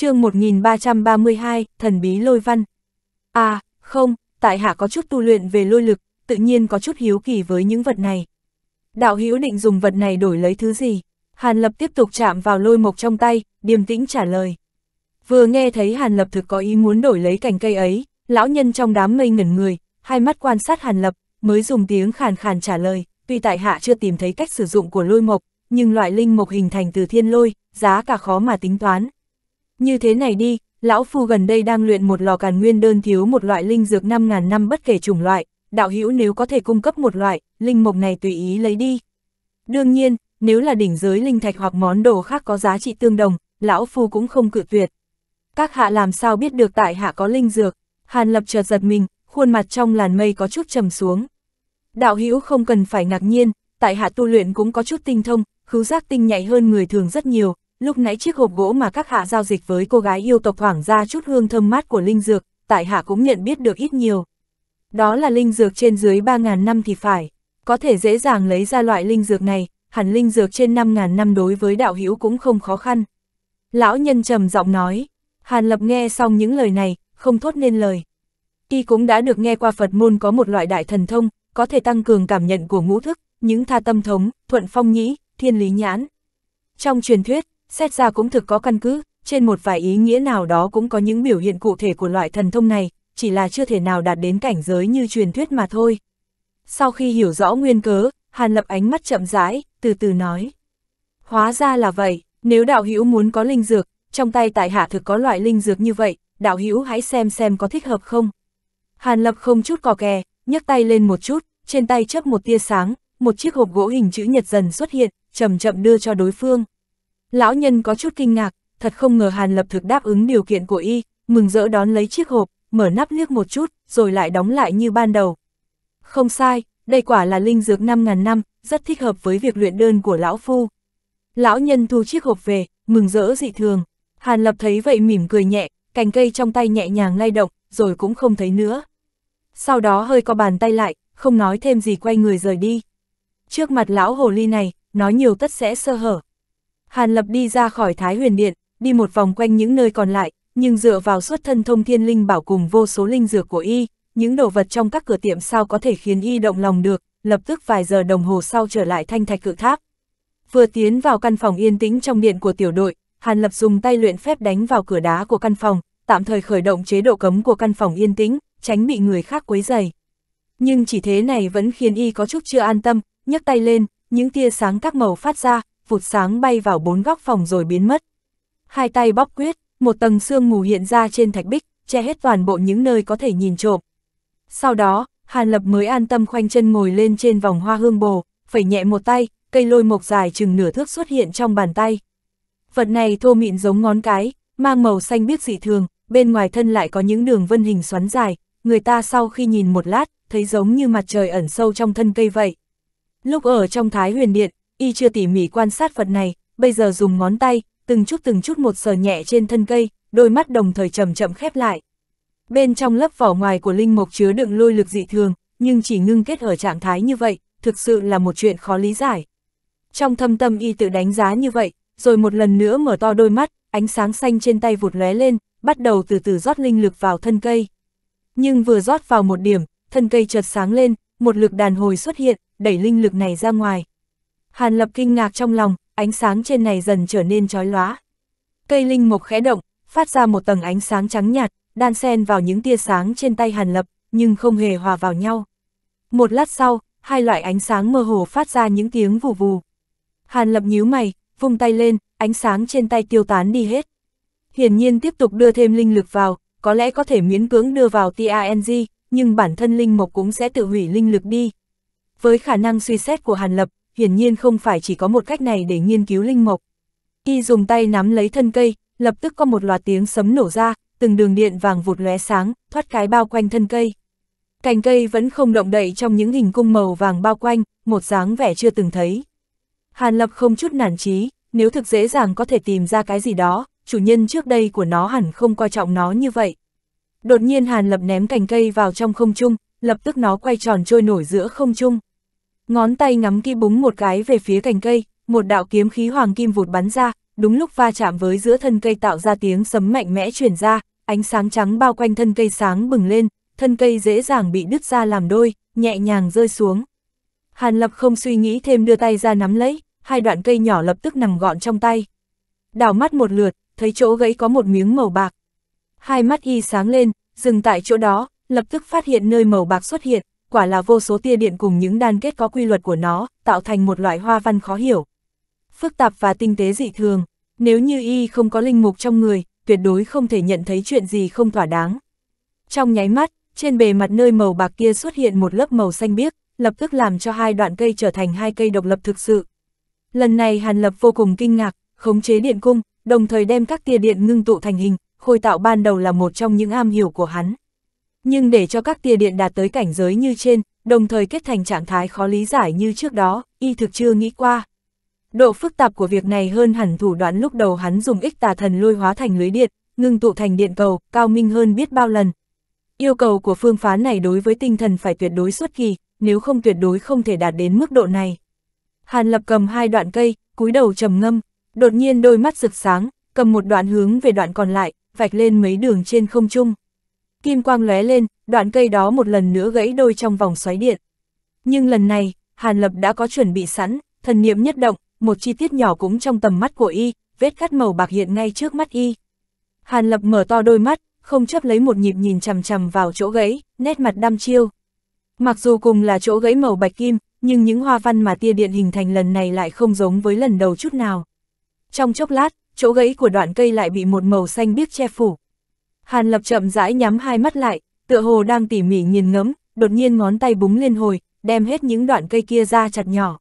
chương 1332, thần bí lôi văn. À, không, tại hạ có chút tu luyện về lôi lực, tự nhiên có chút hiếu kỳ với những vật này. Đạo hữu định dùng vật này đổi lấy thứ gì? Hàn Lập tiếp tục chạm vào lôi mộc trong tay, điềm tĩnh trả lời. Vừa nghe thấy Hàn Lập thực có ý muốn đổi lấy cành cây ấy, lão nhân trong đám mây ngẩn người, hai mắt quan sát Hàn Lập, mới dùng tiếng khàn khàn trả lời, tuy tại hạ chưa tìm thấy cách sử dụng của lôi mộc, nhưng loại linh mộc hình thành từ thiên lôi, giá cả khó mà tính toán, như thế này đi, lão phu gần đây đang luyện một lò càn nguyên đơn thiếu một loại linh dược 5.000 năm bất kể chủng loại, đạo hữu nếu có thể cung cấp một loại, linh mộc này tùy ý lấy đi. Đương nhiên, nếu là đỉnh giới linh thạch hoặc món đồ khác có giá trị tương đồng, lão phu cũng không cự tuyệt. Các hạ làm sao biết được tại hạ có linh dược, hàn lập chợt giật mình, khuôn mặt trong làn mây có chút trầm xuống. Đạo hữu không cần phải ngạc nhiên, tại hạ tu luyện cũng có chút tinh thông, khứu giác tinh nhạy hơn người thường rất nhiều, Lúc nãy chiếc hộp gỗ mà các hạ giao dịch với cô gái yêu tộc thoảng ra chút hương thơm mát của linh dược, tại hạ cũng nhận biết được ít nhiều. Đó là linh dược trên dưới 3.000 năm thì phải, có thể dễ dàng lấy ra loại linh dược này, hẳn linh dược trên 5.000 năm đối với đạo hữu cũng không khó khăn. Lão nhân trầm giọng nói, Hàn Lập nghe xong những lời này, không thốt nên lời. Y cũng đã được nghe qua Phật môn có một loại đại thần thông, có thể tăng cường cảm nhận của ngũ thức, những tha tâm thống, thuận phong nhĩ, thiên lý nhãn. Trong truyền thuyết, Xét ra cũng thực có căn cứ, trên một vài ý nghĩa nào đó cũng có những biểu hiện cụ thể của loại thần thông này, chỉ là chưa thể nào đạt đến cảnh giới như truyền thuyết mà thôi. Sau khi hiểu rõ nguyên cớ, Hàn Lập ánh mắt chậm rãi, từ từ nói. Hóa ra là vậy, nếu đạo hữu muốn có linh dược, trong tay tại hạ thực có loại linh dược như vậy, đạo hữu hãy xem xem có thích hợp không. Hàn Lập không chút cò kè, nhấc tay lên một chút, trên tay chấp một tia sáng, một chiếc hộp gỗ hình chữ nhật dần xuất hiện, chậm chậm đưa cho đối phương. Lão nhân có chút kinh ngạc, thật không ngờ Hàn Lập thực đáp ứng điều kiện của y, mừng rỡ đón lấy chiếc hộp, mở nắp liếc một chút, rồi lại đóng lại như ban đầu. Không sai, đây quả là linh dược 5.000 năm, rất thích hợp với việc luyện đơn của lão phu. Lão nhân thu chiếc hộp về, mừng rỡ dị thường. Hàn Lập thấy vậy mỉm cười nhẹ, cành cây trong tay nhẹ nhàng lay động, rồi cũng không thấy nữa. Sau đó hơi co bàn tay lại, không nói thêm gì quay người rời đi. Trước mặt lão hồ ly này, nói nhiều tất sẽ sơ hở. Hàn Lập đi ra khỏi Thái Huyền Điện, đi một vòng quanh những nơi còn lại, nhưng dựa vào xuất thân thông thiên linh bảo cùng vô số linh dược của y, những đồ vật trong các cửa tiệm sao có thể khiến y động lòng được, lập tức vài giờ đồng hồ sau trở lại thanh thạch cự tháp. Vừa tiến vào căn phòng yên tĩnh trong điện của tiểu đội, Hàn Lập dùng tay luyện phép đánh vào cửa đá của căn phòng, tạm thời khởi động chế độ cấm của căn phòng yên tĩnh, tránh bị người khác quấy rầy. Nhưng chỉ thế này vẫn khiến y có chút chưa an tâm, nhấc tay lên, những tia sáng các màu phát ra, vụt sáng bay vào bốn góc phòng rồi biến mất. Hai tay bóp quyết, một tầng sương mù hiện ra trên thạch bích, che hết toàn bộ những nơi có thể nhìn trộm. Sau đó, Hàn Lập mới an tâm khoanh chân ngồi lên trên vòng hoa hương bồ, phẩy nhẹ một tay, cây lôi mộc dài chừng nửa thước xuất hiện trong bàn tay. Vật này thô mịn giống ngón cái, mang màu xanh biếc dị thường, bên ngoài thân lại có những đường vân hình xoắn dài, người ta sau khi nhìn một lát, thấy giống như mặt trời ẩn sâu trong thân cây vậy. Lúc ở trong Thái Huyền Điện, y chưa tỉ mỉ quan sát vật này, bây giờ dùng ngón tay, từng chút từng chút một sờ nhẹ trên thân cây, đôi mắt đồng thời chậm chậm khép lại. Bên trong lớp vỏ ngoài của linh mộc chứa đựng lôi lực dị thường, nhưng chỉ ngưng kết ở trạng thái như vậy, thực sự là một chuyện khó lý giải. Trong thâm tâm y tự đánh giá như vậy, rồi một lần nữa mở to đôi mắt, ánh sáng xanh trên tay vụt lóe lên, bắt đầu từ từ rót linh lực vào thân cây. Nhưng vừa rót vào một điểm, thân cây chợt sáng lên, một lực đàn hồi xuất hiện, đẩy linh lực này ra ngoài. Hàn Lập kinh ngạc trong lòng, ánh sáng trên này dần trở nên chói lóa. Cây linh mục khẽ động, phát ra một tầng ánh sáng trắng nhạt, đan xen vào những tia sáng trên tay Hàn Lập, nhưng không hề hòa vào nhau. Một lát sau, hai loại ánh sáng mơ hồ phát ra những tiếng vù vù. Hàn Lập nhíu mày, vung tay lên, ánh sáng trên tay tiêu tán đi hết. Hiển nhiên tiếp tục đưa thêm linh lực vào, có lẽ có thể miễn cưỡng đưa vào TANG, nhưng bản thân linh mục cũng sẽ tự hủy linh lực đi. Với khả năng suy xét của Hàn Lập, hiển nhiên không phải chỉ có một cách này để nghiên cứu linh mộc. Y dùng tay nắm lấy thân cây, lập tức có một loạt tiếng sấm nổ ra, từng đường điện vàng vụt lóe sáng, thoát cái bao quanh thân cây. Cành cây vẫn không động đậy trong những hình cung màu vàng bao quanh, một dáng vẻ chưa từng thấy. Hàn Lập không chút nản chí, nếu thực dễ dàng có thể tìm ra cái gì đó, chủ nhân trước đây của nó hẳn không coi trọng nó như vậy. Đột nhiên Hàn Lập ném cành cây vào trong không trung, lập tức nó quay tròn trôi nổi giữa không trung. Ngón tay ngắm kỹ búng một cái về phía cành cây, một đạo kiếm khí hoàng kim vụt bắn ra, đúng lúc va chạm với giữa thân cây tạo ra tiếng sấm mạnh mẽ chuyển ra, ánh sáng trắng bao quanh thân cây sáng bừng lên, thân cây dễ dàng bị đứt ra làm đôi, nhẹ nhàng rơi xuống. Hàn Lập không suy nghĩ thêm đưa tay ra nắm lấy, hai đoạn cây nhỏ lập tức nằm gọn trong tay. Đảo mắt một lượt, thấy chỗ gãy có một miếng màu bạc. Hai mắt y sáng lên, dừng tại chỗ đó, lập tức phát hiện nơi màu bạc xuất hiện, quả là vô số tia điện cùng những đan kết có quy luật của nó, tạo thành một loại hoa văn khó hiểu. Phức tạp và tinh tế dị thường, nếu như y không có linh mục trong người, tuyệt đối không thể nhận thấy chuyện gì không thỏa đáng. Trong nháy mắt, trên bề mặt nơi màu bạc kia xuất hiện một lớp màu xanh biếc, lập tức làm cho hai đoạn cây trở thành hai cây độc lập thực sự. Lần này Hàn Lập vô cùng kinh ngạc, khống chế điện cung, đồng thời đem các tia điện ngưng tụ thành hình, khôi tạo ban đầu là một trong những am hiểu của hắn. Nhưng để cho các tia điện đạt tới cảnh giới như trên, đồng thời kết thành trạng thái khó lý giải như trước đó, y thực chưa nghĩ qua. Độ phức tạp của việc này hơn hẳn thủ đoạn lúc đầu hắn dùng ích tà thần lôi hóa thành lưới điện, ngưng tụ thành điện cầu, cao minh hơn biết bao lần. Yêu cầu của phương phá này đối với tinh thần phải tuyệt đối xuất kỳ, nếu không tuyệt đối không thể đạt đến mức độ này. Hàn lập cầm hai đoạn cây, cúi đầu trầm ngâm, đột nhiên đôi mắt rực sáng, cầm một đoạn hướng về đoạn còn lại, vạch lên mấy đường trên không trung. Kim quang lóe lên, đoạn cây đó một lần nữa gãy đôi trong vòng xoáy điện. Nhưng lần này, Hàn Lập đã có chuẩn bị sẵn, thần niệm nhất động, một chi tiết nhỏ cũng trong tầm mắt của y, vết cắt màu bạc hiện ngay trước mắt y. Hàn Lập mở to đôi mắt, không chấp lấy một nhịp nhìn chằm chằm vào chỗ gãy, nét mặt đăm chiêu. Mặc dù cùng là chỗ gãy màu bạch kim, nhưng những hoa văn mà tia điện hình thành lần này lại không giống với lần đầu chút nào. Trong chốc lát, chỗ gãy của đoạn cây lại bị một màu xanh biếc che phủ, Hàn Lập chậm rãi nhắm hai mắt lại, tựa hồ đang tỉ mỉ nghiền ngẫm, đột nhiên ngón tay búng lên hồi, đem hết những đoạn cây kia ra chặt nhỏ.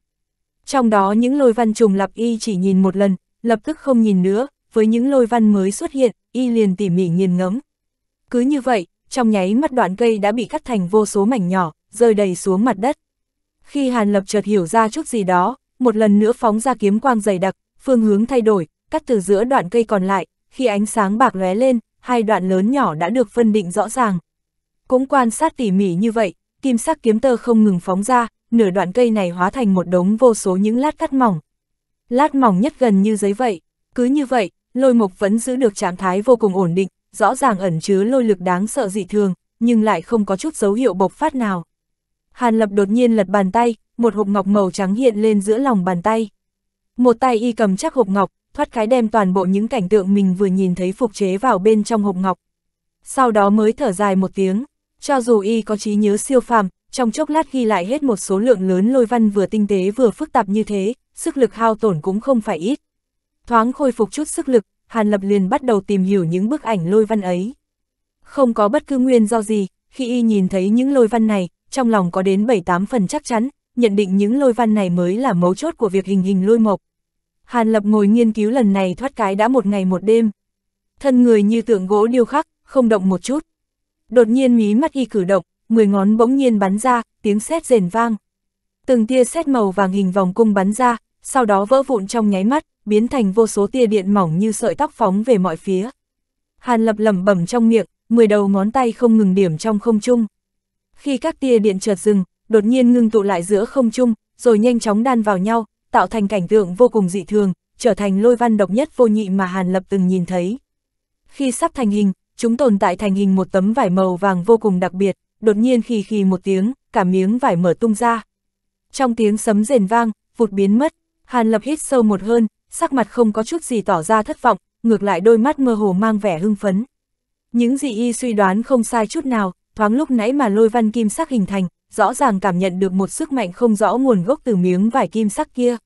Trong đó những lôi văn trùng lập y chỉ nhìn một lần, lập tức không nhìn nữa, với những lôi văn mới xuất hiện, y liền tỉ mỉ nghiền ngẫm. Cứ như vậy, trong nháy mắt đoạn cây đã bị cắt thành vô số mảnh nhỏ, rơi đầy xuống mặt đất. Khi Hàn Lập chợt hiểu ra chút gì đó, một lần nữa phóng ra kiếm quang dày đặc, phương hướng thay đổi, cắt từ giữa đoạn cây còn lại, khi ánh sáng bạc lóe lên, hai đoạn lớn nhỏ đã được phân định rõ ràng. Cũng quan sát tỉ mỉ như vậy, kim sắc kiếm tơ không ngừng phóng ra, nửa đoạn cây này hóa thành một đống vô số những lát cắt mỏng. Lát mỏng nhất gần như giấy vậy, cứ như vậy, lôi mộc vẫn giữ được trạng thái vô cùng ổn định, rõ ràng ẩn chứa lôi lực đáng sợ dị thường, nhưng lại không có chút dấu hiệu bộc phát nào. Hàn Lập đột nhiên lật bàn tay, một hộp ngọc màu trắng hiện lên giữa lòng bàn tay. Một tay y cầm chắc hộp ngọc, thoát cái đem toàn bộ những cảnh tượng mình vừa nhìn thấy phục chế vào bên trong hộp ngọc. Sau đó mới thở dài một tiếng, cho dù y có trí nhớ siêu phàm, trong chốc lát ghi lại hết một số lượng lớn lôi văn vừa tinh tế vừa phức tạp như thế, sức lực hao tổn cũng không phải ít. Thoáng khôi phục chút sức lực, Hàn Lập liền bắt đầu tìm hiểu những bức ảnh lôi văn ấy. Không có bất cứ nguyên do gì, khi y nhìn thấy những lôi văn này, trong lòng có đến 7-8 phần chắc chắn, nhận định những lôi văn này mới là mấu chốt của việc hình hình lôi mộc. Hàn Lập ngồi nghiên cứu lần này thoát cái đã một ngày một đêm. Thân người như tượng gỗ điêu khắc, không động một chút. Đột nhiên mí mắt y cử động, mười ngón bỗng nhiên bắn ra, tiếng sét rền vang. Từng tia sét màu vàng hình vòng cung bắn ra, sau đó vỡ vụn trong nháy mắt, biến thành vô số tia điện mỏng như sợi tóc phóng về mọi phía. Hàn Lập lẩm bẩm trong miệng, mười đầu ngón tay không ngừng điểm trong không trung. Khi các tia điện chợt dừng, đột nhiên ngưng tụ lại giữa không trung, rồi nhanh chóng đan vào nhau, tạo thành cảnh tượng vô cùng dị thường, trở thành lôi văn độc nhất vô nhị mà Hàn Lập từng nhìn thấy. Khi sắp thành hình, chúng tồn tại thành hình một tấm vải màu vàng vô cùng đặc biệt, đột nhiên khi khi một tiếng, cả miếng vải mở tung ra. Trong tiếng sấm rền vang, vụt biến mất, Hàn Lập hít sâu một hơn, sắc mặt không có chút gì tỏ ra thất vọng, ngược lại đôi mắt mơ hồ mang vẻ hưng phấn. Những gì y suy đoán không sai chút nào, thoáng lúc nãy mà lôi văn kim sắc hình thành, rõ ràng cảm nhận được một sức mạnh không rõ nguồn gốc từ miếng vải kim sắc kia.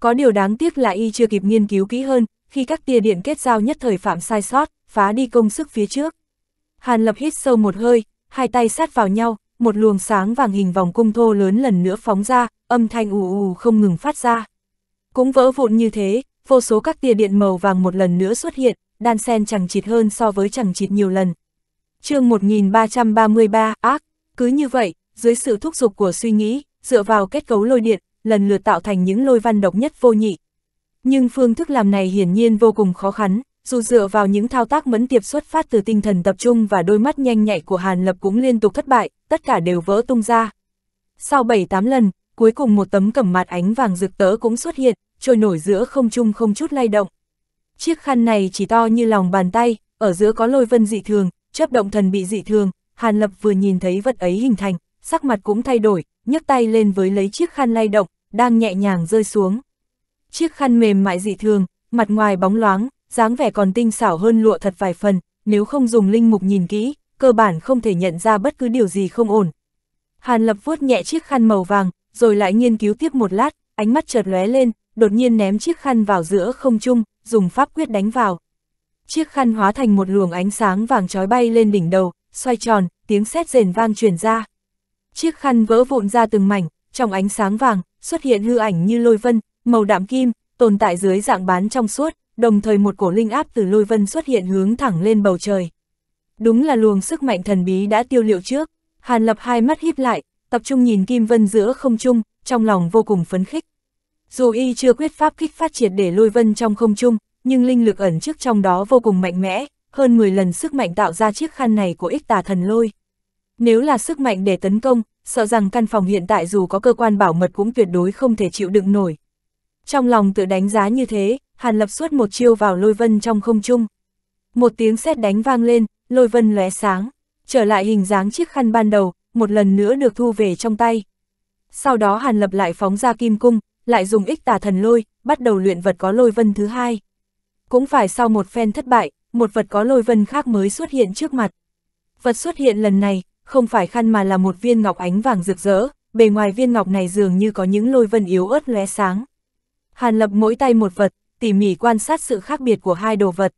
Có điều đáng tiếc là y chưa kịp nghiên cứu kỹ hơn, khi các tia điện kết giao nhất thời phạm sai sót, phá đi công sức phía trước. Hàn Lập hít sâu một hơi, hai tay sát vào nhau, một luồng sáng vàng hình vòng cung thô lớn lần nữa phóng ra, âm thanh ù ù không ngừng phát ra. Cũng vỡ vụn như thế, vô số các tia điện màu vàng một lần nữa xuất hiện, đan sen chẳng chịt hơn so với chẳng chịt nhiều lần. chương 1333, ác, cứ như vậy, dưới sự thúc giục của suy nghĩ, dựa vào kết cấu lôi điện, lần lượt tạo thành những lôi văn độc nhất vô nhị. Nhưng phương thức làm này hiển nhiên vô cùng khó khăn, dù dựa vào những thao tác mẫn tiệp xuất phát từ tinh thần tập trung và đôi mắt nhanh nhạy của Hàn Lập cũng liên tục thất bại, tất cả đều vỡ tung ra. Sau 7-8 lần, cuối cùng một tấm cẩm mạt ánh vàng rực tớ cũng xuất hiện, trôi nổi giữa không trung không chút lay động. Chiếc khăn này chỉ to như lòng bàn tay, ở giữa có lôi vân dị thường, chấp động thần bị dị thường, Hàn Lập vừa nhìn thấy vật ấy hình thành, sắc mặt cũng thay đổi, nhấc tay lên với lấy chiếc khăn lay động, đang nhẹ nhàng rơi xuống. Chiếc khăn mềm mại dị thường, mặt ngoài bóng loáng, dáng vẻ còn tinh xảo hơn lụa thật vài phần, nếu không dùng linh mục nhìn kỹ, cơ bản không thể nhận ra bất cứ điều gì không ổn. Hàn Lập vuốt nhẹ chiếc khăn màu vàng, rồi lại nghiên cứu tiếp một lát, ánh mắt chợt lóe lên, đột nhiên ném chiếc khăn vào giữa không trung, dùng pháp quyết đánh vào. Chiếc khăn hóa thành một luồng ánh sáng vàng trói bay lên đỉnh đầu, xoay tròn, tiếng sét rền vang truyền ra. Chiếc khăn vỡ vụn ra từng mảnh, trong ánh sáng vàng, xuất hiện hư ảnh như lôi vân, màu đạm kim, tồn tại dưới dạng bán trong suốt, đồng thời một cổ linh áp từ lôi vân xuất hiện hướng thẳng lên bầu trời. Đúng là luồng sức mạnh thần bí đã tiêu liệu trước, Hàn Lập hai mắt híp lại, tập trung nhìn kim vân giữa không trung, trong lòng vô cùng phấn khích. Dù y chưa quyết pháp kích phát triệt để lôi vân trong không trung, nhưng linh lực ẩn trước trong đó vô cùng mạnh mẽ, hơn 10 lần sức mạnh tạo ra chiếc khăn này của ích tà thần lôi. Nếu là sức mạnh để tấn công, sợ rằng căn phòng hiện tại dù có cơ quan bảo mật cũng tuyệt đối không thể chịu đựng nổi. Trong lòng tự đánh giá như thế, Hàn Lập suốt một chiêu vào lôi vân trong không trung. Một tiếng sét đánh vang lên, lôi vân lóe sáng, trở lại hình dáng chiếc khăn ban đầu, một lần nữa được thu về trong tay. Sau đó Hàn Lập lại phóng ra kim cung, lại dùng ích tà thần lôi, bắt đầu luyện vật có lôi vân thứ hai. Cũng phải sau một phen thất bại, một vật có lôi vân khác mới xuất hiện trước mặt. Vật xuất hiện lần này, không phải khăn mà là một viên ngọc ánh vàng rực rỡ, bề ngoài viên ngọc này dường như có những lôi vân yếu ớt lóe sáng. Hàn Lập mỗi tay một vật, tỉ mỉ quan sát sự khác biệt của hai đồ vật.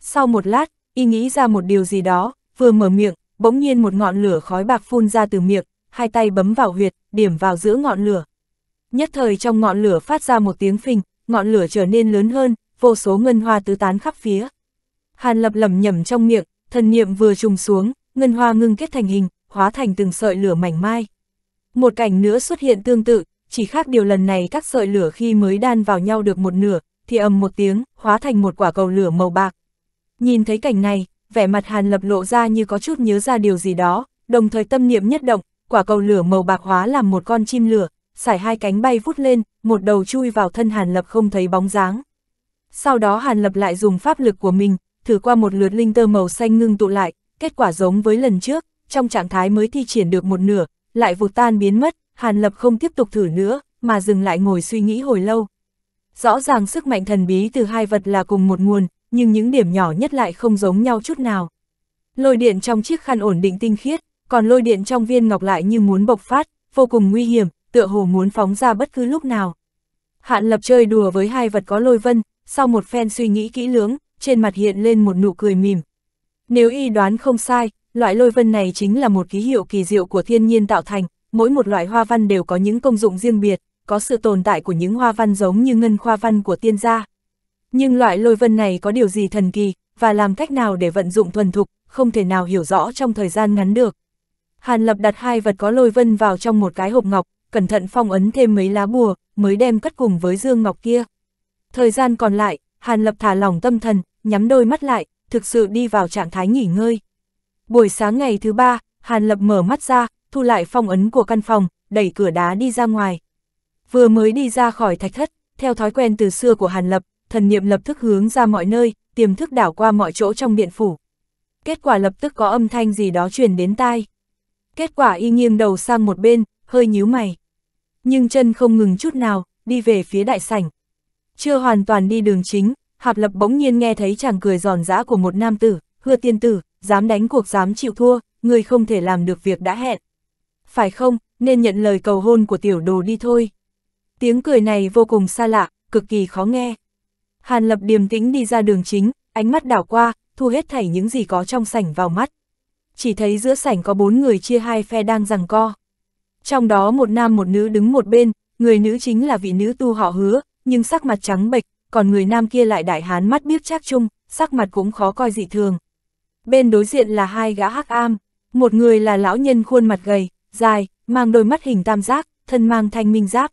Sau một lát, y nghĩ ra một điều gì đó, vừa mở miệng, bỗng nhiên một ngọn lửa khói bạc phun ra từ miệng, hai tay bấm vào huyệt, điểm vào giữa ngọn lửa. Nhất thời trong ngọn lửa phát ra một tiếng phình, ngọn lửa trở nên lớn hơn, vô số ngân hoa tứ tán khắp phía. Hàn Lập lẩm nhẩm trong miệng, thần niệm vừa trùng xuống, ngân hoa ngưng kết thành hình, hóa thành từng sợi lửa mảnh mai. Một cảnh nữa xuất hiện tương tự, chỉ khác điều lần này các sợi lửa khi mới đan vào nhau được một nửa, thì ầm một tiếng, hóa thành một quả cầu lửa màu bạc. Nhìn thấy cảnh này, vẻ mặt Hàn Lập lộ ra như có chút nhớ ra điều gì đó, đồng thời tâm niệm nhất động, quả cầu lửa màu bạc hóa làm một con chim lửa, xải hai cánh bay vút lên, một đầu chui vào thân Hàn Lập không thấy bóng dáng. Sau đó Hàn Lập lại dùng pháp lực của mình, thử qua một lượt linh tơ màu xanh ngưng tụ lại, kết quả giống với lần trước, trong trạng thái mới thi triển được một nửa, lại vụt tan biến mất, Hàn Lập không tiếp tục thử nữa, mà dừng lại ngồi suy nghĩ hồi lâu. Rõ ràng sức mạnh thần bí từ hai vật là cùng một nguồn, nhưng những điểm nhỏ nhất lại không giống nhau chút nào. Lôi điện trong chiếc khăn ổn định tinh khiết, còn lôi điện trong viên ngọc lại như muốn bộc phát, vô cùng nguy hiểm, tựa hồ muốn phóng ra bất cứ lúc nào. Hạn lập chơi đùa với hai vật có lôi vân, sau một phen suy nghĩ kỹ lưỡng, trên mặt hiện lên một nụ cười mỉm, nếu y đoán không sai, loại lôi vân này chính là một ký hiệu kỳ diệu của thiên nhiên tạo thành, mỗi một loại hoa văn đều có những công dụng riêng biệt, có sự tồn tại của những hoa văn giống như ngân hoa văn của tiên gia. Nhưng loại lôi vân này có điều gì thần kỳ, và làm cách nào để vận dụng thuần thục, không thể nào hiểu rõ trong thời gian ngắn được. Hàn Lập đặt hai vật có lôi vân vào trong một cái hộp ngọc, cẩn thận phong ấn thêm mấy lá bùa, mới đem cất cùng với dương ngọc kia. Thời gian còn lại, Hàn Lập thả lỏng tâm thần, nhắm đôi mắt lại, thực sự đi vào trạng thái nghỉ ngơi. Buổi sáng ngày thứ ba, Hàn Lập mở mắt ra, thu lại phong ấn của căn phòng, đẩy cửa đá đi ra ngoài. Vừa mới đi ra khỏi thạch thất, theo thói quen từ xưa của Hàn Lập, thần niệm lập tức hướng ra mọi nơi, tiềm thức đảo qua mọi chỗ trong biện phủ. Kết quả lập tức có âm thanh gì đó truyền đến tai. Kết quả y nghiêng đầu sang một bên, hơi nhíu mày. Nhưng chân không ngừng chút nào, đi về phía đại sảnh. Chưa hoàn toàn đi đường chính, Hạp lập bỗng nhiên nghe thấy chàng cười giòn giã của một nam tử, hưa tiên tử, dám đánh cuộc dám chịu thua, người không thể làm được việc đã hẹn. Phải không, nên nhận lời cầu hôn của tiểu đồ đi thôi. Tiếng cười này vô cùng xa lạ, cực kỳ khó nghe. Hàn lập điềm tĩnh đi ra đường chính, ánh mắt đảo qua, thu hết thảy những gì có trong sảnh vào mắt. Chỉ thấy giữa sảnh có bốn người chia hai phe đang giằng co. Trong đó một nam một nữ đứng một bên, người nữ chính là vị nữ tu họ hứa, nhưng sắc mặt trắng bệch, còn người nam kia lại đại hán mắt biếc chắc chung, sắc mặt cũng khó coi dị thường. Bên đối diện là hai gã hắc am, một người là lão nhân khuôn mặt gầy, dài, mang đôi mắt hình tam giác, thân mang thanh minh giáp.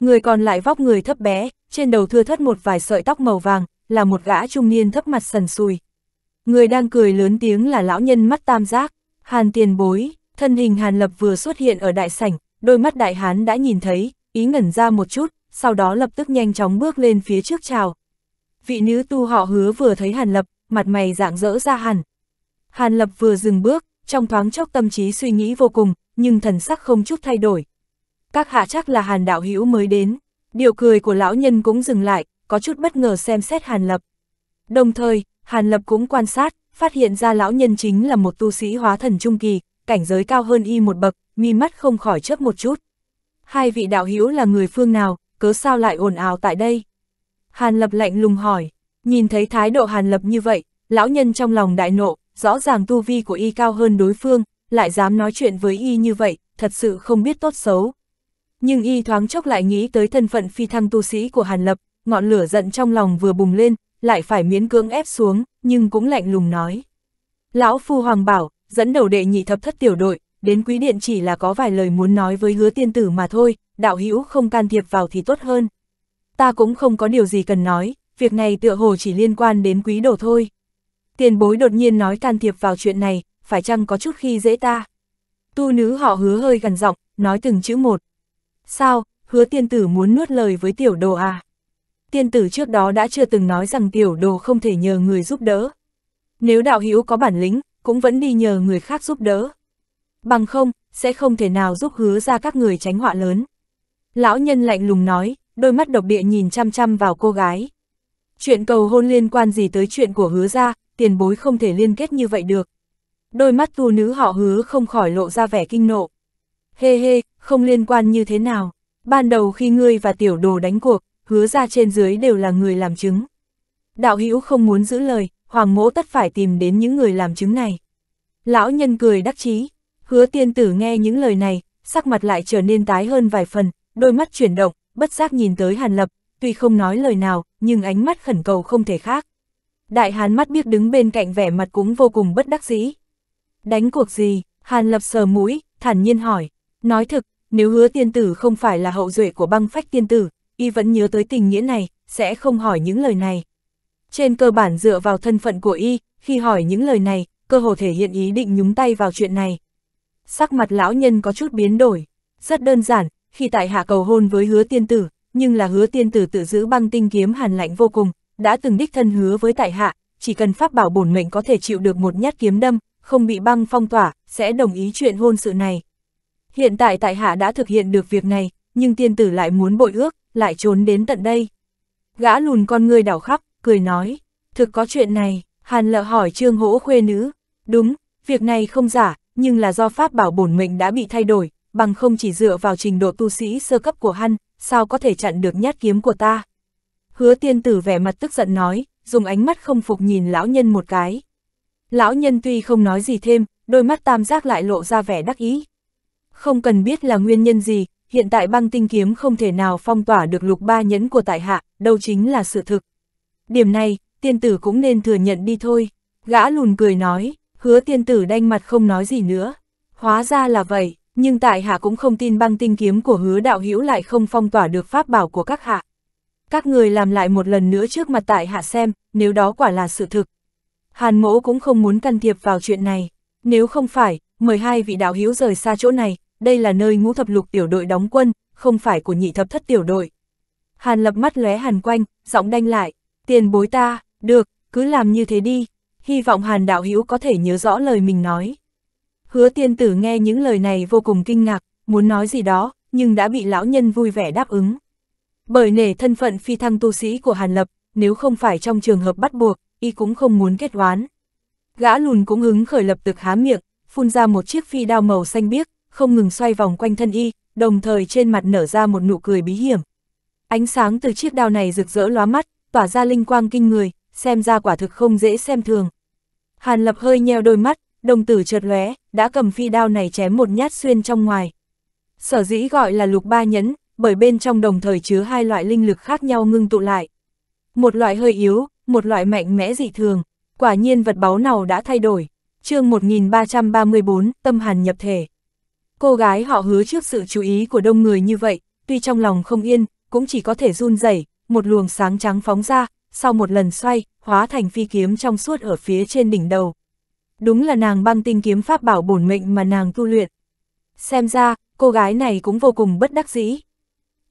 Người còn lại vóc người thấp bé, trên đầu thưa thất một vài sợi tóc màu vàng, là một gã trung niên thấp mặt sần sùi. Người đang cười lớn tiếng là lão nhân mắt tam giác, hàn tiền bối, thân hình hàn lập vừa xuất hiện ở đại sảnh, đôi mắt đại hán đã nhìn thấy, ý ngẩn ra một chút, sau đó lập tức nhanh chóng bước lên phía trước chào. Vị nữ tu họ hứa vừa thấy Hàn Lập, mặt mày dạng dỡ ra hẳn. Hàn Lập vừa dừng bước, trong thoáng chốc tâm trí suy nghĩ vô cùng, nhưng thần sắc không chút thay đổi. Các hạ chắc là Hàn đạo hữu mới đến, điều cười của lão nhân cũng dừng lại, có chút bất ngờ xem xét Hàn Lập. Đồng thời, Hàn Lập cũng quan sát, phát hiện ra lão nhân chính là một tu sĩ hóa thần trung kỳ, cảnh giới cao hơn y một bậc, mi mắt không khỏi chớp một chút. Hai vị đạo hữu là người phương nào, cớ sao lại ồn ào tại đây? Hàn Lập lạnh lùng hỏi, nhìn thấy thái độ Hàn Lập như vậy, lão nhân trong lòng đại nộ, rõ ràng tu vi của y cao hơn đối phương, lại dám nói chuyện với y như vậy, thật sự không biết tốt xấu. Nhưng y thoáng chốc lại nghĩ tới thân phận phi thăng tu sĩ của Hàn Lập, ngọn lửa giận trong lòng vừa bùng lên, lại phải miễn cưỡng ép xuống, nhưng cũng lạnh lùng nói. Lão Phu Hoàng bảo, dẫn đầu đệ nhị thập thất tiểu đội, đến quý điện chỉ là có vài lời muốn nói với hứa tiên tử mà thôi, đạo hữu không can thiệp vào thì tốt hơn. Ta cũng không có điều gì cần nói, việc này tựa hồ chỉ liên quan đến quý đồ thôi. Tiền bối đột nhiên nói can thiệp vào chuyện này, phải chăng có chút khi dễ ta. Tu nữ họ hứa hơi gần giọng, nói từng chữ một. Sao, hứa tiên tử muốn nuốt lời với tiểu đồ à? Tiên tử trước đó đã chưa từng nói rằng tiểu đồ không thể nhờ người giúp đỡ. Nếu đạo hữu có bản lĩnh, cũng vẫn đi nhờ người khác giúp đỡ. Bằng không, sẽ không thể nào giúp hứa ra các người tránh họa lớn. Lão nhân lạnh lùng nói, đôi mắt độc địa nhìn chăm chăm vào cô gái. Chuyện cầu hôn liên quan gì tới chuyện của hứa ra, tiền bối không thể liên kết như vậy được. Đôi mắt tu nữ họ hứa không khỏi lộ ra vẻ kinh nộ. Hê hê, không liên quan như thế nào. Ban đầu khi ngươi và tiểu đồ đánh cuộc, hứa ra trên dưới đều là người làm chứng. Đạo hữu không muốn giữ lời, hoàng mỗ tất phải tìm đến những người làm chứng này. Lão nhân cười đắc chí hứa tiên tử nghe những lời này, sắc mặt lại trở nên tái hơn vài phần, đôi mắt chuyển động, bất giác nhìn tới Hàn Lập, tuy không nói lời nào, nhưng ánh mắt khẩn cầu không thể khác. Đại Hán mắt biết đứng bên cạnh vẻ mặt cũng vô cùng bất đắc dĩ. Đánh cuộc gì? Hàn Lập sờ mũi, thản nhiên hỏi. Nói thực, nếu hứa tiên tử không phải là hậu duệ của băng phách tiên tử, y vẫn nhớ tới tình nghĩa này, sẽ không hỏi những lời này. Trên cơ bản dựa vào thân phận của y, khi hỏi những lời này, cơ hồ thể hiện ý định nhúng tay vào chuyện này. Sắc mặt lão nhân có chút biến đổi. Rất đơn giản, khi tại hạ cầu hôn với hứa tiên tử, nhưng là hứa tiên tử tự giữ băng tinh kiếm hàn lạnh vô cùng, đã từng đích thân hứa với tại hạ, chỉ cần pháp bảo bổn mệnh có thể chịu được một nhát kiếm đâm, không bị băng phong tỏa, sẽ đồng ý chuyện hôn sự này. Hiện tại tại hạ đã thực hiện được việc này, nhưng tiên tử lại muốn bội ước, lại trốn đến tận đây. Gã lùn con người đảo khắp, cười nói, thực có chuyện này, hàn lợ hỏi trương hỗ khuê nữ, đúng, việc này không giả, nhưng là do pháp bảo bổn mệnh đã bị thay đổi, bằng không chỉ dựa vào trình độ tu sĩ sơ cấp của hắn, sao có thể chặn được nhát kiếm của ta. Hứa tiên tử vẻ mặt tức giận nói, dùng ánh mắt không phục nhìn lão nhân một cái. Lão nhân tuy không nói gì thêm, đôi mắt tam giác lại lộ ra vẻ đắc ý. Không cần biết là nguyên nhân gì, hiện tại băng tinh kiếm không thể nào phong tỏa được lục ba nhẫn của tại hạ, đâu chính là sự thực. Điểm này, tiên tử cũng nên thừa nhận đi thôi. Gã lùn cười nói, hứa tiên tử đanh mặt không nói gì nữa. Hóa ra là vậy, nhưng tại hạ cũng không tin băng tinh kiếm của hứa đạo hữu lại không phong tỏa được pháp bảo của các hạ. Các người làm lại một lần nữa trước mặt tại hạ xem, nếu đó quả là sự thực. Hàn mỗ cũng không muốn can thiệp vào chuyện này, nếu không phải, mời hai vị đạo hữu rời xa chỗ này, đây là nơi ngũ thập lục tiểu đội đóng quân, không phải của nhị thập thất tiểu đội. Hàn lập mắt lóe hàn quanh, giọng đanh lại, tiền bối ta, được, cứ làm như thế đi, hy vọng hàn đạo hữu có thể nhớ rõ lời mình nói. Hứa tiên tử nghe những lời này vô cùng kinh ngạc, muốn nói gì đó, nhưng đã bị lão nhân vui vẻ đáp ứng. Bởi nể thân phận phi thăng tu sĩ của Hàn Lập, nếu không phải trong trường hợp bắt buộc, y cũng không muốn kết oán. Gã lùn cũng hứng khởi lập tức há miệng, phun ra một chiếc phi đao màu xanh biếc, không ngừng xoay vòng quanh thân y, đồng thời trên mặt nở ra một nụ cười bí hiểm. Ánh sáng từ chiếc đao này rực rỡ lóa mắt, tỏa ra linh quang kinh người, xem ra quả thực không dễ xem thường. Hàn Lập hơi nheo đôi mắt, đồng tử chợt lóe, đã cầm phi đao này chém một nhát xuyên trong ngoài. Sở dĩ gọi là lục ba nhẫn, bởi bên trong đồng thời chứa hai loại linh lực khác nhau ngưng tụ lại. Một loại hơi yếu, một loại mạnh mẽ dị thường, quả nhiên vật báu nào đã thay đổi. chương 1334, tâm hàn nhập thể. Cô gái họ hứa trước sự chú ý của đông người như vậy, tuy trong lòng không yên, cũng chỉ có thể run rẩy một luồng sáng trắng phóng ra, sau một lần xoay, hóa thành phi kiếm trong suốt ở phía trên đỉnh đầu, đúng là nàng băng tinh kiếm pháp bảo bổn mệnh mà nàng tu luyện. Xem ra, cô gái này cũng vô cùng bất đắc dĩ.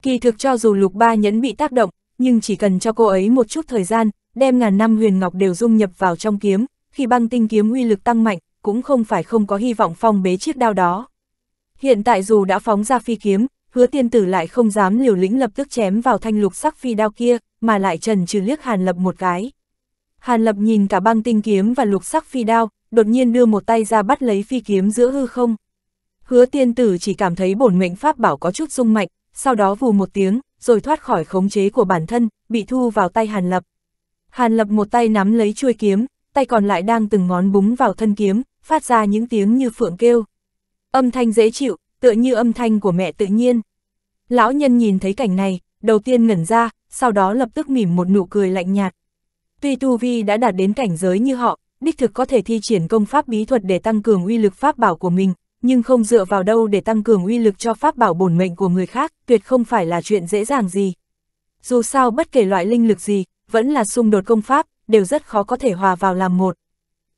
Kỳ thực cho dù lục ba nhẫn bị tác động, nhưng chỉ cần cho cô ấy một chút thời gian, đem ngàn năm huyền ngọc đều dung nhập vào trong kiếm, khi băng tinh kiếm uy lực tăng mạnh, cũng không phải không có hy vọng phong bế chiếc đao đó. Hiện tại dù đã phóng ra phi kiếm, hứa tiên tử lại không dám liều lĩnh lập tức chém vào thanh lục sắc phi đao kia, mà lại trần trừ liếc hàn lập một cái. Hàn lập nhìn cả băng tinh kiếm và lục sắc phi đao, đột nhiên đưa một tay ra bắt lấy phi kiếm giữa hư không. Hứa tiên tử chỉ cảm thấy bổn mệnh pháp bảo có chút rung mạnh, sau đó vù một tiếng, rồi thoát khỏi khống chế của bản thân, bị thu vào tay Hàn Lập. Hàn Lập một tay nắm lấy chuôi kiếm, tay còn lại đang từng ngón búng vào thân kiếm, phát ra những tiếng như phượng kêu. Âm thanh dễ chịu, tựa như âm thanh của mẹ tự nhiên. Lão nhân nhìn thấy cảnh này, đầu tiên ngẩn ra, sau đó lập tức mỉm một nụ cười lạnh nhạt. Tuy Tu Vi đã đạt đến cảnh giới như họ, đích thực có thể thi triển công pháp bí thuật để tăng cường uy lực pháp bảo của mình, nhưng không dựa vào đâu để tăng cường uy lực cho pháp bảo bổn mệnh của người khác, tuyệt không phải là chuyện dễ dàng gì. Dù sao bất kể loại linh lực gì, vẫn là xung đột công pháp, đều rất khó có thể hòa vào làm một.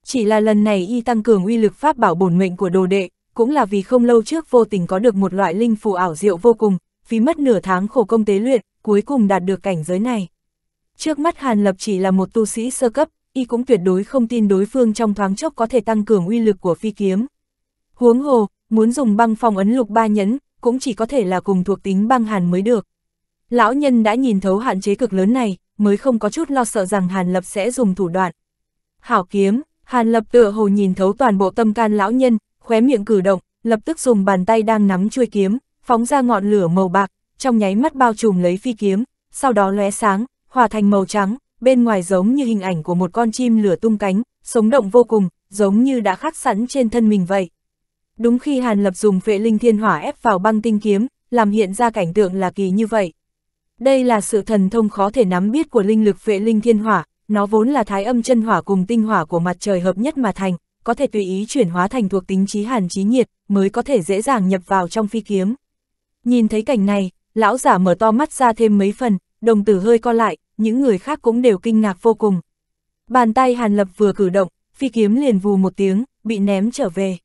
Chỉ là lần này y tăng cường uy lực pháp bảo bổn mệnh của đồ đệ, cũng là vì không lâu trước vô tình có được một loại linh phù ảo diệu vô cùng, phí mất nửa tháng khổ công tế luyện, cuối cùng đạt được cảnh giới này. Trước mắt Hàn Lập chỉ là một tu sĩ sơ cấp, y cũng tuyệt đối không tin đối phương trong thoáng chốc có thể tăng cường uy lực của phi kiếm. Huống hồ, muốn dùng băng phong ấn lục ba nhẫn, cũng chỉ có thể là cùng thuộc tính băng hàn mới được. Lão nhân đã nhìn thấu hạn chế cực lớn này, mới không có chút lo sợ rằng Hàn Lập sẽ dùng thủ đoạn. Hảo kiếm, Hàn Lập tựa hồ nhìn thấu toàn bộ tâm can lão nhân, khóe miệng cử động, lập tức dùng bàn tay đang nắm chuôi kiếm, phóng ra ngọn lửa màu bạc, trong nháy mắt bao trùm lấy phi kiếm, sau đó lóe sáng, hòa thành màu trắng, bên ngoài giống như hình ảnh của một con chim lửa tung cánh, sống động vô cùng, giống như đã khắc sẵn trên thân mình vậy. Đúng khi Hàn Lập dùng vệ linh thiên hỏa ép vào băng tinh kiếm, làm hiện ra cảnh tượng là kỳ như vậy. Đây là sự thần thông khó thể nắm biết của linh lực vệ linh thiên hỏa, nó vốn là thái âm chân hỏa cùng tinh hỏa của mặt trời hợp nhất mà thành, có thể tùy ý chuyển hóa thành thuộc tính trí hàn trí nhiệt, mới có thể dễ dàng nhập vào trong phi kiếm. Nhìn thấy cảnh này, lão giả mở to mắt ra thêm mấy phần, đồng tử hơi co lại, những người khác cũng đều kinh ngạc vô cùng. Bàn tay Hàn Lập vừa cử động, phi kiếm liền vù một tiếng, bị ném trở về.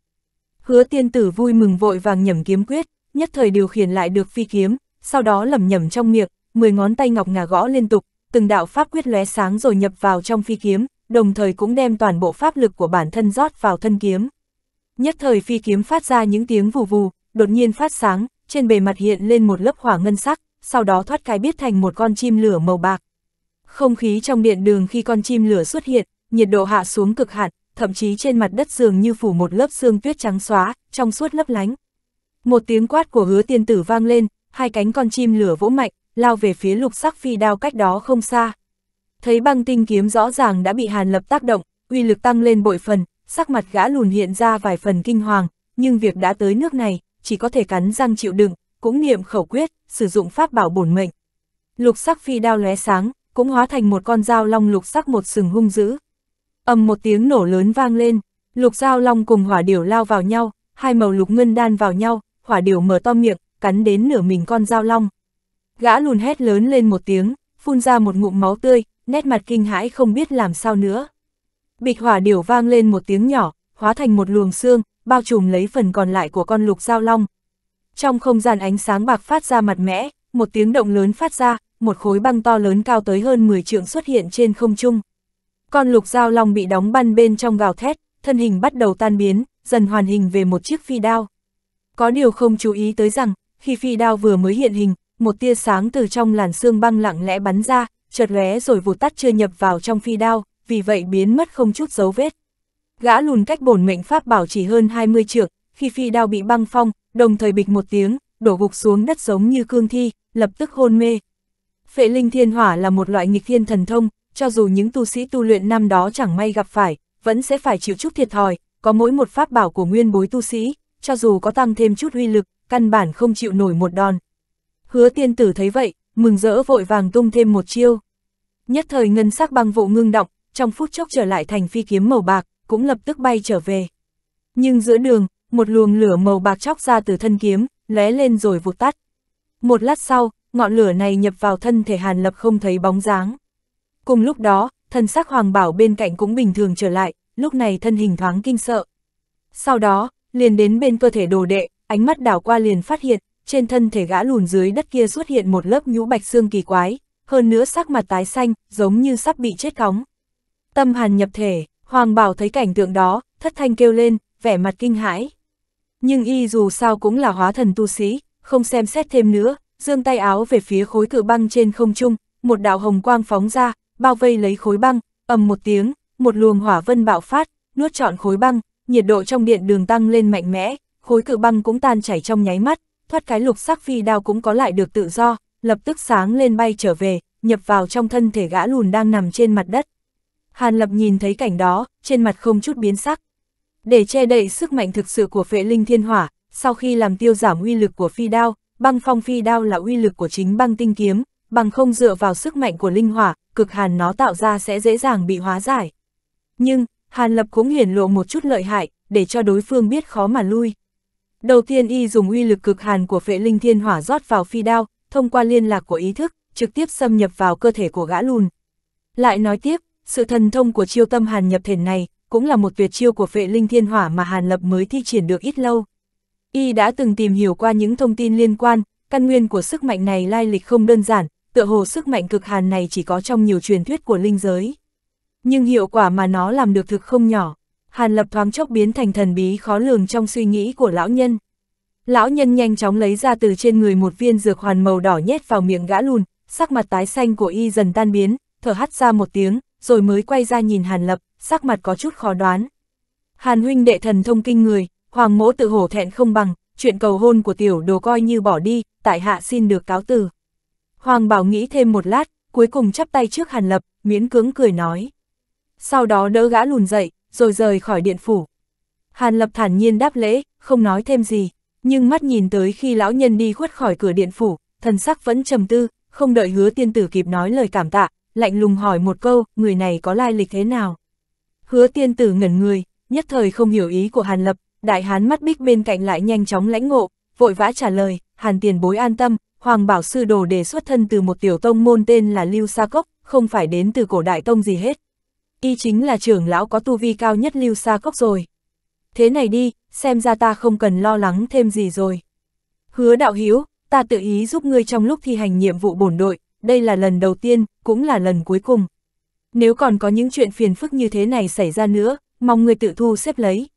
Hứa tiên tử vui mừng vội vàng nhầm kiếm quyết, nhất thời điều khiển lại được phi kiếm, sau đó lầm nhầm trong miệng, mười ngón tay ngọc ngà gõ liên tục, từng đạo pháp quyết lóe sáng rồi nhập vào trong phi kiếm, đồng thời cũng đem toàn bộ pháp lực của bản thân rót vào thân kiếm. Nhất thời phi kiếm phát ra những tiếng vù vù, đột nhiên phát sáng, trên bề mặt hiện lên một lớp hỏa ngân sắc, sau đó thoát cái biết thành một con chim lửa màu bạc, không khí trong điện đường khi con chim lửa xuất hiện, nhiệt độ hạ xuống cực hạn, thậm chí trên mặt đất dường như phủ một lớp xương tuyết trắng xóa, trong suốt lấp lánh. Một tiếng quát của hứa tiên tử vang lên, hai cánh con chim lửa vỗ mạnh, lao về phía lục sắc phi đao cách đó không xa. Thấy băng tinh kiếm rõ ràng đã bị hàn lập tác động, uy lực tăng lên bội phần, sắc mặt gã lùn hiện ra vài phần kinh hoàng, nhưng việc đã tới nước này, chỉ có thể cắn răng chịu đựng, cũng niệm khẩu quyết, sử dụng pháp bảo bổn mệnh. Lục sắc phi đao lóe sáng, cũng hóa thành một con dao long lục sắc một sừng hung dữ. ầm một tiếng nổ lớn vang lên, lục dao long cùng hỏa điểu lao vào nhau, hai màu lục ngân đan vào nhau, hỏa điểu mở to miệng, cắn đến nửa mình con dao long. Gã lùn hét lớn lên một tiếng, phun ra một ngụm máu tươi, nét mặt kinh hãi không biết làm sao nữa. Bịch hỏa điểu vang lên một tiếng nhỏ, hóa thành một luồng xương, bao trùm lấy phần còn lại của con lục dao long. Trong không gian ánh sáng bạc phát ra mặt mẽ, một tiếng động lớn phát ra, một khối băng to lớn cao tới hơn 10 trượng xuất hiện trên không trung. Con lục giao long bị đóng băng bên trong gào thét, thân hình bắt đầu tan biến, dần hoàn hình về một chiếc phi đao. Có điều không chú ý tới rằng, khi phi đao vừa mới hiện hình, một tia sáng từ trong làn xương băng lặng lẽ bắn ra, chợt lóe rồi vụt tắt chưa nhập vào trong phi đao, vì vậy biến mất không chút dấu vết. Gã lùn cách bổn mệnh pháp bảo chỉ hơn 20 trượng, khi phi đao bị băng phong, đồng thời bịch một tiếng, đổ gục xuống đất giống như cương thi, lập tức hôn mê. Phệ linh thiên hỏa là một loại nghịch thiên thần thông, cho dù những tu sĩ tu luyện năm đó chẳng may gặp phải, vẫn sẽ phải chịu chút thiệt thòi, có mỗi một pháp bảo của nguyên bối tu sĩ, cho dù có tăng thêm chút huy lực, căn bản không chịu nổi một đòn. Hứa tiên tử thấy vậy, mừng rỡ vội vàng tung thêm một chiêu. Nhất thời ngân sắc băng vụ ngưng động, trong phút chốc trở lại thành phi kiếm màu bạc, cũng lập tức bay trở về. Nhưng giữa đường, một luồng lửa màu bạc chóc ra từ thân kiếm, lóe lên rồi vụt tắt. Một lát sau, ngọn lửa này nhập vào thân thể Hàn Lập không thấy bóng dáng. Cùng lúc đó, thân xác Hoàng Bảo bên cạnh cũng bình thường trở lại, lúc này thân hình thoáng kinh sợ. Sau đó, liền đến bên cơ thể đồ đệ, ánh mắt đảo qua liền phát hiện, trên thân thể gã lùn dưới đất kia xuất hiện một lớp nhũ bạch xương kỳ quái, hơn nữa sắc mặt tái xanh, giống như sắp bị chết cóng. Tâm Hàn nhập thể, Hoàng Bảo thấy cảnh tượng đó, thất thanh kêu lên, vẻ mặt kinh hãi. Nhưng y dù sao cũng là hóa thần tu sĩ, không xem xét thêm nữa, dương tay áo về phía khối cự băng trên không trung, một đạo hồng quang phóng ra, bao vây lấy khối băng, ầm một tiếng, một luồng hỏa vân bạo phát, nuốt trọn khối băng, nhiệt độ trong điện đường tăng lên mạnh mẽ, khối cự băng cũng tan chảy trong nháy mắt, thoát cái lục sắc phi đao cũng có lại được tự do, lập tức sáng lên bay trở về, nhập vào trong thân thể gã lùn đang nằm trên mặt đất. Hàn Lập nhìn thấy cảnh đó, trên mặt không chút biến sắc. Để che đậy sức mạnh thực sự của phệ linh thiên hỏa, sau khi làm tiêu giảm uy lực của phi đao, băng phong phi đao là uy lực của chính băng tinh kiếm, bằng không dựa vào sức mạnh của linh hỏa, cực hàn nó tạo ra sẽ dễ dàng bị hóa giải. Nhưng, Hàn Lập cũng hiển lộ một chút lợi hại, để cho đối phương biết khó mà lui. Đầu tiên y dùng uy lực cực hàn của phệ linh thiên hỏa rót vào phi đao, thông qua liên lạc của ý thức, trực tiếp xâm nhập vào cơ thể của gã lùn. Lại nói tiếp, sự thần thông của chiêu tâm hàn nhập thể này, cũng là một tuyệt chiêu của phệ linh thiên hỏa mà Hàn Lập mới thi triển được ít lâu. Y đã từng tìm hiểu qua những thông tin liên quan, căn nguyên của sức mạnh này lai lịch không đơn giản, tựa hồ sức mạnh cực hàn này chỉ có trong nhiều truyền thuyết của linh giới. Nhưng hiệu quả mà nó làm được thực không nhỏ, Hàn Lập thoáng chốc biến thành thần bí khó lường trong suy nghĩ của lão nhân. Lão nhân nhanh chóng lấy ra từ trên người một viên dược hoàn màu đỏ nhét vào miệng gã lùn, sắc mặt tái xanh của y dần tan biến, thở hắt ra một tiếng, rồi mới quay ra nhìn Hàn Lập, sắc mặt có chút khó đoán. Hàn huynh đệ thần thông kinh người, Hoàng mỗ tự hổ thẹn không bằng, chuyện cầu hôn của tiểu đồ coi như bỏ đi, tại hạ xin được cáo từ. Hoàng bảo nghĩ thêm một lát, cuối cùng chắp tay trước Hàn Lập, miễn cưỡng cười nói. Sau đó đỡ gã lùn dậy, rồi rời khỏi điện phủ. Hàn Lập thản nhiên đáp lễ, không nói thêm gì, nhưng mắt nhìn tới khi lão nhân đi khuất khỏi cửa điện phủ, thần sắc vẫn trầm tư, không đợi hứa tiên tử kịp nói lời cảm tạ, lạnh lùng hỏi một câu, người này có lai lịch thế nào? Hứa tiên tử ngẩn người, nhất thời không hiểu ý của Hàn Lập, đại hán mắt bích bên cạnh lại nhanh chóng lãnh ngộ, vội vã trả lời, hàn tiền bối an tâm, Hoàng Bảo Sư Đồ đề xuất thân từ một tiểu tông môn tên là Lưu Sa Cốc, không phải đến từ cổ đại tông gì hết. Y chính là trưởng lão có tu vi cao nhất Lưu Sa Cốc rồi. Thế này đi, xem ra ta không cần lo lắng thêm gì rồi. Hứa đạo hiếu, ta tự ý giúp ngươi trong lúc thi hành nhiệm vụ bổn đội, đây là lần đầu tiên, cũng là lần cuối cùng. Nếu còn có những chuyện phiền phức như thế này xảy ra nữa, mong ngươi tự thu xếp lấy.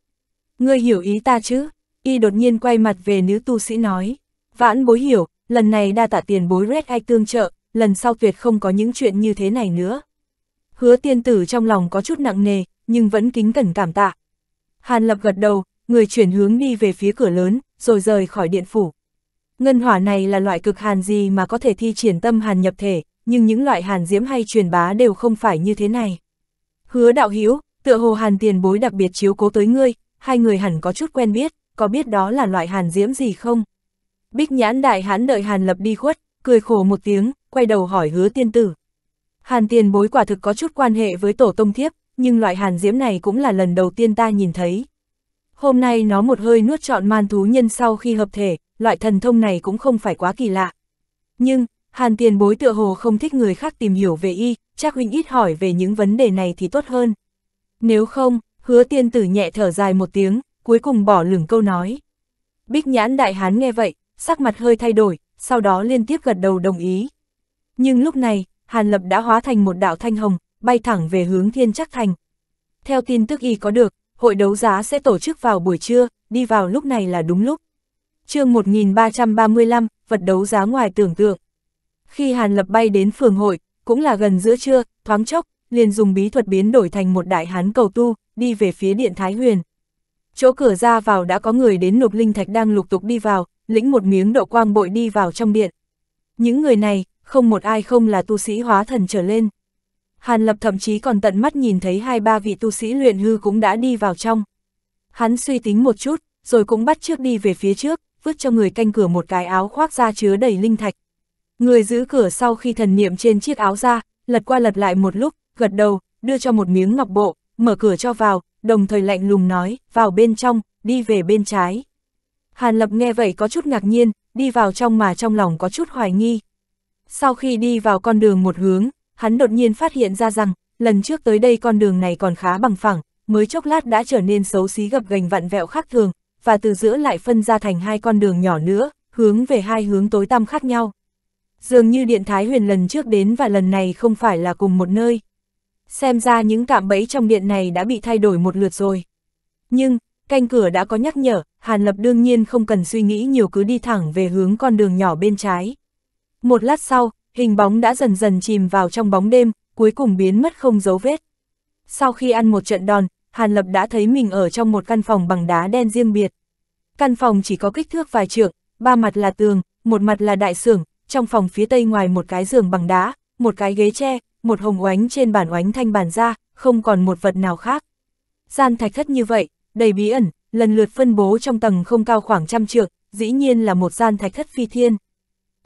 Ngươi hiểu ý ta chứ? Y đột nhiên quay mặt về nữ tu sĩ nói. Vãn bối hiểu, lần này đa tạ tiền bối Red Eye tương trợ, lần sau tuyệt không có những chuyện như thế này nữa. Hứa tiên tử trong lòng có chút nặng nề, nhưng vẫn kính cẩn cảm tạ. Hàn lập gật đầu, người chuyển hướng đi về phía cửa lớn, rồi rời khỏi điện phủ. Ngân hỏa này là loại cực hàn gì mà có thể thi triển tâm hàn nhập thể, nhưng những loại hàn diễm hay truyền bá đều không phải như thế này. Hứa đạo hữu tựa hồ hàn tiền bối đặc biệt chiếu cố tới ngươi, hai người hẳn có chút quen biết, có biết đó là loại hàn diễm gì không? Bích nhãn đại hán đợi hàn lập đi khuất, cười khổ một tiếng, quay đầu hỏi hứa tiên tử. Hàn tiền bối quả thực có chút quan hệ với tổ tông thiếp, nhưng loại hàn diễm này cũng là lần đầu tiên ta nhìn thấy. Hôm nay nó một hơi nuốt trọn man thú nhân sau khi hợp thể, loại thần thông này cũng không phải quá kỳ lạ. Nhưng, hàn tiền bối tựa hồ không thích người khác tìm hiểu về y, chắc huynh ít hỏi về những vấn đề này thì tốt hơn. Nếu không, hứa tiên tử nhẹ thở dài một tiếng, cuối cùng bỏ lửng câu nói. Bích nhãn đại hán nghe vậy, sắc mặt hơi thay đổi, sau đó liên tiếp gật đầu đồng ý. Nhưng lúc này, Hàn Lập đã hóa thành một đạo thanh hồng, bay thẳng về hướng thiên chắc thành. Theo tin tức y có được, hội đấu giá sẽ tổ chức vào buổi trưa, đi vào lúc này là đúng lúc. chương 1335, vật đấu giá ngoài tưởng tượng. Khi Hàn Lập bay đến phường hội, cũng là gần giữa trưa, thoáng chốc, liền dùng bí thuật biến đổi thành một đại hán cầu tu, đi về phía điện Thái Huyền. Chỗ cửa ra vào đã có người đến lục linh thạch đang lục tục đi vào, lĩnh một miếng độ quang bội đi vào trong điện. Những người này, không một ai không là tu sĩ hóa thần trở lên. Hàn Lập thậm chí còn tận mắt nhìn thấy hai ba vị tu sĩ luyện hư cũng đã đi vào trong. Hắn suy tính một chút, rồi cũng bắt trước đi về phía trước, vứt cho người canh cửa một cái áo khoác ra chứa đầy linh thạch. Người giữ cửa sau khi thần niệm trên chiếc áo ra, lật qua lật lại một lúc, gật đầu, đưa cho một miếng ngọc bộ, mở cửa cho vào, đồng thời lạnh lùng nói, vào bên trong, đi về bên trái. Hàn Lập nghe vậy có chút ngạc nhiên, đi vào trong mà trong lòng có chút hoài nghi. Sau khi đi vào con đường một hướng, hắn đột nhiên phát hiện ra rằng, lần trước tới đây con đường này còn khá bằng phẳng, mới chốc lát đã trở nên xấu xí gập gành vặn vẹo khác thường, và từ giữa lại phân ra thành hai con đường nhỏ nữa, hướng về hai hướng tối tăm khác nhau. Dường như điện thái huyền lần trước đến và lần này không phải là cùng một nơi xem ra những cạm bẫy trong điện này đã bị thay đổi một lượt rồi. Nhưng, canh cửa đã có nhắc nhở, Hàn Lập đương nhiên không cần suy nghĩ nhiều cứ đi thẳng về hướng con đường nhỏ bên trái. Một lát sau, hình bóng đã dần dần chìm vào trong bóng đêm, cuối cùng biến mất không dấu vết. Sau khi ăn một trận đòn, Hàn Lập đã thấy mình ở trong một căn phòng bằng đá đen riêng biệt. Căn phòng chỉ có kích thước vài trượng, ba mặt là tường, một mặt là đại sưởng, trong phòng phía tây ngoài một cái giường bằng đá, một cái ghế tre, một hồng oánh trên bản oánh thanh bản ra, không còn một vật nào khác. Gian thạch thất như vậy, đầy bí ẩn, lần lượt phân bố trong tầng không cao khoảng trăm trượng, dĩ nhiên là một gian thạch thất phi thiên.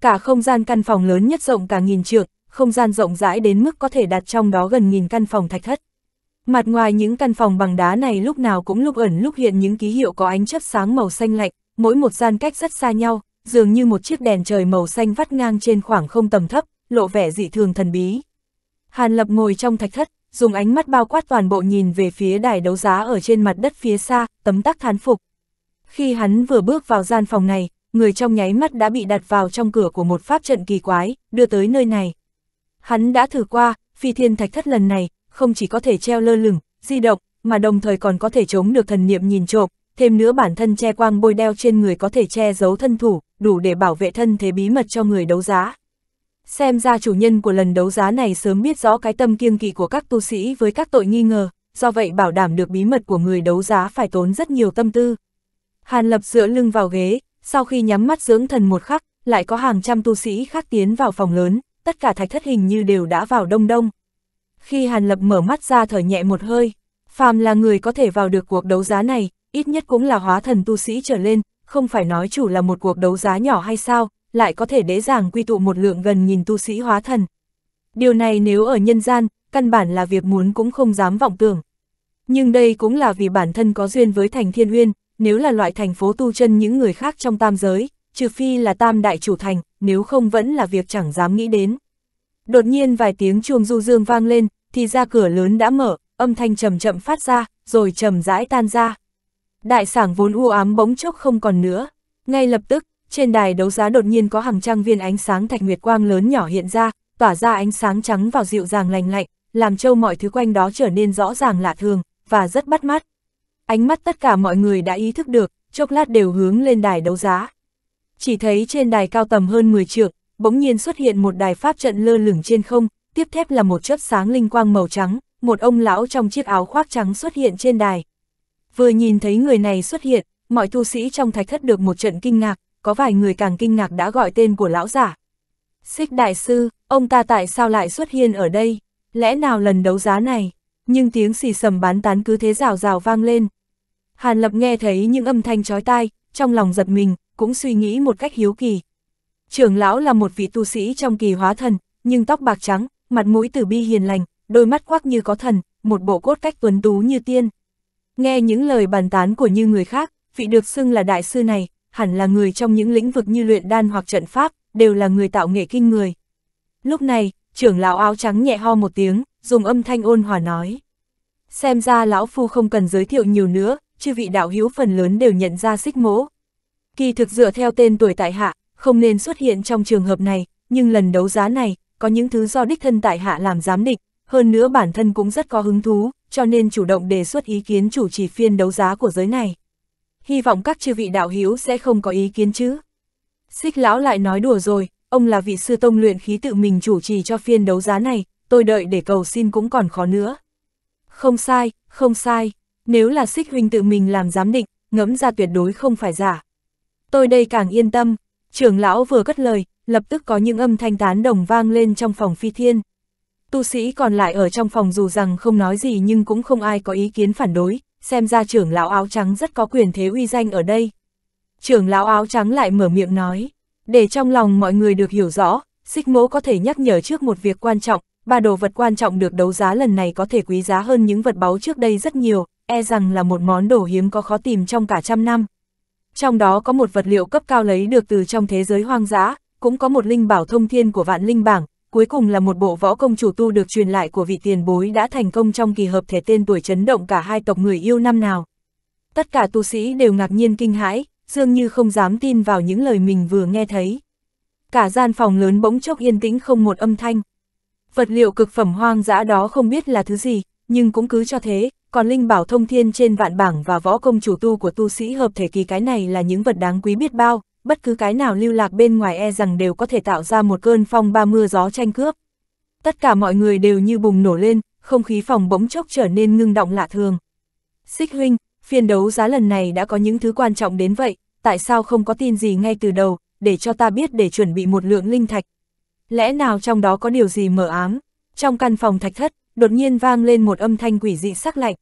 Cả không gian căn phòng lớn nhất rộng cả nghìn trượng, không gian rộng rãi đến mức có thể đặt trong đó gần nghìn căn phòng thạch thất. Mặt ngoài những căn phòng bằng đá này lúc nào cũng lúc ẩn lúc hiện những ký hiệu có ánh chớp sáng màu xanh lạnh, mỗi một gian cách rất xa nhau, dường như một chiếc đèn trời màu xanh vắt ngang trên khoảng không tầm thấp, lộ vẻ dị thường thần bí. Hàn Lập ngồi trong thạch thất, dùng ánh mắt bao quát toàn bộ nhìn về phía đài đấu giá ở trên mặt đất phía xa, tấm tắc thán phục. Khi hắn vừa bước vào gian phòng này, người trong nháy mắt đã bị đặt vào trong cửa của một pháp trận kỳ quái, đưa tới nơi này. Hắn đã thử qua, phi thiên thạch thất lần này, không chỉ có thể treo lơ lửng, di động, mà đồng thời còn có thể chống được thần niệm nhìn trộm, thêm nữa bản thân che quang bôi đeo trên người có thể che giấu thân thủ, đủ để bảo vệ thân thế bí mật cho người đấu giá. Xem ra chủ nhân của lần đấu giá này sớm biết rõ cái tâm kiêng kỵ của các tu sĩ với các tội nghi ngờ, do vậy bảo đảm được bí mật của người đấu giá phải tốn rất nhiều tâm tư. Hàn Lập dựa lưng vào ghế, sau khi nhắm mắt dưỡng thần một khắc, lại có hàng trăm tu sĩ khác tiến vào phòng lớn, tất cả thạch thất hình như đều đã vào đông đông. Khi Hàn Lập mở mắt ra thở nhẹ một hơi, phàm là người có thể vào được cuộc đấu giá này, ít nhất cũng là hóa thần tu sĩ trở lên, không phải nói chủ là một cuộc đấu giá nhỏ hay sao, lại có thể dễ dàng quy tụ một lượng gần nghìn tu sĩ hóa thần. Điều này nếu ở nhân gian, căn bản là việc muốn cũng không dám vọng tưởng. Nhưng đây cũng là vì bản thân có duyên với thành thiên uyên, nếu là loại thành phố tu chân những người khác trong tam giới, trừ phi là tam đại chủ thành, nếu không vẫn là việc chẳng dám nghĩ đến. Đột nhiên vài tiếng chuông du dương vang lên, thì ra cửa lớn đã mở, âm thanh trầm chậm phát ra, rồi trầm rãi tan ra. Đại sảng vốn u ám bỗng chốc không còn nữa. Ngay lập tức, trên đài đấu giá đột nhiên có hàng trăm viên ánh sáng thạch nguyệt quang lớn nhỏ hiện ra, tỏa ra ánh sáng trắng vào dịu dàng lành lạnh, làm châu mọi thứ quanh đó trở nên rõ ràng lạ thường, và rất bắt mắt. Ánh mắt tất cả mọi người đã ý thức được, chốc lát đều hướng lên đài đấu giá. Chỉ thấy trên đài cao tầm hơn 10 trượng, bỗng nhiên xuất hiện một đài pháp trận lơ lửng trên không, tiếp thép là một chớp sáng linh quang màu trắng, một ông lão trong chiếc áo khoác trắng xuất hiện trên đài. Vừa nhìn thấy người này xuất hiện, mọi tu sĩ trong thạch thất được một trận kinh ngạc, có vài người càng kinh ngạc đã gọi tên của lão giả. Xích đại sư, ông ta tại sao lại xuất hiện ở đây? Lẽ nào lần đấu giá này? Nhưng tiếng xì sầm bán tán cứ thế rào rào vang lên. Hàn Lập nghe thấy những âm thanh chói tai, trong lòng giật mình, cũng suy nghĩ một cách hiếu kỳ. Trưởng lão là một vị tu sĩ trong kỳ hóa thần, nhưng tóc bạc trắng, mặt mũi tử bi hiền lành, đôi mắt quắc như có thần, một bộ cốt cách tuấn tú như tiên. Nghe những lời bàn tán của như người khác, vị được xưng là đại sư này, hẳn là người trong những lĩnh vực như luyện đan hoặc trận pháp, đều là người tạo nghệ kinh người. Lúc này, trưởng lão áo trắng nhẹ ho một tiếng, dùng âm thanh ôn hòa nói. Xem ra lão phu không cần giới thiệu nhiều nữa, chư vị đạo hữu phần lớn đều nhận ra xích mỗ. Kỳ thực dựa theo tên tuổi tại hạ, không nên xuất hiện trong trường hợp này, nhưng lần đấu giá này, có những thứ do đích thân tại hạ làm giám định, hơn nữa bản thân cũng rất có hứng thú, cho nên chủ động đề xuất ý kiến chủ trì phiên đấu giá của giới này hy vọng các chư vị đạo hiếu sẽ không có ý kiến chứ. Xích lão lại nói đùa rồi, ông là vị sư tông luyện khí tự mình chủ trì cho phiên đấu giá này, tôi đợi để cầu xin cũng còn khó nữa. Không sai, không sai, nếu là xích huynh tự mình làm giám định, ngẫm ra tuyệt đối không phải giả. Tôi đây càng yên tâm, trưởng lão vừa cất lời, lập tức có những âm thanh tán đồng vang lên trong phòng phi thiên. Tu sĩ còn lại ở trong phòng dù rằng không nói gì nhưng cũng không ai có ý kiến phản đối, xem ra trưởng lão áo trắng rất có quyền thế uy danh ở đây. Trưởng lão áo trắng lại mở miệng nói, để trong lòng mọi người được hiểu rõ, xích mỗ có thể nhắc nhở trước một việc quan trọng, ba đồ vật quan trọng được đấu giá lần này có thể quý giá hơn những vật báu trước đây rất nhiều, e rằng là một món đồ hiếm có khó tìm trong cả trăm năm. Trong đó có một vật liệu cấp cao lấy được từ trong thế giới hoang dã, cũng có một linh bảo thông thiên của vạn linh bảng, cuối cùng là một bộ võ công chủ tu được truyền lại của vị tiền bối đã thành công trong kỳ hợp thể tên tuổi chấn động cả hai tộc người yêu năm nào. Tất cả tu sĩ đều ngạc nhiên kinh hãi, dường như không dám tin vào những lời mình vừa nghe thấy. Cả gian phòng lớn bỗng chốc yên tĩnh không một âm thanh. Vật liệu cực phẩm hoang dã đó không biết là thứ gì, nhưng cũng cứ cho thế, còn linh bảo thông thiên trên vạn bảng và võ công chủ tu của tu sĩ hợp thể kỳ cái này là những vật đáng quý biết bao, bất cứ cái nào lưu lạc bên ngoài e rằng đều có thể tạo ra một cơn phong ba mưa gió tranh cướp. Tất cả mọi người đều như bùng nổ lên, không khí phòng bỗng chốc trở nên ngưng động lạ thường. Xích huynh, phiên đấu giá lần này đã có những thứ quan trọng đến vậy, tại sao không có tin gì ngay từ đầu, để cho ta biết để chuẩn bị một lượng linh thạch. Lẽ nào trong đó có điều gì mở ám? Trong căn phòng thạch thất, đột nhiên vang lên một âm thanh quỷ dị sắc lạnh.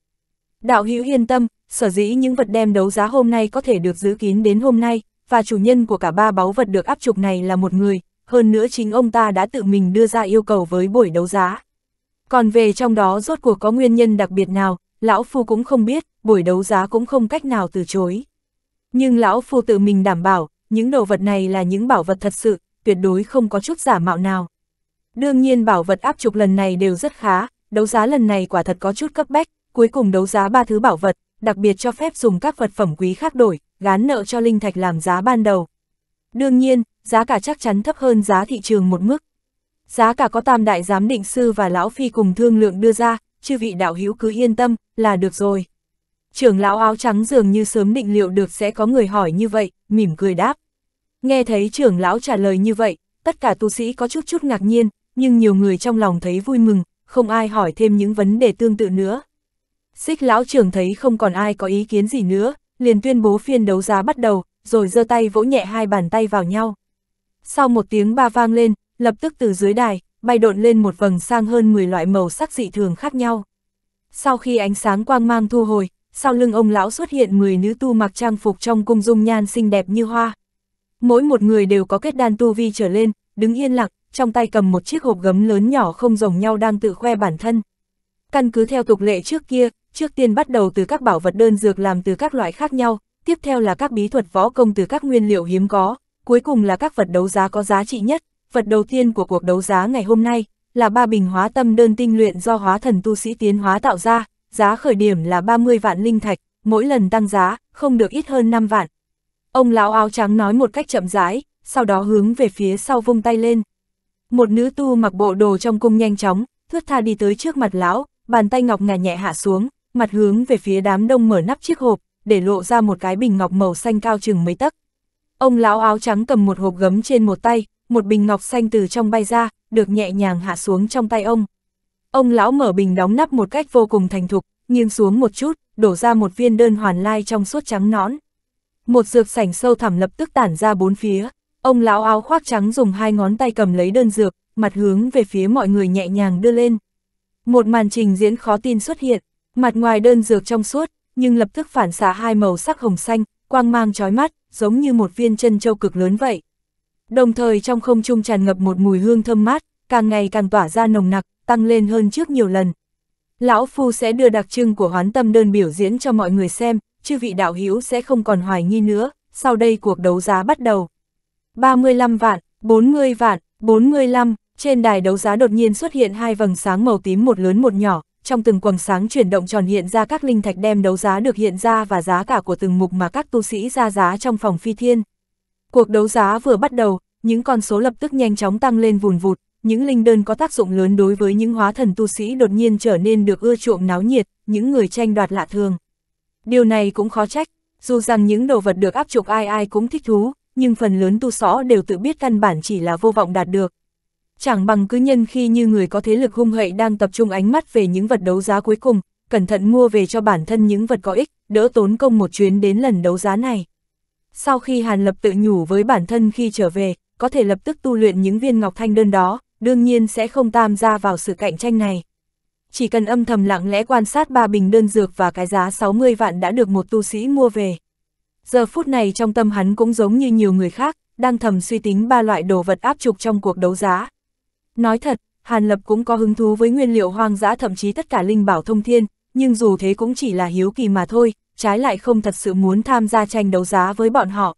Đạo hữu yên tâm, sở dĩ những vật đem đấu giá hôm nay có thể được giữ kín đến hôm nay, và chủ nhân của cả ba báu vật được áp trục này là một người, hơn nữa chính ông ta đã tự mình đưa ra yêu cầu với buổi đấu giá. Còn về trong đó rốt cuộc có nguyên nhân đặc biệt nào, Lão Phu cũng không biết, buổi đấu giá cũng không cách nào từ chối. Nhưng Lão Phu tự mình đảm bảo, những đồ vật này là những bảo vật thật sự, tuyệt đối không có chút giả mạo nào. Đương nhiên bảo vật áp trục lần này đều rất khá, đấu giá lần này quả thật có chút cấp bách, cuối cùng đấu giá ba thứ bảo vật, đặc biệt cho phép dùng các vật phẩm quý khác đổi, gán nợ cho linh thạch làm giá ban đầu. Đương nhiên, giá cả chắc chắn thấp hơn giá thị trường một mức. Giá cả có tam đại giám định sư và lão phi cùng thương lượng đưa ra, chư vị đạo hữu cứ yên tâm, là được rồi. Trưởng lão áo trắng dường như sớm định liệu được sẽ có người hỏi như vậy, mỉm cười đáp. Nghe thấy trưởng lão trả lời như vậy, tất cả tu sĩ có chút chút ngạc nhiên, nhưng nhiều người trong lòng thấy vui mừng, không ai hỏi thêm những vấn đề tương tự nữa. Xích lão trưởng thấy không còn ai có ý kiến gì nữa, liền tuyên bố phiên đấu giá bắt đầu, rồi giơ tay vỗ nhẹ hai bàn tay vào nhau. Sau một tiếng ba vang lên, lập tức từ dưới đài, bay độn lên một vầng sang hơn 10 loại màu sắc dị thường khác nhau. Sau khi ánh sáng quang mang thu hồi, sau lưng ông lão xuất hiện 10 nữ tu mặc trang phục trong cung dung nhan xinh đẹp như hoa. Mỗi một người đều có kết đan tu vi trở lên, đứng yên lặng, trong tay cầm một chiếc hộp gấm lớn nhỏ không rồng nhau đang tự khoe bản thân. Căn cứ theo tục lệ trước kia, trước tiên bắt đầu từ các bảo vật đơn dược làm từ các loại khác nhau, tiếp theo là các bí thuật võ công từ các nguyên liệu hiếm có, cuối cùng là các vật đấu giá có giá trị nhất. Vật đầu tiên của cuộc đấu giá ngày hôm nay là ba bình hóa tâm đơn tinh luyện do hóa thần tu sĩ tiến hóa tạo ra, giá khởi điểm là 30 vạn linh thạch, mỗi lần tăng giá, không được ít hơn 5 vạn. Ông lão áo trắng nói một cách chậm rãi, sau đó hướng về phía sau vung tay lên. Một nữ tu mặc bộ đồ trong cung nhanh chóng, thướt tha đi tới trước mặt lão, bàn tay ngọc ngà nhẹ hạ xuống, mặt hướng về phía đám đông mở nắp chiếc hộp, để lộ ra một cái bình ngọc màu xanh cao chừng mấy tấc. Ông lão áo trắng cầm một hộp gấm trên một tay, một bình ngọc xanh từ trong bay ra, được nhẹ nhàng hạ xuống trong tay ông. Ông lão mở bình đóng nắp một cách vô cùng thành thục, nghiêng xuống một chút, đổ ra một viên đơn hoàn lai trong suốt trắng nõn. Một dược sảnh sâu thẳm lập tức tản ra bốn phía, ông lão áo khoác trắng dùng hai ngón tay cầm lấy đơn dược, mặt hướng về phía mọi người nhẹ nhàng đưa lên. Một màn trình diễn khó tin xuất hiện, Mặt ngoài đơn dược trong suốt, nhưng lập tức phản xạ hai màu sắc hồng xanh, quang mang chói mắt, giống như một viên chân châu cực lớn vậy. Đồng thời trong không trung tràn ngập một mùi hương thơm mát, càng ngày càng tỏa ra nồng nặc, tăng lên hơn trước nhiều lần. Lão Phu sẽ đưa đặc trưng của hoán tâm đơn biểu diễn cho mọi người xem, chư vị đạo hữu sẽ không còn hoài nghi nữa, sau đây cuộc đấu giá bắt đầu. 35 vạn, 40 vạn, 45, trên đài đấu giá đột nhiên xuất hiện hai vầng sáng màu tím một lớn một nhỏ, trong từng quầng sáng chuyển động tròn hiện ra các linh thạch đem đấu giá được hiện ra và giá cả của từng mục mà các tu sĩ ra giá trong phòng phi thiên. Cuộc đấu giá vừa bắt đầu, những con số lập tức nhanh chóng tăng lên vùn vụt, những linh đơn có tác dụng lớn đối với những hóa thần tu sĩ đột nhiên trở nên được ưa chuộng náo nhiệt, những người tranh đoạt lạ thường. Điều này cũng khó trách, dù rằng những đồ vật được áp trục ai ai cũng thích thú, nhưng phần lớn tu sõ đều tự biết căn bản chỉ là vô vọng đạt được, chẳng bằng cứ nhân khi như người có thế lực hung hậy đang tập trung ánh mắt về những vật đấu giá cuối cùng, cẩn thận mua về cho bản thân những vật có ích, đỡ tốn công một chuyến đến lần đấu giá này. Sau khi Hàn Lập tự nhủ với bản thân khi trở về, có thể lập tức tu luyện những viên ngọc thanh đơn đó, đương nhiên sẽ không tham gia vào sự cạnh tranh này. Chỉ cần âm thầm lặng lẽ quan sát ba bình đơn dược và cái giá 60 vạn đã được một tu sĩ mua về. Giờ phút này trong tâm hắn cũng giống như nhiều người khác, đang thầm suy tính ba loại đồ vật áp trục trong cuộc đấu giá, Nói thật, Hàn Lập cũng có hứng thú với nguyên liệu hoang dã thậm chí tất cả linh bảo thông thiên, nhưng dù thế cũng chỉ là hiếu kỳ mà thôi, trái lại không thật sự muốn tham gia tranh đấu giá với bọn họ.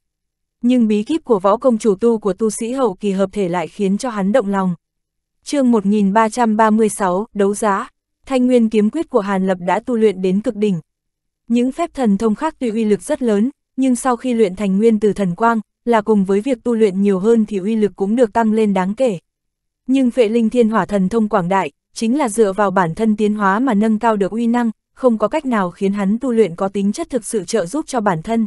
Nhưng bí kíp của võ công chủ tu của tu sĩ hậu kỳ hợp thể lại khiến cho hắn động lòng. chương 1336, đấu giá, thanh nguyên kiếm quyết của Hàn Lập đã tu luyện đến cực đỉnh. Những phép thần thông khác tuy uy lực rất lớn, nhưng sau khi luyện thành nguyên từ thần quang, là cùng với việc tu luyện nhiều hơn thì uy lực cũng được tăng lên đáng kể. Nhưng vệ linh thiên hỏa thần thông quảng đại, chính là dựa vào bản thân tiến hóa mà nâng cao được uy năng, không có cách nào khiến hắn tu luyện có tính chất thực sự trợ giúp cho bản thân.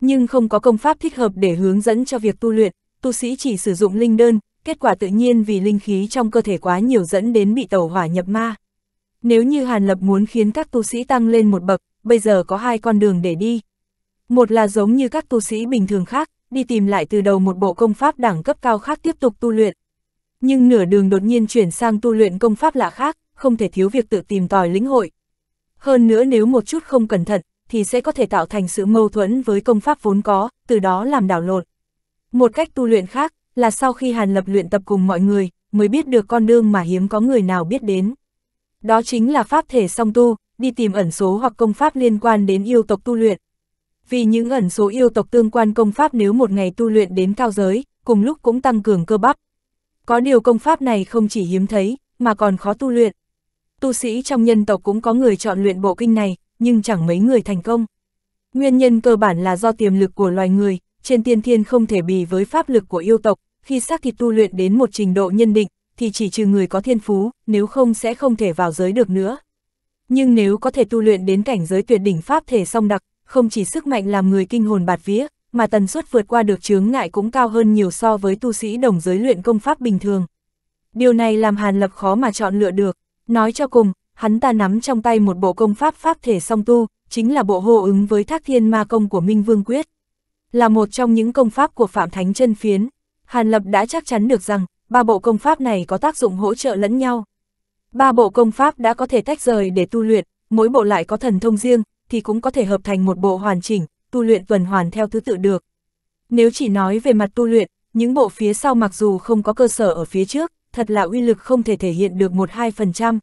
Nhưng không có công pháp thích hợp để hướng dẫn cho việc tu luyện, tu sĩ chỉ sử dụng linh đơn, kết quả tự nhiên vì linh khí trong cơ thể quá nhiều dẫn đến bị tẩu hỏa nhập ma. Nếu như Hàn Lập muốn khiến các tu sĩ tăng lên một bậc, bây giờ có hai con đường để đi. Một là giống như các tu sĩ bình thường khác, đi tìm lại từ đầu một bộ công pháp đẳng cấp cao khác tiếp tục tu luyện, nhưng nửa đường đột nhiên chuyển sang tu luyện công pháp là khác, không thể thiếu việc tự tìm tòi lĩnh hội. Hơn nữa nếu một chút không cẩn thận, thì sẽ có thể tạo thành sự mâu thuẫn với công pháp vốn có, từ đó làm đảo lộn. Một cách tu luyện khác, là sau khi Hàn Lập luyện tập cùng mọi người, mới biết được con đường mà hiếm có người nào biết đến. Đó chính là pháp thể song tu, đi tìm ẩn số hoặc công pháp liên quan đến yêu tộc tu luyện. Vì những ẩn số yêu tộc tương quan công pháp nếu một ngày tu luyện đến cao giới, cùng lúc cũng tăng cường cơ bắp, có điều công pháp này không chỉ hiếm thấy, mà còn khó tu luyện. Tu sĩ trong nhân tộc cũng có người chọn luyện bộ kinh này, nhưng chẳng mấy người thành công. Nguyên nhân cơ bản là do tiềm lực của loài người, trên tiên thiên không thể bì với pháp lực của yêu tộc, khi xác thịt tu luyện đến một trình độ nhân định, thì chỉ trừ người có thiên phú, nếu không sẽ không thể vào giới được nữa. Nhưng nếu có thể tu luyện đến cảnh giới tuyệt đỉnh pháp thể song đặc, không chỉ sức mạnh làm người kinh hồn bạt vía, mà tần suất vượt qua được chướng ngại cũng cao hơn nhiều so với tu sĩ đồng giới luyện công pháp bình thường. Điều này làm Hàn Lập khó mà chọn lựa được, nói cho cùng, hắn ta nắm trong tay một bộ công pháp pháp thể song tu, chính là bộ hô ứng với thác thiên ma công của Minh Vương Quyết. Là một trong những công pháp của Phạm Thánh chân Phiến, Hàn Lập đã chắc chắn được rằng, ba bộ công pháp này có tác dụng hỗ trợ lẫn nhau. Ba bộ công pháp đã có thể tách rời để tu luyện, mỗi bộ lại có thần thông riêng, thì cũng có thể hợp thành một bộ hoàn chỉnh, tu luyện tuần hoàn theo thứ tự được. Nếu chỉ nói về mặt tu luyện, những bộ phía sau mặc dù không có cơ sở ở phía trước, thật là uy lực không thể thể hiện được 1-2%.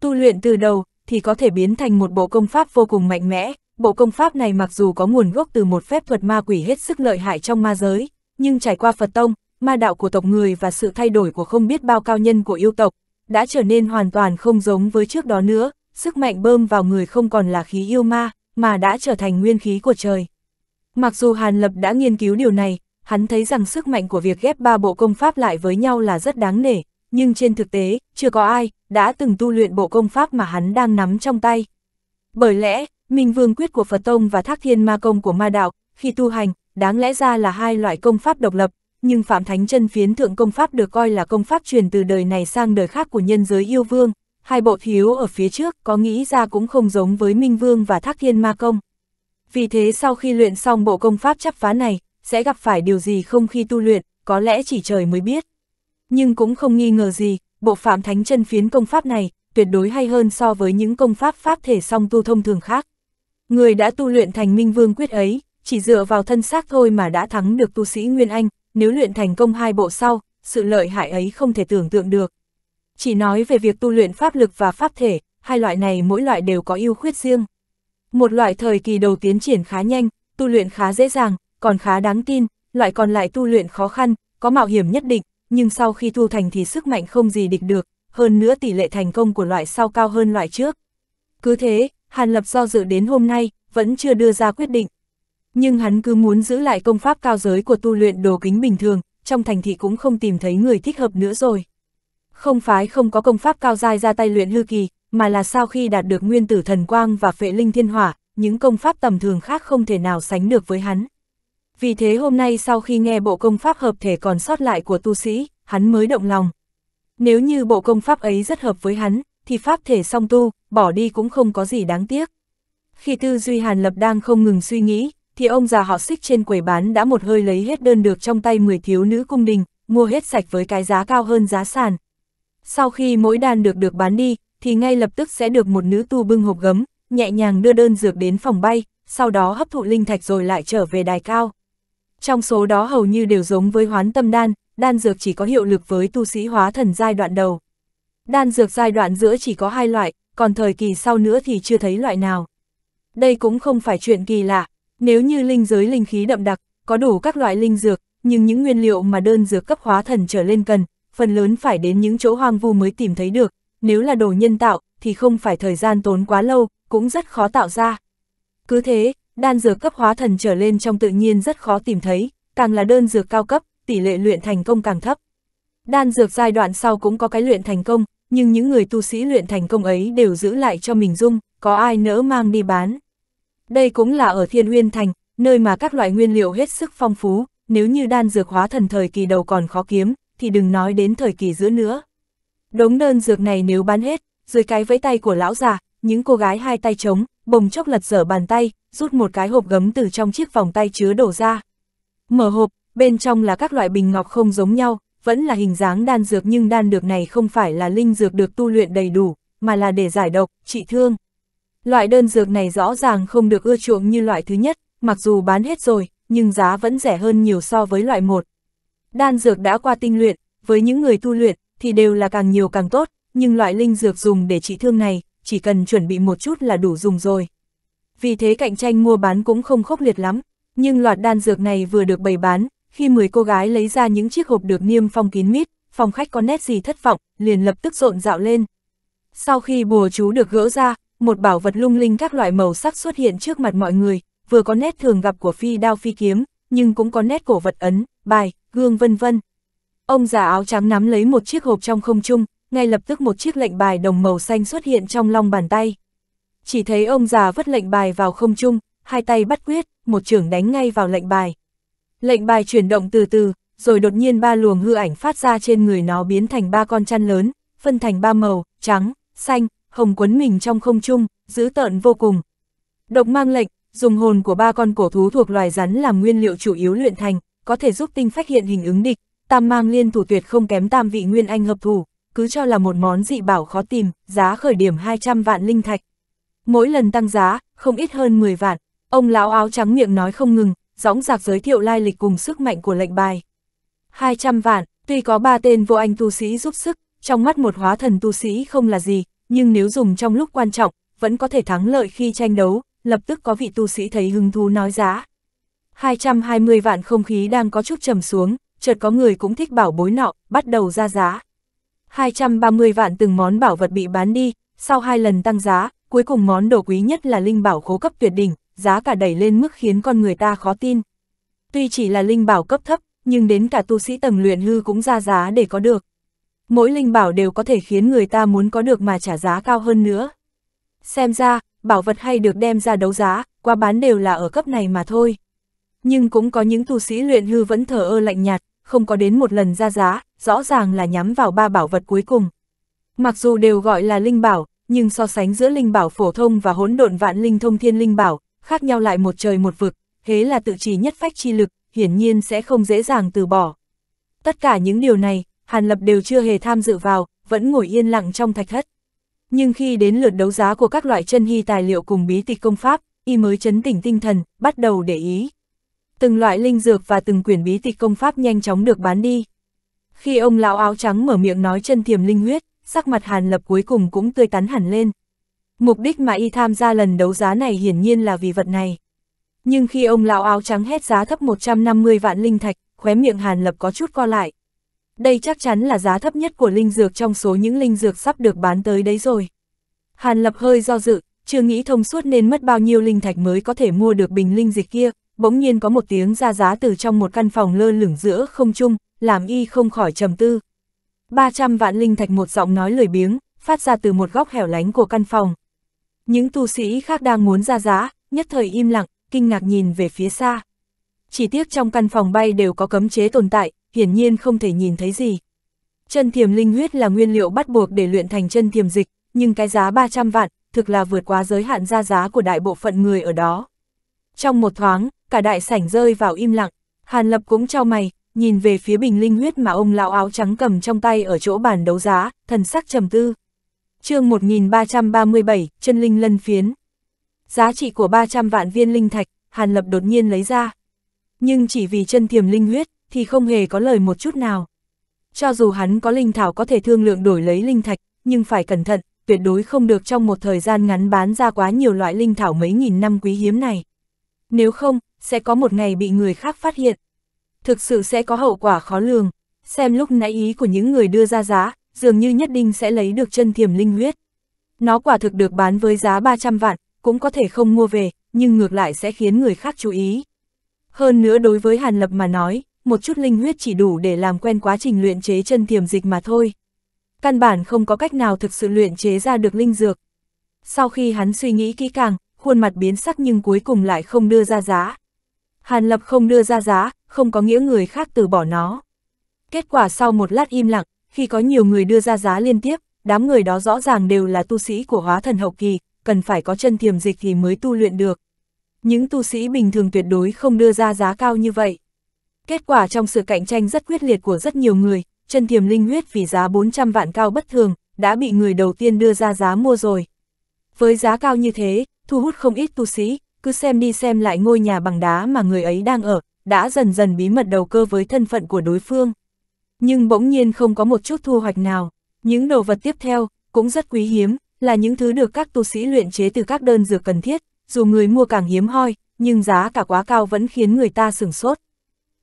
Tu luyện từ đầu thì có thể biến thành một bộ công pháp vô cùng mạnh mẽ, bộ công pháp này mặc dù có nguồn gốc từ một phép thuật ma quỷ hết sức lợi hại trong ma giới, nhưng trải qua Phật Tông, ma đạo của tộc người và sự thay đổi của không biết bao cao nhân của yêu tộc, đã trở nên hoàn toàn không giống với trước đó nữa, sức mạnh bơm vào người không còn là khí yêu ma, mà đã trở thành nguyên khí của trời. Mặc dù Hàn Lập đã nghiên cứu điều này, hắn thấy rằng sức mạnh của việc ghép ba bộ công pháp lại với nhau là rất đáng nể, nhưng trên thực tế, chưa có ai đã từng tu luyện bộ công pháp mà hắn đang nắm trong tay. Bởi lẽ, Minh Vương Quyết của Phật Tông và Thác Thiên Ma Công của Ma Đạo, khi tu hành, đáng lẽ ra là hai loại công pháp độc lập, nhưng Phạm Thánh Chân Phiến Thượng Công Pháp được coi là công pháp truyền từ đời này sang đời khác của nhân giới yêu vương, Hai bộ thiếu ở phía trước có nghĩ ra cũng không giống với Minh Vương và Thác Thiên Ma Công. Vì thế sau khi luyện xong bộ công pháp chắp phá này, sẽ gặp phải điều gì không khi tu luyện, có lẽ chỉ trời mới biết. Nhưng cũng không nghi ngờ gì, bộ phạm thánh chân phiến công pháp này, tuyệt đối hay hơn so với những công pháp pháp thể song tu thông thường khác. Người đã tu luyện thành minh vương quyết ấy, chỉ dựa vào thân xác thôi mà đã thắng được tu sĩ Nguyên Anh, nếu luyện thành công hai bộ sau, sự lợi hại ấy không thể tưởng tượng được. Chỉ nói về việc tu luyện pháp lực và pháp thể, hai loại này mỗi loại đều có ưu khuyết riêng. Một loại thời kỳ đầu tiến triển khá nhanh, tu luyện khá dễ dàng, còn khá đáng tin, loại còn lại tu luyện khó khăn, có mạo hiểm nhất định, nhưng sau khi thu thành thì sức mạnh không gì địch được, hơn nữa tỷ lệ thành công của loại sau cao hơn loại trước. Cứ thế, Hàn Lập do dự đến hôm nay, vẫn chưa đưa ra quyết định. Nhưng hắn cứ muốn giữ lại công pháp cao giới của tu luyện đồ kính bình thường, trong thành thị cũng không tìm thấy người thích hợp nữa rồi không phái không có công pháp cao dai ra tay luyện hư kỳ, mà là sau khi đạt được nguyên tử thần quang và phệ linh thiên hỏa, những công pháp tầm thường khác không thể nào sánh được với hắn. Vì thế hôm nay sau khi nghe bộ công pháp hợp thể còn sót lại của tu sĩ, hắn mới động lòng. Nếu như bộ công pháp ấy rất hợp với hắn, thì pháp thể song tu, bỏ đi cũng không có gì đáng tiếc. Khi tư duy Hàn Lập đang không ngừng suy nghĩ, thì ông già họ xích trên quầy bán đã một hơi lấy hết đơn được trong tay 10 thiếu nữ cung đình, mua hết sạch với cái giá cao hơn giá sàn, sau khi mỗi đan được được bán đi, thì ngay lập tức sẽ được một nữ tu bưng hộp gấm, nhẹ nhàng đưa đơn dược đến phòng bay, sau đó hấp thụ linh thạch rồi lại trở về đài cao. Trong số đó hầu như đều giống với hoán tâm đan, đan dược chỉ có hiệu lực với tu sĩ hóa thần giai đoạn đầu. Đan dược giai đoạn giữa chỉ có hai loại, còn thời kỳ sau nữa thì chưa thấy loại nào. Đây cũng không phải chuyện kỳ lạ, nếu như linh giới linh khí đậm đặc, có đủ các loại linh dược, nhưng những nguyên liệu mà đơn dược cấp hóa thần trở lên cần, phần lớn phải đến những chỗ hoang vu mới tìm thấy được, nếu là đồ nhân tạo, thì không phải thời gian tốn quá lâu, cũng rất khó tạo ra. Cứ thế, đan dược cấp hóa thần trở lên trong tự nhiên rất khó tìm thấy, càng là đơn dược cao cấp, tỷ lệ luyện thành công càng thấp. Đan dược giai đoạn sau cũng có cái luyện thành công, nhưng những người tu sĩ luyện thành công ấy đều giữ lại cho mình dung, có ai nỡ mang đi bán. Đây cũng là ở Thiên nguyên Thành, nơi mà các loại nguyên liệu hết sức phong phú, nếu như đan dược hóa thần thời kỳ đầu còn khó kiếm, thì đừng nói đến thời kỳ giữa nữa. Đống đơn dược này nếu bán hết, dưới cái vẫy tay của lão già, những cô gái hai tay trống, bồng chốc lật dở bàn tay, rút một cái hộp gấm từ trong chiếc vòng tay chứa đổ ra. Mở hộp, bên trong là các loại bình ngọc không giống nhau, vẫn là hình dáng đan dược nhưng đan dược này không phải là linh dược được tu luyện đầy đủ, mà là để giải độc, trị thương. Loại đơn dược này rõ ràng không được ưa chuộng như loại thứ nhất, mặc dù bán hết rồi, nhưng giá vẫn rẻ hơn nhiều so với loại một, Đan dược đã qua tinh luyện, với những người tu luyện, thì đều là càng nhiều càng tốt, nhưng loại linh dược dùng để trị thương này, chỉ cần chuẩn bị một chút là đủ dùng rồi. Vì thế cạnh tranh mua bán cũng không khốc liệt lắm, nhưng loạt đan dược này vừa được bày bán, khi 10 cô gái lấy ra những chiếc hộp được niêm phong kín mít, phòng khách có nét gì thất vọng, liền lập tức rộn dạo lên. Sau khi bùa chú được gỡ ra, một bảo vật lung linh các loại màu sắc xuất hiện trước mặt mọi người, vừa có nét thường gặp của phi đao phi kiếm, nhưng cũng có nét cổ vật ấn, bài, gương vân vân. Ông già áo trắng nắm lấy một chiếc hộp trong không trung, ngay lập tức một chiếc lệnh bài đồng màu xanh xuất hiện trong lòng bàn tay. Chỉ thấy ông già vứt lệnh bài vào không trung, hai tay bắt quyết, một trưởng đánh ngay vào lệnh bài. Lệnh bài chuyển động từ từ, rồi đột nhiên ba luồng hư ảnh phát ra trên người nó biến thành ba con chăn lớn, phân thành ba màu, trắng, xanh, hồng quấn mình trong không trung, dữ tợn vô cùng. Độc mang lệnh, dùng hồn của ba con cổ thú thuộc loài rắn làm nguyên liệu chủ yếu luyện thành, có thể giúp tinh phách hiện hình ứng địch, tam mang liên thủ tuyệt không kém tam vị nguyên anh hợp thủ, cứ cho là một món dị bảo khó tìm, giá khởi điểm 200 vạn linh thạch. Mỗi lần tăng giá, không ít hơn 10 vạn, ông lão áo trắng miệng nói không ngừng, dõng dạc giới thiệu lai lịch cùng sức mạnh của lệnh bài. 200 vạn, tuy có ba tên vô anh tu sĩ giúp sức, trong mắt một hóa thần tu sĩ không là gì, nhưng nếu dùng trong lúc quan trọng, vẫn có thể thắng lợi khi tranh đấu, lập tức có vị tu sĩ thấy hứng thú nói giá. 220 vạn không khí đang có chút trầm xuống, chợt có người cũng thích bảo bối nọ, bắt đầu ra giá. 230 vạn từng món bảo vật bị bán đi, sau hai lần tăng giá, cuối cùng món đồ quý nhất là linh bảo khố cấp tuyệt đỉnh, giá cả đẩy lên mức khiến con người ta khó tin. Tuy chỉ là linh bảo cấp thấp, nhưng đến cả tu sĩ tầng luyện hư cũng ra giá để có được. Mỗi linh bảo đều có thể khiến người ta muốn có được mà trả giá cao hơn nữa. Xem ra, bảo vật hay được đem ra đấu giá, qua bán đều là ở cấp này mà thôi. Nhưng cũng có những tu sĩ luyện hư vẫn thờ ơ lạnh nhạt, không có đến một lần ra giá, rõ ràng là nhắm vào ba bảo vật cuối cùng. Mặc dù đều gọi là linh bảo, nhưng so sánh giữa linh bảo phổ thông và hỗn độn vạn linh thông thiên linh bảo, khác nhau lại một trời một vực, thế là tự trì nhất phách chi lực, hiển nhiên sẽ không dễ dàng từ bỏ. Tất cả những điều này, Hàn Lập đều chưa hề tham dự vào, vẫn ngồi yên lặng trong thạch thất nhưng khi đến lượt đấu giá của các loại chân hy tài liệu cùng bí tịch công pháp, y mới chấn tỉnh tinh thần, bắt đầu để ý. Từng loại linh dược và từng quyển bí tịch công pháp nhanh chóng được bán đi. Khi ông lão áo trắng mở miệng nói chân thiềm linh huyết, sắc mặt Hàn Lập cuối cùng cũng tươi tắn hẳn lên. Mục đích mà y tham gia lần đấu giá này hiển nhiên là vì vật này. Nhưng khi ông lão áo trắng hét giá thấp 150 vạn linh thạch, khóe miệng Hàn Lập có chút co lại đây chắc chắn là giá thấp nhất của linh dược trong số những linh dược sắp được bán tới đấy rồi. Hàn Lập hơi do dự, chưa nghĩ thông suốt nên mất bao nhiêu linh thạch mới có thể mua được bình linh dịch kia, bỗng nhiên có một tiếng ra giá từ trong một căn phòng lơ lửng giữa không trung, làm y không khỏi trầm tư. 300 vạn linh thạch một giọng nói lười biếng, phát ra từ một góc hẻo lánh của căn phòng. Những tu sĩ khác đang muốn ra giá, nhất thời im lặng, kinh ngạc nhìn về phía xa. Chỉ tiếc trong căn phòng bay đều có cấm chế tồn tại, hiển nhiên không thể nhìn thấy gì. Chân thiềm linh huyết là nguyên liệu bắt buộc để luyện thành chân thiềm dịch, nhưng cái giá 300 vạn, thực là vượt quá giới hạn ra giá của đại bộ phận người ở đó. Trong một thoáng, cả đại sảnh rơi vào im lặng, Hàn Lập cũng trao mày, nhìn về phía bình linh huyết mà ông lão áo trắng cầm trong tay ở chỗ bàn đấu giá, thần sắc trầm tư. chương 1337, chân linh lân phiến. Giá trị của 300 vạn viên linh thạch, Hàn Lập đột nhiên lấy ra. Nhưng chỉ vì chân thiềm linh huyết, thì không hề có lời một chút nào. Cho dù hắn có linh thảo có thể thương lượng đổi lấy linh thạch, nhưng phải cẩn thận, tuyệt đối không được trong một thời gian ngắn bán ra quá nhiều loại linh thảo mấy nghìn năm quý hiếm này. Nếu không, sẽ có một ngày bị người khác phát hiện. Thực sự sẽ có hậu quả khó lường, xem lúc nãy ý của những người đưa ra giá, dường như nhất định sẽ lấy được chân thiềm linh huyết. Nó quả thực được bán với giá 300 vạn, cũng có thể không mua về, nhưng ngược lại sẽ khiến người khác chú ý. Hơn nữa đối với Hàn Lập mà nói, một chút linh huyết chỉ đủ để làm quen quá trình luyện chế chân thiềm dịch mà thôi. Căn bản không có cách nào thực sự luyện chế ra được linh dược. Sau khi hắn suy nghĩ kỹ càng, khuôn mặt biến sắc nhưng cuối cùng lại không đưa ra giá. Hàn Lập không đưa ra giá, không có nghĩa người khác từ bỏ nó. Kết quả sau một lát im lặng, khi có nhiều người đưa ra giá liên tiếp, đám người đó rõ ràng đều là tu sĩ của hóa thần hậu kỳ, cần phải có chân thiềm dịch thì mới tu luyện được. Những tu sĩ bình thường tuyệt đối không đưa ra giá cao như vậy. Kết quả trong sự cạnh tranh rất quyết liệt của rất nhiều người, chân thiềm linh huyết vì giá 400 vạn cao bất thường, đã bị người đầu tiên đưa ra giá mua rồi. Với giá cao như thế, thu hút không ít tu sĩ, cứ xem đi xem lại ngôi nhà bằng đá mà người ấy đang ở, đã dần dần bí mật đầu cơ với thân phận của đối phương. Nhưng bỗng nhiên không có một chút thu hoạch nào, những đồ vật tiếp theo cũng rất quý hiếm, là những thứ được các tu sĩ luyện chế từ các đơn dược cần thiết, dù người mua càng hiếm hoi, nhưng giá cả quá cao vẫn khiến người ta sửng sốt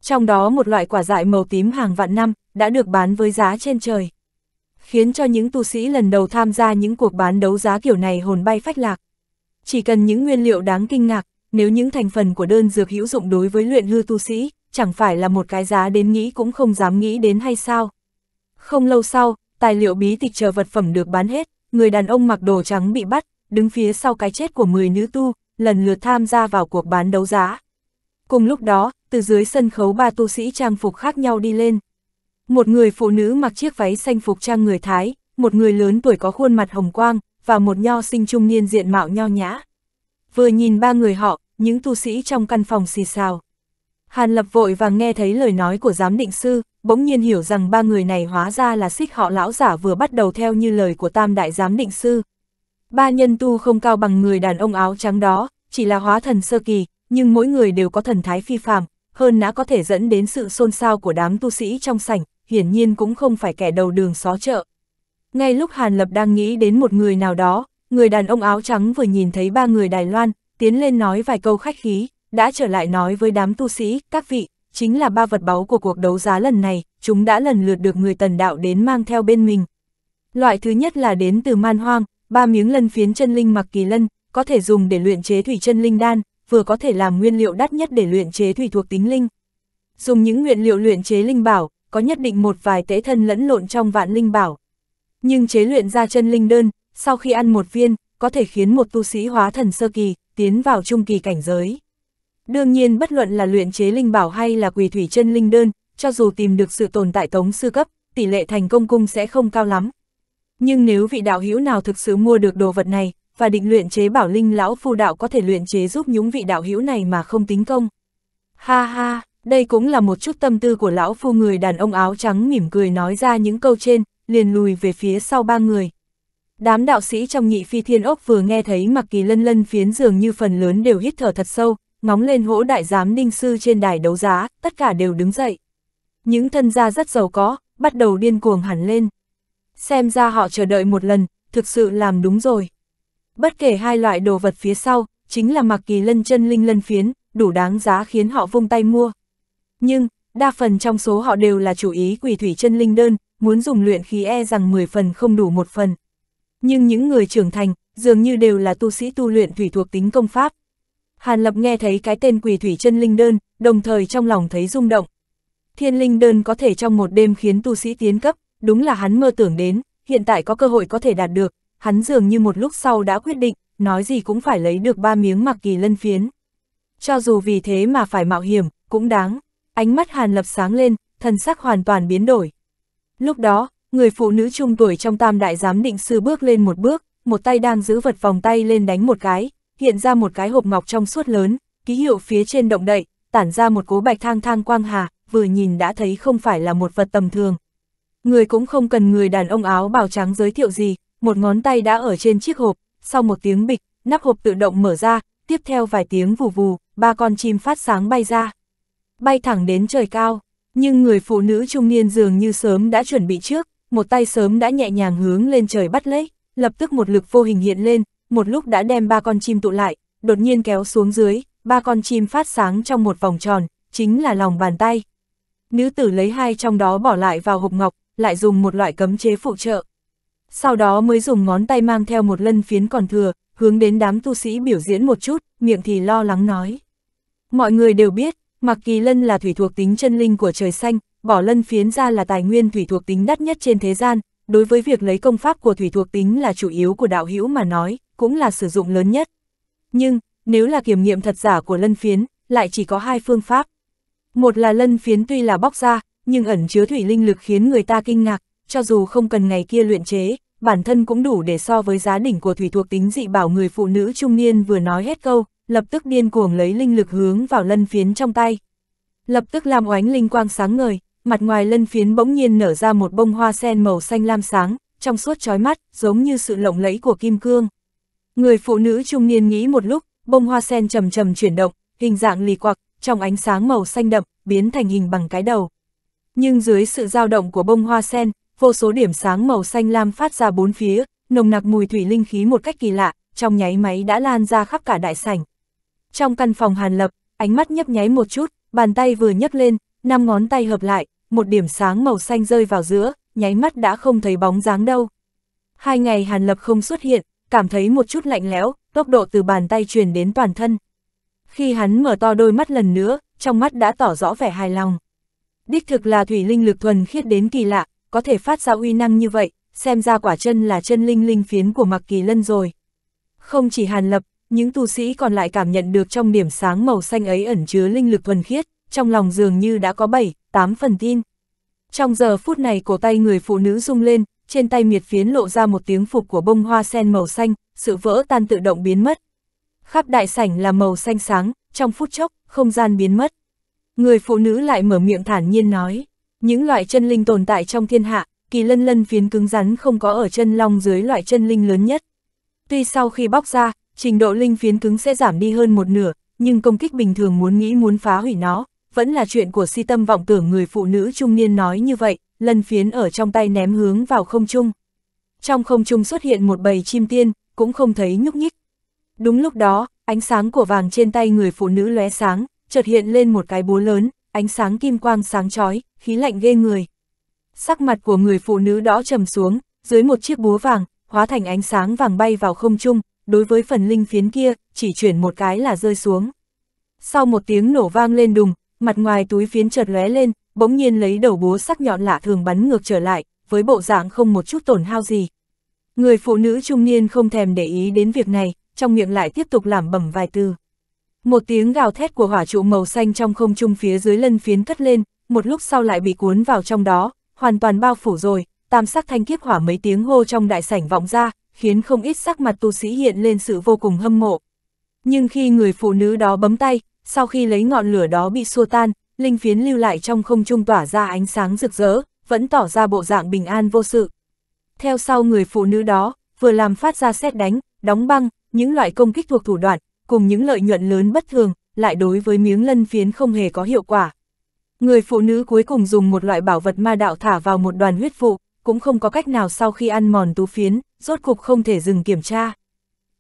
trong đó một loại quả dại màu tím hàng vạn năm, đã được bán với giá trên trời. Khiến cho những tu sĩ lần đầu tham gia những cuộc bán đấu giá kiểu này hồn bay phách lạc. Chỉ cần những nguyên liệu đáng kinh ngạc, nếu những thành phần của đơn dược hữu dụng đối với luyện hư tu sĩ, chẳng phải là một cái giá đến nghĩ cũng không dám nghĩ đến hay sao. Không lâu sau, tài liệu bí tịch chờ vật phẩm được bán hết, người đàn ông mặc đồ trắng bị bắt, đứng phía sau cái chết của 10 nữ tu, lần lượt tham gia vào cuộc bán đấu giá. Cùng lúc đó, từ dưới sân khấu ba tu sĩ trang phục khác nhau đi lên. Một người phụ nữ mặc chiếc váy xanh phục trang người Thái, một người lớn tuổi có khuôn mặt hồng quang, và một nho sinh trung niên diện mạo nho nhã. Vừa nhìn ba người họ, những tu sĩ trong căn phòng xì xào. Hàn Lập vội và nghe thấy lời nói của giám định sư, bỗng nhiên hiểu rằng ba người này hóa ra là xích họ lão giả vừa bắt đầu theo như lời của tam đại giám định sư. Ba nhân tu không cao bằng người đàn ông áo trắng đó, chỉ là hóa thần sơ kỳ, nhưng mỗi người đều có thần thái phi phàm, hơn đã có thể dẫn đến sự xôn xao của đám tu sĩ trong sảnh, hiển nhiên cũng không phải kẻ đầu đường xó chợ. Ngay lúc Hàn Lập đang nghĩ đến một người nào đó, người đàn ông áo trắng vừa nhìn thấy ba người Đài Loan, tiến lên nói vài câu khách khí, đã trở lại nói với đám tu sĩ, các vị, chính là ba vật báu của cuộc đấu giá lần này, chúng đã lần lượt được người tần đạo đến mang theo bên mình. Loại thứ nhất là đến từ man hoang, ba miếng lân phiến chân linh mặc kỳ lân, có thể dùng để luyện chế thủy chân linh đan, vừa có thể làm nguyên liệu đắt nhất để luyện chế thủy thuộc tính linh. Dùng những nguyên liệu luyện chế linh bảo, có nhất định một vài tế thân lẫn lộn trong vạn linh bảo. Nhưng chế luyện ra chân linh đơn, sau khi ăn một viên, có thể khiến một tu sĩ hóa thần sơ kỳ, tiến vào trung kỳ cảnh giới. Đương nhiên bất luận là luyện chế linh bảo hay là quỳ thủy chân linh đơn, cho dù tìm được sự tồn tại tống sư cấp, tỷ lệ thành công cung sẽ không cao lắm. Nhưng nếu vị đạo hữu nào thực sự mua được đồ vật này, và định luyện chế bảo linh lão phu đạo có thể luyện chế giúp nhúng vị đạo hữu này mà không tính công. Ha ha, đây cũng là một chút tâm tư của lão phu người đàn ông áo trắng mỉm cười nói ra những câu trên, liền lùi về phía sau ba người. Đám đạo sĩ trong nhị phi thiên ốc vừa nghe thấy mặc kỳ lân lân phiến dường như phần lớn đều hít thở thật sâu, ngóng lên hỗ đại giám ninh sư trên đài đấu giá, tất cả đều đứng dậy. Những thân gia rất giàu có, bắt đầu điên cuồng hẳn lên. Xem ra họ chờ đợi một lần, thực sự làm đúng rồi. Bất kể hai loại đồ vật phía sau, chính là mặc kỳ lân chân linh lân phiến, đủ đáng giá khiến họ vung tay mua. Nhưng, đa phần trong số họ đều là chủ ý quỷ thủy chân linh đơn, muốn dùng luyện khí e rằng 10 phần không đủ một phần. Nhưng những người trưởng thành, dường như đều là tu sĩ tu luyện thủy thuộc tính công pháp. Hàn Lập nghe thấy cái tên quỷ thủy chân linh đơn, đồng thời trong lòng thấy rung động. Thiên linh đơn có thể trong một đêm khiến tu sĩ tiến cấp, đúng là hắn mơ tưởng đến, hiện tại có cơ hội có thể đạt được, hắn dường như một lúc sau đã quyết định, nói gì cũng phải lấy được ba miếng mặc kỳ lân phiến. Cho dù vì thế mà phải mạo hiểm, cũng đáng. Ánh mắt Hàn Lập sáng lên, thân sắc hoàn toàn biến đổi. Lúc đó, người phụ nữ trung tuổi trong tam đại giám định sư bước lên một bước, một tay đang giữ vật vòng tay lên đánh một cái, hiện ra một cái hộp ngọc trong suốt lớn, ký hiệu phía trên động đậy, tản ra một cố bạch thang thang quang hà, vừa nhìn đã thấy không phải là một vật tầm thường. Người cũng không cần người đàn ông áo bào trắng giới thiệu gì, một ngón tay đã ở trên chiếc hộp, sau một tiếng bịch, nắp hộp tự động mở ra, tiếp theo vài tiếng vù vù, ba con chim phát sáng bay ra. Bay thẳng đến trời cao, nhưng người phụ nữ trung niên dường như sớm đã chuẩn bị trước, một tay sớm đã nhẹ nhàng hướng lên trời bắt lấy, lập tức một lực vô hình hiện lên, một lúc đã đem ba con chim tụ lại, đột nhiên kéo xuống dưới, ba con chim phát sáng trong một vòng tròn, chính là lòng bàn tay. Nữ tử lấy hai trong đó bỏ lại vào hộp ngọc, lại dùng một loại cấm chế phụ trợ, sau đó mới dùng ngón tay mang theo một lân phiến còn thừa, hướng đến đám tu sĩ biểu diễn một chút, miệng thì lo lắng nói. Mọi người đều biết, mặc kỳ lân là thủy thuộc tính chân linh của trời xanh, bỏ lân phiến ra là tài nguyên thủy thuộc tính đắt nhất trên thế gian, đối với việc lấy công pháp của thủy thuộc tính là chủ yếu của đạo hữu mà nói, cũng là sử dụng lớn nhất. Nhưng, nếu là kiểm nghiệm thật giả của lân phiến, lại chỉ có hai phương pháp. Một là lân phiến tuy là bóc ra, nhưng ẩn chứa thủy linh lực khiến người ta kinh ngạc, cho dù không cần ngày kia luyện chế, bản thân cũng đủ để so với giá đỉnh của thủy thuộc tính dị bảo người phụ nữ trung niên vừa nói hết câu, lập tức điên cuồng lấy linh lực hướng vào lân phiến trong tay. Lập tức làm oánh linh quang sáng ngời, mặt ngoài lân phiến bỗng nhiên nở ra một bông hoa sen màu xanh lam sáng, trong suốt chói mắt, giống như sự lộng lẫy của kim cương. Người phụ nữ trung niên nghĩ một lúc, bông hoa sen trầm trầm chuyển động, hình dạng lì quặc, trong ánh sáng màu xanh đậm, biến thành hình bằng cái đầu. Nhưng dưới sự dao động của bông hoa sen, vô số điểm sáng màu xanh lam phát ra bốn phía, nồng nặc mùi thủy linh khí một cách kỳ lạ, trong nháy máy đã lan ra khắp cả đại sảnh. Trong căn phòng Hàn Lập, ánh mắt nhấp nháy một chút, bàn tay vừa nhấc lên, năm ngón tay hợp lại, một điểm sáng màu xanh rơi vào giữa, nháy mắt đã không thấy bóng dáng đâu. Hai ngày Hàn Lập không xuất hiện, cảm thấy một chút lạnh lẽo, tốc độ từ bàn tay truyền đến toàn thân. Khi hắn mở to đôi mắt lần nữa, trong mắt đã tỏ rõ vẻ hài lòng. Đích thực là thủy linh lực thuần khiết đến kỳ lạ, có thể phát ra uy năng như vậy, xem ra quả chân là chân linh linh phiến của Mạc Kỳ Lân rồi. Không chỉ Hàn Lập, những tu sĩ còn lại cảm nhận được trong điểm sáng màu xanh ấy ẩn chứa linh lực thuần khiết, trong lòng dường như đã có 7, 8 phần tin. Trong giờ phút này cổ tay người phụ nữ rung lên, trên tay miệt phiến lộ ra một tiếng phục của bông hoa sen màu xanh, sự vỡ tan tự động biến mất. Khắp đại sảnh là màu xanh sáng, trong phút chốc, không gian biến mất. Người phụ nữ lại mở miệng thản nhiên nói. Những loại chân linh tồn tại trong thiên hạ, kỳ lân lân phiến cứng rắn không có ở chân long dưới loại chân linh lớn nhất. Tuy sau khi bóc ra, trình độ linh phiến cứng sẽ giảm đi hơn một nửa, nhưng công kích bình thường muốn nghĩ muốn phá hủy nó, vẫn là chuyện của si tâm vọng tưởng người phụ nữ trung niên nói như vậy, lân phiến ở trong tay ném hướng vào không trung. Trong không trung xuất hiện một bầy chim tiên, cũng không thấy nhúc nhích. Đúng lúc đó, ánh sáng của vàng trên tay người phụ nữ lóe sáng, chợt hiện lên một cái búa lớn, ánh sáng kim quang sáng chói, khí lạnh ghê người. Sắc mặt của người phụ nữ đó trầm xuống, dưới một chiếc búa vàng, hóa thành ánh sáng vàng bay vào không trung, đối với phần linh phiến kia, chỉ chuyển một cái là rơi xuống. Sau một tiếng nổ vang lên đùng, mặt ngoài túi phiến chợt lóe lên, bỗng nhiên lấy đầu búa sắc nhọn lạ thường bắn ngược trở lại, với bộ dạng không một chút tổn hao gì. Người phụ nữ trung niên không thèm để ý đến việc này, trong miệng lại tiếp tục làm bẩm vài từ. Một tiếng gào thét của hỏa trụ màu xanh trong không trung phía dưới lân phiến cất lên, một lúc sau lại bị cuốn vào trong đó, hoàn toàn bao phủ rồi, tam sắc thanh kiếp hỏa mấy tiếng hô trong đại sảnh vọng ra, khiến không ít sắc mặt tu sĩ hiện lên sự vô cùng hâm mộ. Nhưng khi người phụ nữ đó bấm tay, sau khi lấy ngọn lửa đó bị xua tan, linh phiến lưu lại trong không trung tỏa ra ánh sáng rực rỡ, vẫn tỏ ra bộ dạng bình an vô sự. Theo sau người phụ nữ đó, vừa làm phát ra xét đánh, đóng băng, những loại công kích thuộc thủ đoạn, cùng những lợi nhuận lớn bất thường, lại đối với miếng lân phiến không hề có hiệu quả. Người phụ nữ cuối cùng dùng một loại bảo vật ma đạo thả vào một đoàn huyết phụ, cũng không có cách nào sau khi ăn mòn tú phiến, rốt cục không thể dừng kiểm tra.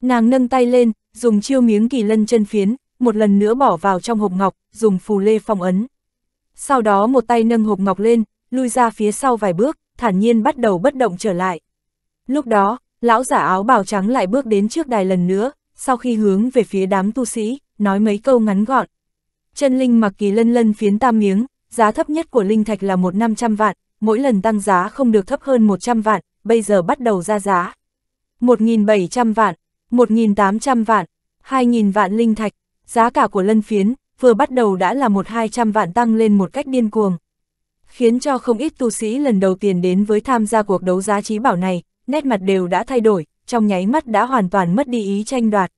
Nàng nâng tay lên, dùng chiêu miếng kỳ lân chân phiến, một lần nữa bỏ vào trong hộp ngọc, dùng phù lê phong ấn. Sau đó một tay nâng hộp ngọc lên, lui ra phía sau vài bước, thản nhiên bắt đầu bất động trở lại. Lúc đó, lão giả áo bào trắng lại bước đến trước đài lần nữa, sau khi hướng về phía đám tu sĩ, nói mấy câu ngắn gọn. Chân linh mặc kỳ lân lân phiến tam miếng, giá thấp nhất của linh thạch là một năm trăm vạn, mỗi lần tăng giá không được thấp hơn một trăm vạn, bây giờ bắt đầu ra giá. một nghìn bảy trăm vạn, một nghìn tám trăm vạn, hai nghìn vạn linh thạch, giá cả của lân phiến, vừa bắt đầu đã là một hai trăm vạn tăng lên một cách điên cuồng. Khiến cho không ít tu sĩ lần đầu tiên đến với tham gia cuộc đấu giá trí bảo này, nét mặt đều đã thay đổi, trong nháy mắt đã hoàn toàn mất đi ý tranh đoạt.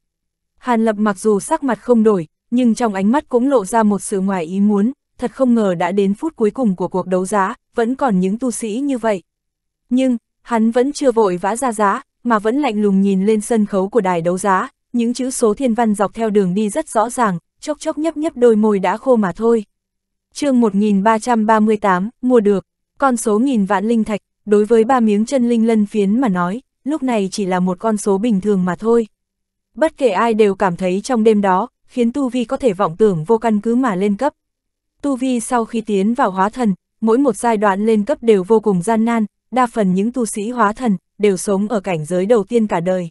Hàn Lập mặc dù sắc mặt không đổi, nhưng trong ánh mắt cũng lộ ra một sự ngoài ý muốn, thật không ngờ đã đến phút cuối cùng của cuộc đấu giá, vẫn còn những tu sĩ như vậy. Nhưng, hắn vẫn chưa vội vã ra giá, mà vẫn lạnh lùng nhìn lên sân khấu của đài đấu giá, những chữ số thiên văn dọc theo đường đi rất rõ ràng, chốc chốc nhấp nhấp đôi môi đã khô mà thôi. chương 1338, mua được, con số nghìn vạn linh thạch, đối với ba miếng chân linh lân phiến mà nói, lúc này chỉ là một con số bình thường mà thôi. Bất kể ai đều cảm thấy trong đêm đó, khiến Tu Vi có thể vọng tưởng vô căn cứ mà lên cấp. Tu Vi sau khi tiến vào hóa thần, mỗi một giai đoạn lên cấp đều vô cùng gian nan, đa phần những tu sĩ hóa thần đều sống ở cảnh giới đầu tiên cả đời.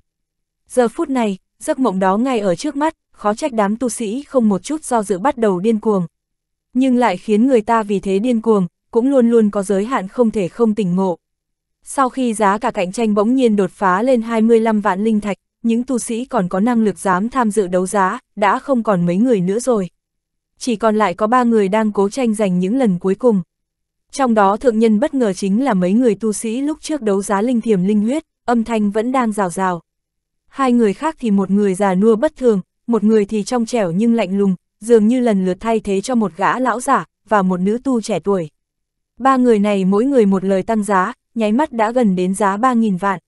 Giờ phút này, giấc mộng đó ngay ở trước mắt, khó trách đám tu sĩ không một chút do dự bắt đầu điên cuồng. Nhưng lại khiến người ta vì thế điên cuồng, cũng luôn luôn có giới hạn không thể không tỉnh ngộ. Sau khi giá cả cạnh tranh bỗng nhiên đột phá lên 25 vạn linh thạch, những tu sĩ còn có năng lực dám tham dự đấu giá, đã không còn mấy người nữa rồi. Chỉ còn lại có ba người đang cố tranh giành những lần cuối cùng. Trong đó thượng nhân bất ngờ chính là mấy người tu sĩ lúc trước đấu giá linh thiềm linh huyết, âm thanh vẫn đang rào rào. Hai người khác thì một người già nua bất thường, một người thì trong trẻo nhưng lạnh lùng, dường như lần lượt thay thế cho một gã lão giả, và một nữ tu trẻ tuổi. Ba người này mỗi người một lời tăng giá, nháy mắt đã gần đến giá 3.000 vạn.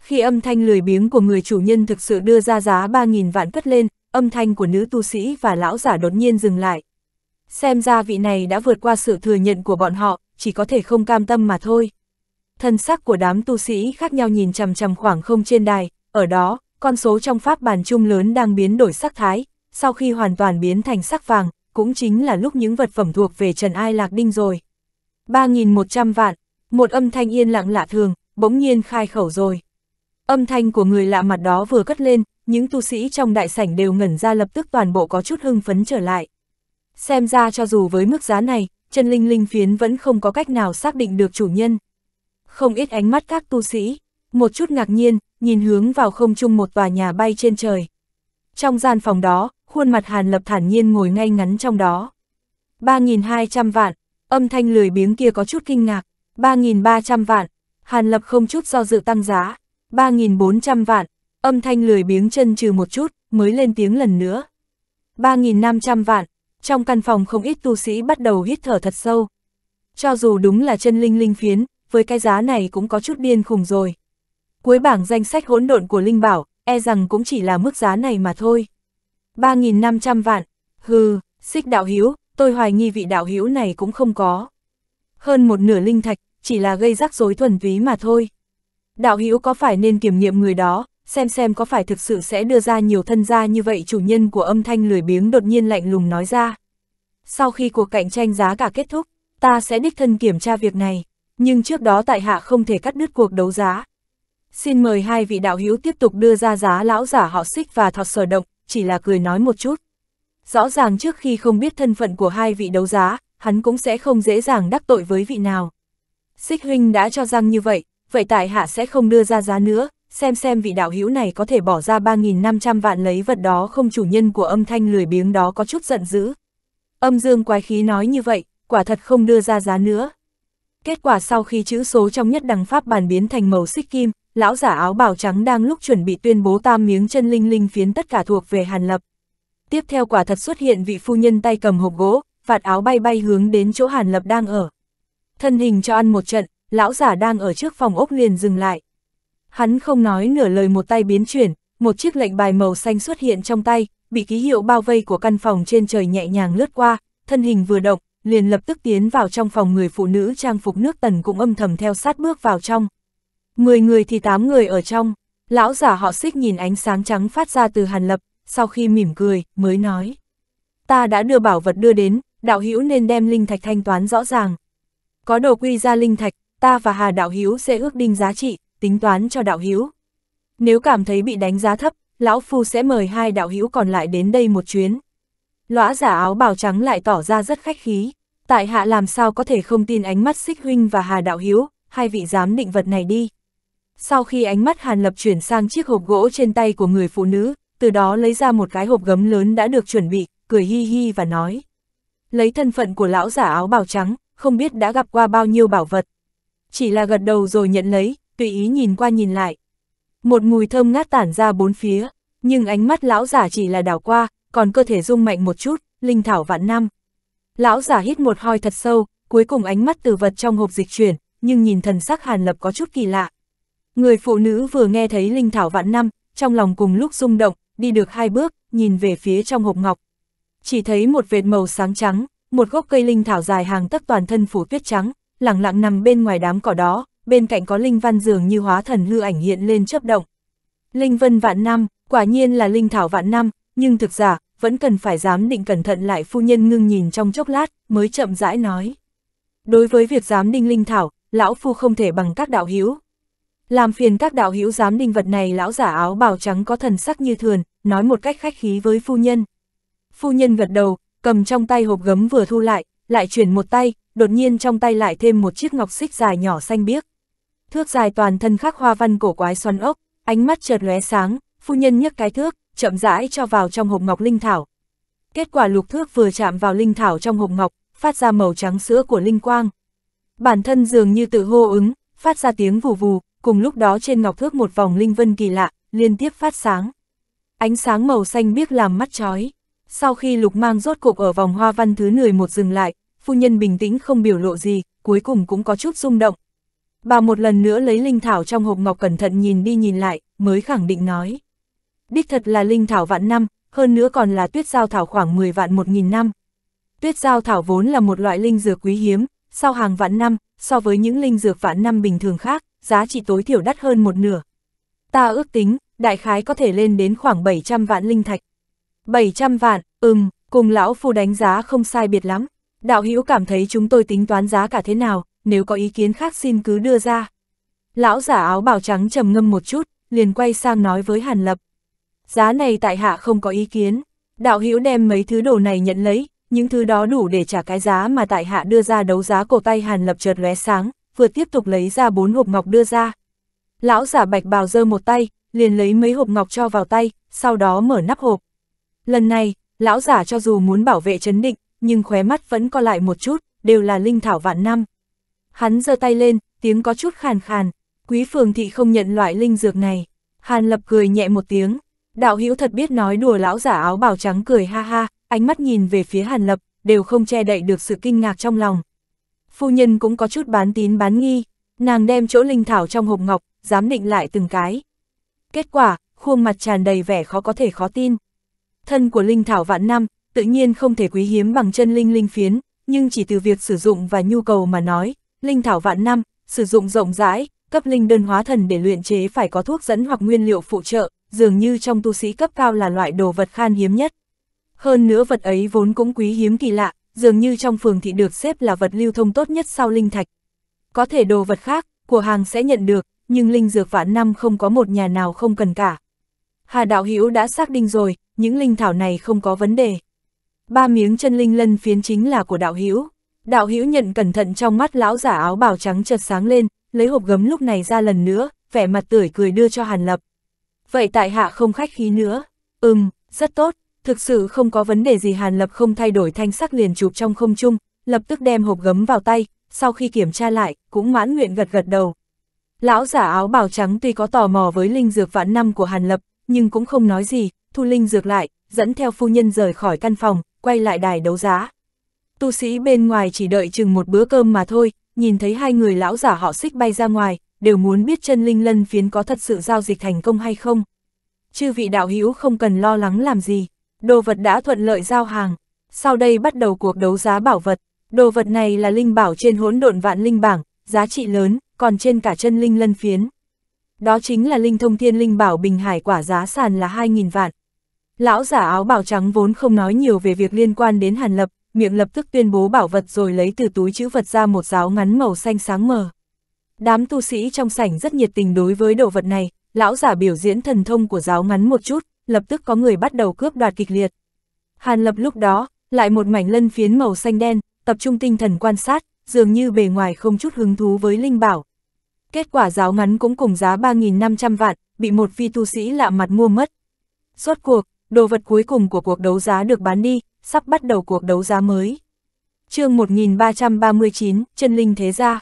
Khi âm thanh lười biếng của người chủ nhân thực sự đưa ra giá 3.000 vạn cất lên, âm thanh của nữ tu sĩ và lão giả đột nhiên dừng lại. Xem ra vị này đã vượt qua sự thừa nhận của bọn họ, chỉ có thể không cam tâm mà thôi. Thân sắc của đám tu sĩ khác nhau nhìn chằm chằm khoảng không trên đài, ở đó, con số trong pháp bàn chung lớn đang biến đổi sắc thái, sau khi hoàn toàn biến thành sắc vàng, cũng chính là lúc những vật phẩm thuộc về Trần Ai Lạc Đinh rồi. 3.100 vạn, một âm thanh yên lặng lạ thường, bỗng nhiên khai khẩu rồi. Âm thanh của người lạ mặt đó vừa cất lên, những tu sĩ trong đại sảnh đều ngẩn ra lập tức toàn bộ có chút hưng phấn trở lại. Xem ra cho dù với mức giá này, chân linh linh phiến vẫn không có cách nào xác định được chủ nhân. Không ít ánh mắt các tu sĩ, một chút ngạc nhiên, nhìn hướng vào không trung một tòa nhà bay trên trời. Trong gian phòng đó, khuôn mặt Hàn Lập thản nhiên ngồi ngay ngắn trong đó. 3.200 vạn, âm thanh lười biếng kia có chút kinh ngạc, 3.300 vạn, Hàn Lập không chút do dự tăng giá, 3.400 vạn, âm thanh lười biếng chân trừ một chút, mới lên tiếng lần nữa. 3.500 vạn, trong căn phòng không ít tu sĩ bắt đầu hít thở thật sâu. Cho dù đúng là chân linh linh phiến, với cái giá này cũng có chút điên khùng rồi. Cuối bảng danh sách hỗn độn của Linh Bảo, e rằng cũng chỉ là mức giá này mà thôi. 3.500 vạn, hừ, xích đạo hiếu, tôi hoài nghi vị đạo hiếu này cũng không có hơn một nửa linh thạch, chỉ là gây rắc rối thuần túy mà thôi. Đạo hữu có phải nên kiểm nghiệm người đó, xem xem có phải thực sự sẽ đưa ra nhiều thân gia như vậy chủ nhân của âm thanh lười biếng đột nhiên lạnh lùng nói ra. Sau khi cuộc cạnh tranh giá cả kết thúc, ta sẽ đích thân kiểm tra việc này, nhưng trước đó tại hạ không thể cắt đứt cuộc đấu giá. Xin mời hai vị đạo hữu tiếp tục đưa ra giá lão giả họ xích và thọt sở động, chỉ là cười nói một chút. Rõ ràng trước khi không biết thân phận của hai vị đấu giá, hắn cũng sẽ không dễ dàng đắc tội với vị nào. Xích huynh đã cho rằng như vậy, vậy tại hạ sẽ không đưa ra giá nữa, xem xem vị đạo hữu này có thể bỏ ra 3.500 vạn lấy vật đó không chủ nhân của âm thanh lười biếng đó có chút giận dữ. Âm dương quái khí nói như vậy, quả thật không đưa ra giá nữa. Kết quả sau khi chữ số trong nhất đằng pháp bàn biến thành màu xích kim, lão giả áo bào trắng đang lúc chuẩn bị tuyên bố tam miếng chân linh linh phiến tất cả thuộc về Hàn Lập. Tiếp theo quả thật xuất hiện vị phu nhân tay cầm hộp gỗ, vạt áo bay bay hướng đến chỗ Hàn Lập đang ở. Thân hình cho ăn một trận, lão giả đang ở trước phòng ốc liền dừng lại. Hắn không nói nửa lời một tay biến chuyển, một chiếc lệnh bài màu xanh xuất hiện trong tay, bị ký hiệu bao vây của căn phòng trên trời nhẹ nhàng lướt qua, thân hình vừa động, liền lập tức tiến vào trong phòng người phụ nữ trang phục nước tần cũng âm thầm theo sát bước vào trong. Mười người thì tám người ở trong, lão giả họ xích nhìn ánh sáng trắng phát ra từ hàn lập, sau khi mỉm cười, mới nói. Ta đã đưa bảo vật đưa đến, đạo hữu nên đem linh thạch thanh toán rõ ràng. Có đồ quy ra linh thạch, ta và Hà đạo hữu sẽ ước định giá trị, tính toán cho đạo hữu. Nếu cảm thấy bị đánh giá thấp, lão phu sẽ mời hai đạo hữu còn lại đến đây một chuyến. Lõa giả áo bào trắng lại tỏ ra rất khách khí, tại hạ làm sao có thể không tin ánh mắt xích huynh và Hà đạo hữu, hai vị dám định vật này đi. Sau khi ánh mắt Hàn Lập chuyển sang chiếc hộp gỗ trên tay của người phụ nữ, từ đó lấy ra một cái hộp gấm lớn đã được chuẩn bị, cười hi hi và nói lấy thân phận của lão giả áo bào trắng, không biết đã gặp qua bao nhiêu bảo vật. Chỉ là gật đầu rồi nhận lấy, tùy ý nhìn qua nhìn lại. Một mùi thơm ngát tản ra bốn phía, nhưng ánh mắt lão giả chỉ là đảo qua, còn cơ thể rung mạnh một chút, linh thảo vạn năm. Lão giả hít một hoi thật sâu, cuối cùng ánh mắt từ vật trong hộp dịch chuyển, nhưng nhìn thần sắc Hàn Lập có chút kỳ lạ. Người phụ nữ vừa nghe thấy linh thảo vạn năm, trong lòng cùng lúc rung động, đi được hai bước, nhìn về phía trong hộp ngọc, chỉ thấy một vệt màu sáng trắng, một gốc cây linh thảo dài hàng tấc toàn thân phủ tuyết trắng, lặng lặng nằm bên ngoài đám cỏ đó, bên cạnh có linh văn dường như hóa thần lưu ảnh hiện lên chớp động. Linh vân vạn năm, quả nhiên là linh thảo vạn năm, nhưng thực giả, vẫn cần phải dám định cẩn thận lại phu nhân ngưng nhìn trong chốc lát, mới chậm rãi nói. Đối với việc dám đinh linh thảo, lão phu không thể bằng các đạo hữu. Làm phiền các đạo hữu dám đinh vật này lão giả áo bào trắng có thần sắc như thường, nói một cách khách khí với phu nhân phu nhân gật đầu, cầm trong tay hộp gấm vừa thu lại, lại chuyển một tay, đột nhiên trong tay lại thêm một chiếc ngọc xích dài nhỏ xanh biếc. Thước dài toàn thân khắc hoa văn cổ quái xoắn ốc, ánh mắt chợt lóe sáng, phu nhân nhấc cái thước, chậm rãi cho vào trong hộp ngọc linh thảo. Kết quả lục thước vừa chạm vào linh thảo trong hộp ngọc, phát ra màu trắng sữa của linh quang. Bản thân dường như tự hô ứng, phát ra tiếng vù vù, cùng lúc đó trên ngọc thước một vòng linh vân kỳ lạ, liên tiếp phát sáng. Ánh sáng màu xanh biếc làm mắt chói. Sau khi lục mang rốt cục ở vòng hoa văn thứ một dừng lại, phu nhân bình tĩnh không biểu lộ gì, cuối cùng cũng có chút rung động. Bà một lần nữa lấy linh thảo trong hộp ngọc cẩn thận nhìn đi nhìn lại, mới khẳng định nói. Đích thật là linh thảo vạn năm, hơn nữa còn là tuyết giao thảo khoảng 10 vạn 1.000 năm. Tuyết giao thảo vốn là một loại linh dược quý hiếm, sau hàng vạn năm, so với những linh dược vạn năm bình thường khác, giá trị tối thiểu đắt hơn một nửa. Ta ước tính, đại khái có thể lên đến khoảng 700 vạn linh thạch. 700 vạn, ừm, cùng lão phu đánh giá không sai biệt lắm. Đạo hữu cảm thấy chúng tôi tính toán giá cả thế nào, nếu có ý kiến khác xin cứ đưa ra. Lão giả áo bào trắng trầm ngâm một chút, liền quay sang nói với Hàn Lập. Giá này tại hạ không có ý kiến. Đạo hữu đem mấy thứ đồ này nhận lấy, những thứ đó đủ để trả cái giá mà tại hạ đưa ra đấu giá cổ tay Hàn Lập chợt lóe sáng, vừa tiếp tục lấy ra bốn hộp ngọc đưa ra. Lão giả bạch bào giơ một tay, liền lấy mấy hộp ngọc cho vào tay, sau đó mở nắp hộp. Lần này, lão giả cho dù muốn bảo vệ chấn định, nhưng khóe mắt vẫn co lại một chút, đều là linh thảo vạn năm. Hắn giơ tay lên, tiếng có chút khàn khàn, quý phường thị không nhận loại linh dược này. Hàn lập cười nhẹ một tiếng, đạo hữu thật biết nói đùa lão giả áo bào trắng cười ha ha, ánh mắt nhìn về phía hàn lập, đều không che đậy được sự kinh ngạc trong lòng. Phu nhân cũng có chút bán tín bán nghi, nàng đem chỗ linh thảo trong hộp ngọc, giám định lại từng cái. Kết quả, khuôn mặt tràn đầy vẻ khó có thể khó tin. Thân của linh thảo vạn năm, tự nhiên không thể quý hiếm bằng chân linh linh phiến, nhưng chỉ từ việc sử dụng và nhu cầu mà nói, linh thảo vạn năm, sử dụng rộng rãi, cấp linh đơn hóa thần để luyện chế phải có thuốc dẫn hoặc nguyên liệu phụ trợ, dường như trong tu sĩ cấp cao là loại đồ vật khan hiếm nhất. Hơn nữa vật ấy vốn cũng quý hiếm kỳ lạ, dường như trong phường thị được xếp là vật lưu thông tốt nhất sau linh thạch. Có thể đồ vật khác, của hàng sẽ nhận được, nhưng linh dược vạn năm không có một nhà nào không cần cả. Hà Đạo Hữu đã xác định rồi, những linh thảo này không có vấn đề. Ba miếng chân linh lân phiến chính là của đạo hữu Đạo hữu nhận cẩn thận trong mắt lão giả áo bào trắng chợt sáng lên, lấy hộp gấm lúc này ra lần nữa, vẻ mặt tươi cười đưa cho Hàn Lập. Vậy tại hạ không khách khí nữa. Ừm, rất tốt, thực sự không có vấn đề gì Hàn Lập không thay đổi thanh sắc liền chụp trong không trung, lập tức đem hộp gấm vào tay, sau khi kiểm tra lại, cũng mãn nguyện gật gật đầu. Lão giả áo bào trắng tuy có tò mò với linh dược vạn năm của Hàn Lập, nhưng cũng không nói gì, thu linh dược lại, dẫn theo phu nhân rời khỏi căn phòng, quay lại đài đấu giá. Tu sĩ bên ngoài chỉ đợi chừng một bữa cơm mà thôi, nhìn thấy hai người lão giả họ xích bay ra ngoài, đều muốn biết chân linh lân phiến có thật sự giao dịch thành công hay không. Chư vị đạo hữu không cần lo lắng làm gì, đồ vật đã thuận lợi giao hàng. Sau đây bắt đầu cuộc đấu giá bảo vật, đồ vật này là linh bảo trên hỗn độn vạn linh bảng, giá trị lớn, còn trên cả chân linh lân phiến. Đó chính là linh thông thiên linh bảo bình hải quả giá sàn là 2.000 vạn, Lão giả áo bào trắng vốn không nói nhiều về việc liên quan đến Hàn Lập, miệng lập tức tuyên bố bảo vật rồi lấy từ túi chữ vật ra một giáo ngắn màu xanh sáng mờ. Đám tu sĩ trong sảnh rất nhiệt tình đối với đồ vật này, lão giả biểu diễn thần thông của giáo ngắn một chút, lập tức có người bắt đầu cướp đoạt kịch liệt. Hàn Lập lúc đó, lại một mảnh lân phiến màu xanh đen, tập trung tinh thần quan sát, dường như bề ngoài không chút hứng thú với linh bảo. Kết quả giáo ngắn cũng cùng giá 3.500 vạn, bị một phi tu sĩ lạ mặt mua mất. suốt cuộc, đồ vật cuối cùng của cuộc đấu giá được bán đi, sắp bắt đầu cuộc đấu giá mới. chương 1339, chân linh thế gia.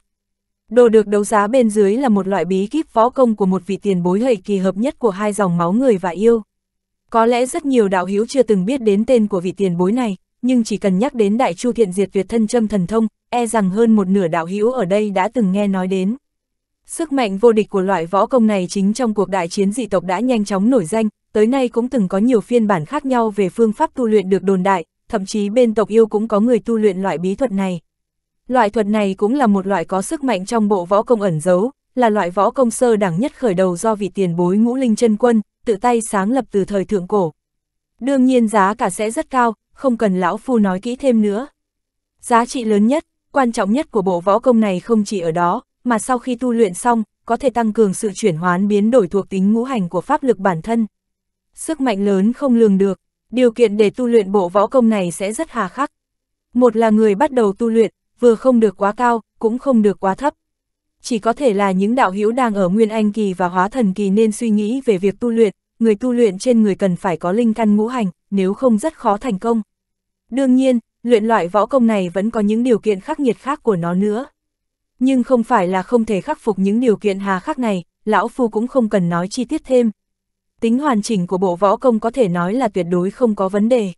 Đồ được đấu giá bên dưới là một loại bí kíp võ công của một vị tiền bối hầy kỳ hợp nhất của hai dòng máu người và yêu. Có lẽ rất nhiều đạo hữu chưa từng biết đến tên của vị tiền bối này, nhưng chỉ cần nhắc đến đại chu thiện diệt việt thân châm thần thông, e rằng hơn một nửa đạo hữu ở đây đã từng nghe nói đến. Sức mạnh vô địch của loại võ công này chính trong cuộc đại chiến dị tộc đã nhanh chóng nổi danh, tới nay cũng từng có nhiều phiên bản khác nhau về phương pháp tu luyện được đồn đại, thậm chí bên tộc yêu cũng có người tu luyện loại bí thuật này. Loại thuật này cũng là một loại có sức mạnh trong bộ võ công ẩn giấu, là loại võ công sơ đẳng nhất khởi đầu do vị tiền bối ngũ linh chân quân, tự tay sáng lập từ thời thượng cổ. Đương nhiên giá cả sẽ rất cao, không cần lão phu nói kỹ thêm nữa. Giá trị lớn nhất, quan trọng nhất của bộ võ công này không chỉ ở đó, mà sau khi tu luyện xong, có thể tăng cường sự chuyển hoán biến đổi thuộc tính ngũ hành của pháp lực bản thân sức mạnh lớn không lường được, điều kiện để tu luyện bộ võ công này sẽ rất hà khắc. Một là người bắt đầu tu luyện, vừa không được quá cao, cũng không được quá thấp. Chỉ có thể là những đạo hữu đang ở nguyên anh kỳ và hóa thần kỳ nên suy nghĩ về việc tu luyện, người tu luyện trên người cần phải có linh căn ngũ hành, nếu không rất khó thành công. Đương nhiên, luyện loại võ công này vẫn có những điều kiện khắc nghiệt khác của nó nữa. Nhưng không phải là không thể khắc phục những điều kiện hà khắc này, lão phu cũng không cần nói chi tiết thêm, tính hoàn chỉnh của bộ võ công có thể nói là tuyệt đối không có vấn đề.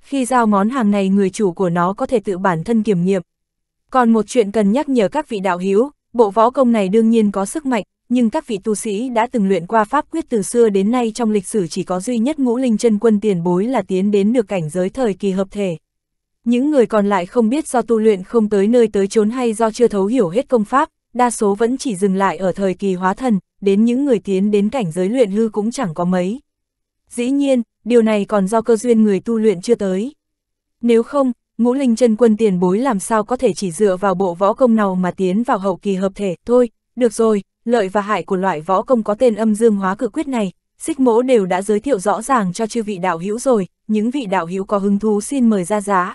Khi giao món hàng này người chủ của nó có thể tự bản thân kiểm nghiệm. Còn một chuyện cần nhắc nhở các vị đạo hiếu, bộ võ công này đương nhiên có sức mạnh, nhưng các vị tu sĩ đã từng luyện qua pháp quyết từ xưa đến nay trong lịch sử chỉ có duy nhất ngũ linh chân quân tiền bối là tiến đến được cảnh giới thời kỳ hợp thể. Những người còn lại không biết do tu luyện không tới nơi tới chốn hay do chưa thấu hiểu hết công pháp, đa số vẫn chỉ dừng lại ở thời kỳ hóa thần, đến những người tiến đến cảnh giới luyện hư cũng chẳng có mấy. Dĩ nhiên, điều này còn do cơ duyên người tu luyện chưa tới. Nếu không, ngũ linh chân quân tiền bối làm sao có thể chỉ dựa vào bộ võ công nào mà tiến vào hậu kỳ hợp thể, thôi, được rồi, lợi và hại của loại võ công có tên âm dương hóa cử quyết này, xích mỗ đều đã giới thiệu rõ ràng cho chư vị đạo hữu rồi, những vị đạo hữu có hứng thú xin mời ra giá.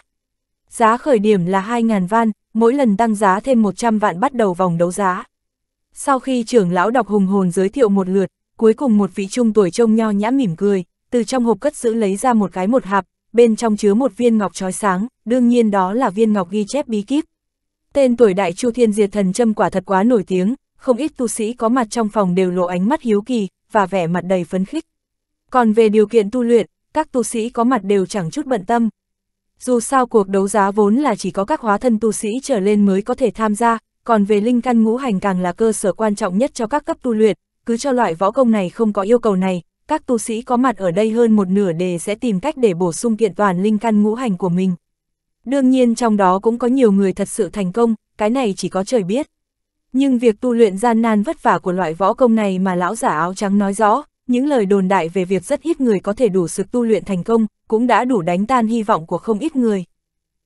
Giá khởi điểm là 2.000 van, mỗi lần tăng giá thêm 100 vạn bắt đầu vòng đấu giá. Sau khi trưởng lão đọc hùng hồn giới thiệu một lượt, cuối cùng một vị trung tuổi trông nho nhã mỉm cười, từ trong hộp cất giữ lấy ra một cái một hạp, bên trong chứa một viên ngọc trói sáng, đương nhiên đó là viên ngọc ghi chép bí kíp. Tên tuổi đại Chu Thiên Diệt Thần Châm quả thật quá nổi tiếng, không ít tu sĩ có mặt trong phòng đều lộ ánh mắt hiếu kỳ và vẻ mặt đầy phấn khích. Còn về điều kiện tu luyện, các tu sĩ có mặt đều chẳng chút bận tâm, dù sao cuộc đấu giá vốn là chỉ có các hóa thân tu sĩ trở lên mới có thể tham gia, còn về linh căn ngũ hành càng là cơ sở quan trọng nhất cho các cấp tu luyện, cứ cho loại võ công này không có yêu cầu này, các tu sĩ có mặt ở đây hơn một nửa đề sẽ tìm cách để bổ sung kiện toàn linh căn ngũ hành của mình. Đương nhiên trong đó cũng có nhiều người thật sự thành công, cái này chỉ có trời biết. Nhưng việc tu luyện gian nan vất vả của loại võ công này mà lão giả áo trắng nói rõ, những lời đồn đại về việc rất ít người có thể đủ sực tu luyện thành công, cũng đã đủ đánh tan hy vọng của không ít người.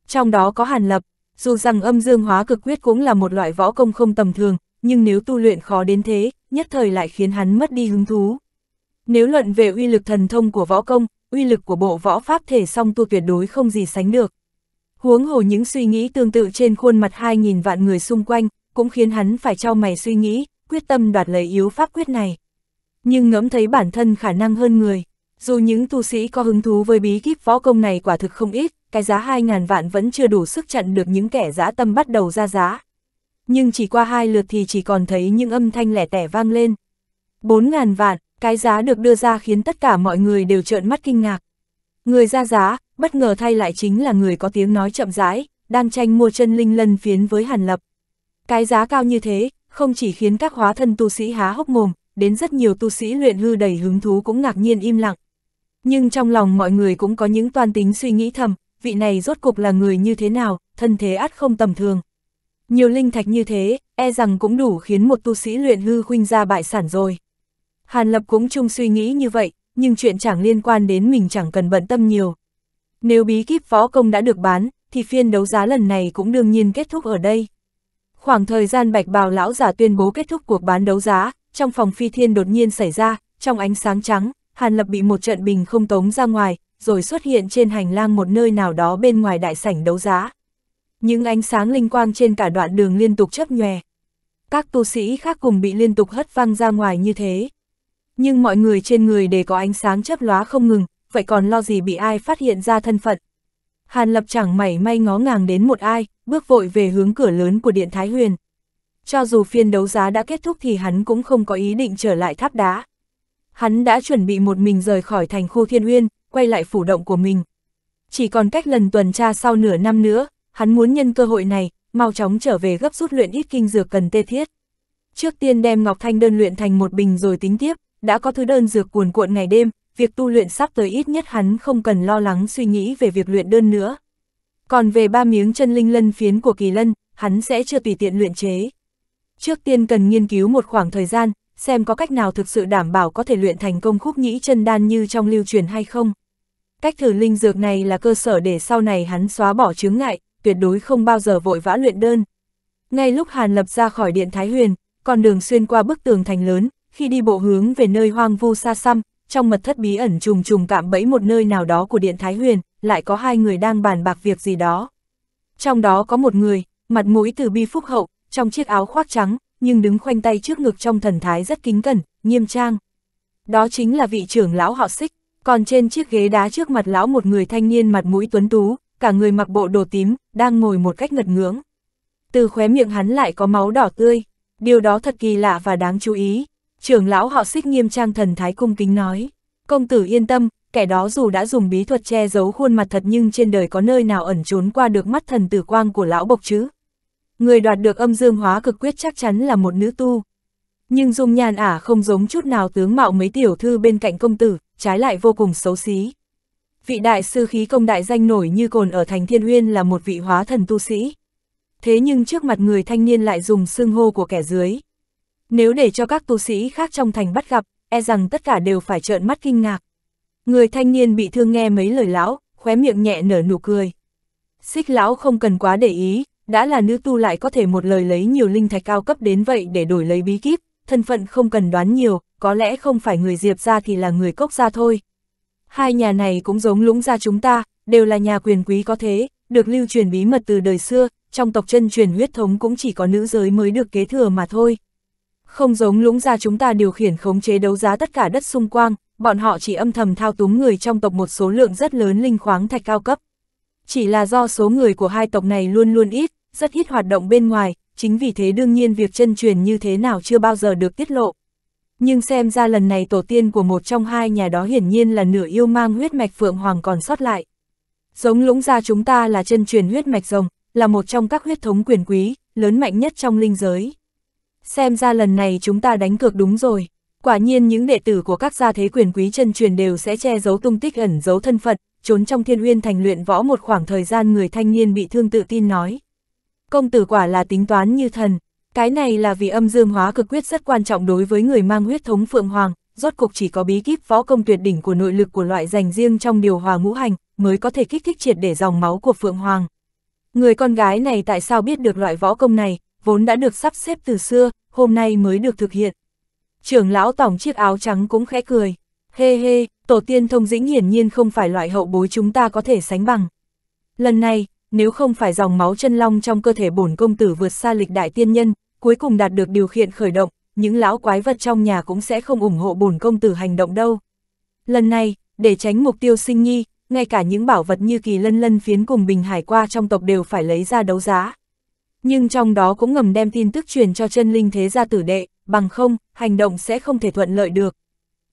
Trong đó có Hàn Lập, dù rằng âm dương hóa cực quyết cũng là một loại võ công không tầm thường, nhưng nếu tu luyện khó đến thế, nhất thời lại khiến hắn mất đi hứng thú. Nếu luận về uy lực thần thông của võ công, uy lực của bộ võ pháp thể song tu tuyệt đối không gì sánh được. Huống hồ những suy nghĩ tương tự trên khuôn mặt 2.000 vạn người xung quanh, cũng khiến hắn phải trao mày suy nghĩ, quyết tâm đoạt lấy yếu pháp quyết này nhưng ngẫm thấy bản thân khả năng hơn người. Dù những tu sĩ có hứng thú với bí kíp võ công này quả thực không ít, cái giá 2.000 vạn vẫn chưa đủ sức chặn được những kẻ dã tâm bắt đầu ra giá. Nhưng chỉ qua hai lượt thì chỉ còn thấy những âm thanh lẻ tẻ vang lên. 4.000 vạn, cái giá được đưa ra khiến tất cả mọi người đều trợn mắt kinh ngạc. Người ra giá, bất ngờ thay lại chính là người có tiếng nói chậm rãi, đang tranh mua chân linh lân phiến với Hàn Lập. Cái giá cao như thế, không chỉ khiến các hóa thân tu sĩ há hốc mồm, đến rất nhiều tu sĩ luyện hư đầy hứng thú cũng ngạc nhiên im lặng. Nhưng trong lòng mọi người cũng có những toan tính suy nghĩ thầm, vị này rốt cục là người như thế nào, thân thế ắt không tầm thường. Nhiều linh thạch như thế, e rằng cũng đủ khiến một tu sĩ luyện hư khuynh ra bại sản rồi. Hàn Lập cũng chung suy nghĩ như vậy, nhưng chuyện chẳng liên quan đến mình chẳng cần bận tâm nhiều. Nếu bí kíp võ công đã được bán, thì phiên đấu giá lần này cũng đương nhiên kết thúc ở đây. Khoảng thời gian bạch bào lão giả tuyên bố kết thúc cuộc bán đấu giá, trong phòng phi thiên đột nhiên xảy ra, trong ánh sáng trắng, Hàn Lập bị một trận bình không tống ra ngoài, rồi xuất hiện trên hành lang một nơi nào đó bên ngoài đại sảnh đấu giá. Những ánh sáng linh quang trên cả đoạn đường liên tục chấp nhòe. Các tu sĩ khác cùng bị liên tục hất văng ra ngoài như thế. Nhưng mọi người trên người đều có ánh sáng chấp lóa không ngừng, vậy còn lo gì bị ai phát hiện ra thân phận. Hàn Lập chẳng mảy may ngó ngàng đến một ai, bước vội về hướng cửa lớn của Điện Thái Huyền cho dù phiên đấu giá đã kết thúc thì hắn cũng không có ý định trở lại tháp đá. Hắn đã chuẩn bị một mình rời khỏi thành khu thiên uyên, quay lại phủ động của mình. Chỉ còn cách lần tuần tra sau nửa năm nữa, hắn muốn nhân cơ hội này, mau chóng trở về gấp rút luyện ít kinh dược cần tê thiết. Trước tiên đem Ngọc Thanh đơn luyện thành một bình rồi tính tiếp, đã có thứ đơn dược cuồn cuộn ngày đêm, việc tu luyện sắp tới ít nhất hắn không cần lo lắng suy nghĩ về việc luyện đơn nữa. Còn về ba miếng chân linh lân phiến của kỳ lân, hắn sẽ chưa tùy tiện luyện chế. Trước tiên cần nghiên cứu một khoảng thời gian, xem có cách nào thực sự đảm bảo có thể luyện thành công khúc nhĩ chân đan như trong lưu truyền hay không. Cách thử linh dược này là cơ sở để sau này hắn xóa bỏ chướng ngại, tuyệt đối không bao giờ vội vã luyện đơn. Ngay lúc Hàn Lập ra khỏi điện Thái Huyền, con đường xuyên qua bức tường thành lớn, khi đi bộ hướng về nơi hoang vu xa xăm, trong mật thất bí ẩn trùng trùng cạm bẫy một nơi nào đó của điện Thái Huyền, lại có hai người đang bàn bạc việc gì đó. Trong đó có một người, mặt mũi từ bi phúc hậu, trong chiếc áo khoác trắng, nhưng đứng khoanh tay trước ngực trong thần thái rất kính cẩn, nghiêm trang. Đó chính là vị trưởng lão họ xích, còn trên chiếc ghế đá trước mặt lão một người thanh niên mặt mũi tuấn tú, cả người mặc bộ đồ tím, đang ngồi một cách ngật ngưỡng. Từ khóe miệng hắn lại có máu đỏ tươi, điều đó thật kỳ lạ và đáng chú ý. Trưởng lão họ xích nghiêm trang thần thái cung kính nói, công tử yên tâm, kẻ đó dù đã dùng bí thuật che giấu khuôn mặt thật nhưng trên đời có nơi nào ẩn trốn qua được mắt thần tử quang của lão bộc chứ người đoạt được âm dương hóa cực quyết chắc chắn là một nữ tu. Nhưng dung nhan ả không giống chút nào tướng mạo mấy tiểu thư bên cạnh công tử, trái lại vô cùng xấu xí. Vị đại sư khí công đại danh nổi như cồn ở thành thiên uyên là một vị hóa thần tu sĩ. Thế nhưng trước mặt người thanh niên lại dùng xưng hô của kẻ dưới. Nếu để cho các tu sĩ khác trong thành bắt gặp, e rằng tất cả đều phải trợn mắt kinh ngạc. Người thanh niên bị thương nghe mấy lời lão, khóe miệng nhẹ nở nụ cười. Xích lão không cần quá để ý, đã là nữ tu lại có thể một lời lấy nhiều linh thạch cao cấp đến vậy để đổi lấy bí kíp, thân phận không cần đoán nhiều, có lẽ không phải người Diệp ra thì là người Cốc ra thôi. Hai nhà này cũng giống lũng ra chúng ta, đều là nhà quyền quý có thế, được lưu truyền bí mật từ đời xưa, trong tộc chân truyền huyết thống cũng chỉ có nữ giới mới được kế thừa mà thôi. Không giống lũng ra chúng ta điều khiển khống chế đấu giá tất cả đất xung quanh, bọn họ chỉ âm thầm thao túng người trong tộc một số lượng rất lớn linh khoáng thạch cao cấp. Chỉ là do số người của hai tộc này luôn luôn ít, rất ít hoạt động bên ngoài, chính vì thế đương nhiên việc chân truyền như thế nào chưa bao giờ được tiết lộ. Nhưng xem ra lần này tổ tiên của một trong hai nhà đó hiển nhiên là nửa yêu mang huyết mạch Phượng Hoàng còn sót lại. Giống lũng gia chúng ta là chân truyền huyết mạch rồng, là một trong các huyết thống quyền quý, lớn mạnh nhất trong linh giới. Xem ra lần này chúng ta đánh cược đúng rồi. Quả nhiên những đệ tử của các gia thế quyền quý chân truyền đều sẽ che giấu tung tích ẩn giấu thân phận, trốn trong thiên uyên thành luyện võ một khoảng thời gian người thanh niên bị thương tự tin nói công tử quả là tính toán như thần. Cái này là vì âm dương hóa cực quyết rất quan trọng đối với người mang huyết thống Phượng Hoàng, rốt cục chỉ có bí kíp võ công tuyệt đỉnh của nội lực của loại dành riêng trong điều hòa ngũ hành, mới có thể kích thích triệt để dòng máu của Phượng Hoàng. Người con gái này tại sao biết được loại võ công này, vốn đã được sắp xếp từ xưa, hôm nay mới được thực hiện. Trưởng lão tổng chiếc áo trắng cũng khẽ cười. Hê hê, tổ tiên thông dĩnh hiển nhiên không phải loại hậu bối chúng ta có thể sánh bằng. Lần này, nếu không phải dòng máu chân long trong cơ thể bổn công tử vượt xa lịch đại tiên nhân, cuối cùng đạt được điều khiển khởi động, những lão quái vật trong nhà cũng sẽ không ủng hộ bổn công tử hành động đâu. Lần này, để tránh mục tiêu sinh nhi ngay cả những bảo vật như kỳ lân lân phiến cùng bình hải qua trong tộc đều phải lấy ra đấu giá. Nhưng trong đó cũng ngầm đem tin tức truyền cho chân linh thế gia tử đệ, bằng không, hành động sẽ không thể thuận lợi được.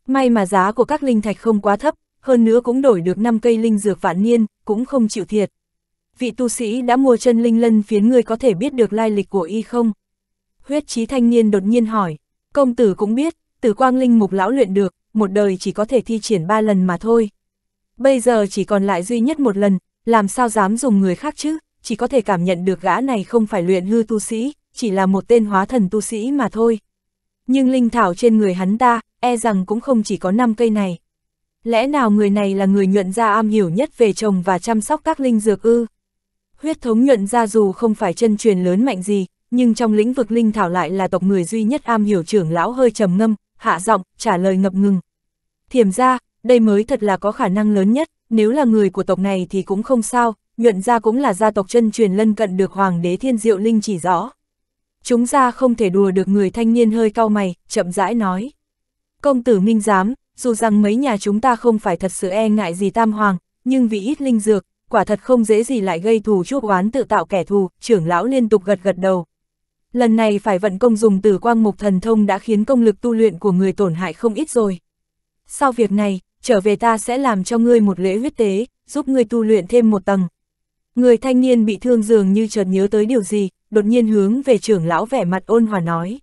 May mà giá của các linh thạch không quá thấp, hơn nữa cũng đổi được 5 cây linh dược vạn niên, cũng không chịu thiệt vị tu sĩ đã mua chân linh lân phiến ngươi có thể biết được lai lịch của y không? Huyết trí thanh niên đột nhiên hỏi, công tử cũng biết, tử quang linh mục lão luyện được, một đời chỉ có thể thi triển ba lần mà thôi. Bây giờ chỉ còn lại duy nhất một lần, làm sao dám dùng người khác chứ, chỉ có thể cảm nhận được gã này không phải luyện hư tu sĩ, chỉ là một tên hóa thần tu sĩ mà thôi. Nhưng linh thảo trên người hắn ta, e rằng cũng không chỉ có 5 cây này. Lẽ nào người này là người nhuận gia am hiểu nhất về trồng và chăm sóc các linh dược ư? Huyết thống nhuận ra dù không phải chân truyền lớn mạnh gì, nhưng trong lĩnh vực linh thảo lại là tộc người duy nhất am hiểu trưởng lão hơi trầm ngâm, hạ giọng, trả lời ngập ngừng. Thiểm ra, đây mới thật là có khả năng lớn nhất, nếu là người của tộc này thì cũng không sao, nhuận ra cũng là gia tộc chân truyền lân cận được Hoàng đế Thiên Diệu Linh chỉ rõ. Chúng ra không thể đùa được người thanh niên hơi cao mày, chậm rãi nói. Công tử Minh Giám, dù rằng mấy nhà chúng ta không phải thật sự e ngại gì Tam Hoàng, nhưng vì ít linh dược, quả thật không dễ gì lại gây thù chuốc oán tự tạo kẻ thù, trưởng lão liên tục gật gật đầu. Lần này phải vận công dùng tử quang mục thần thông đã khiến công lực tu luyện của người tổn hại không ít rồi. Sau việc này, trở về ta sẽ làm cho ngươi một lễ huyết tế, giúp ngươi tu luyện thêm một tầng. Người thanh niên bị thương dường như chợt nhớ tới điều gì, đột nhiên hướng về trưởng lão vẻ mặt ôn hòa nói.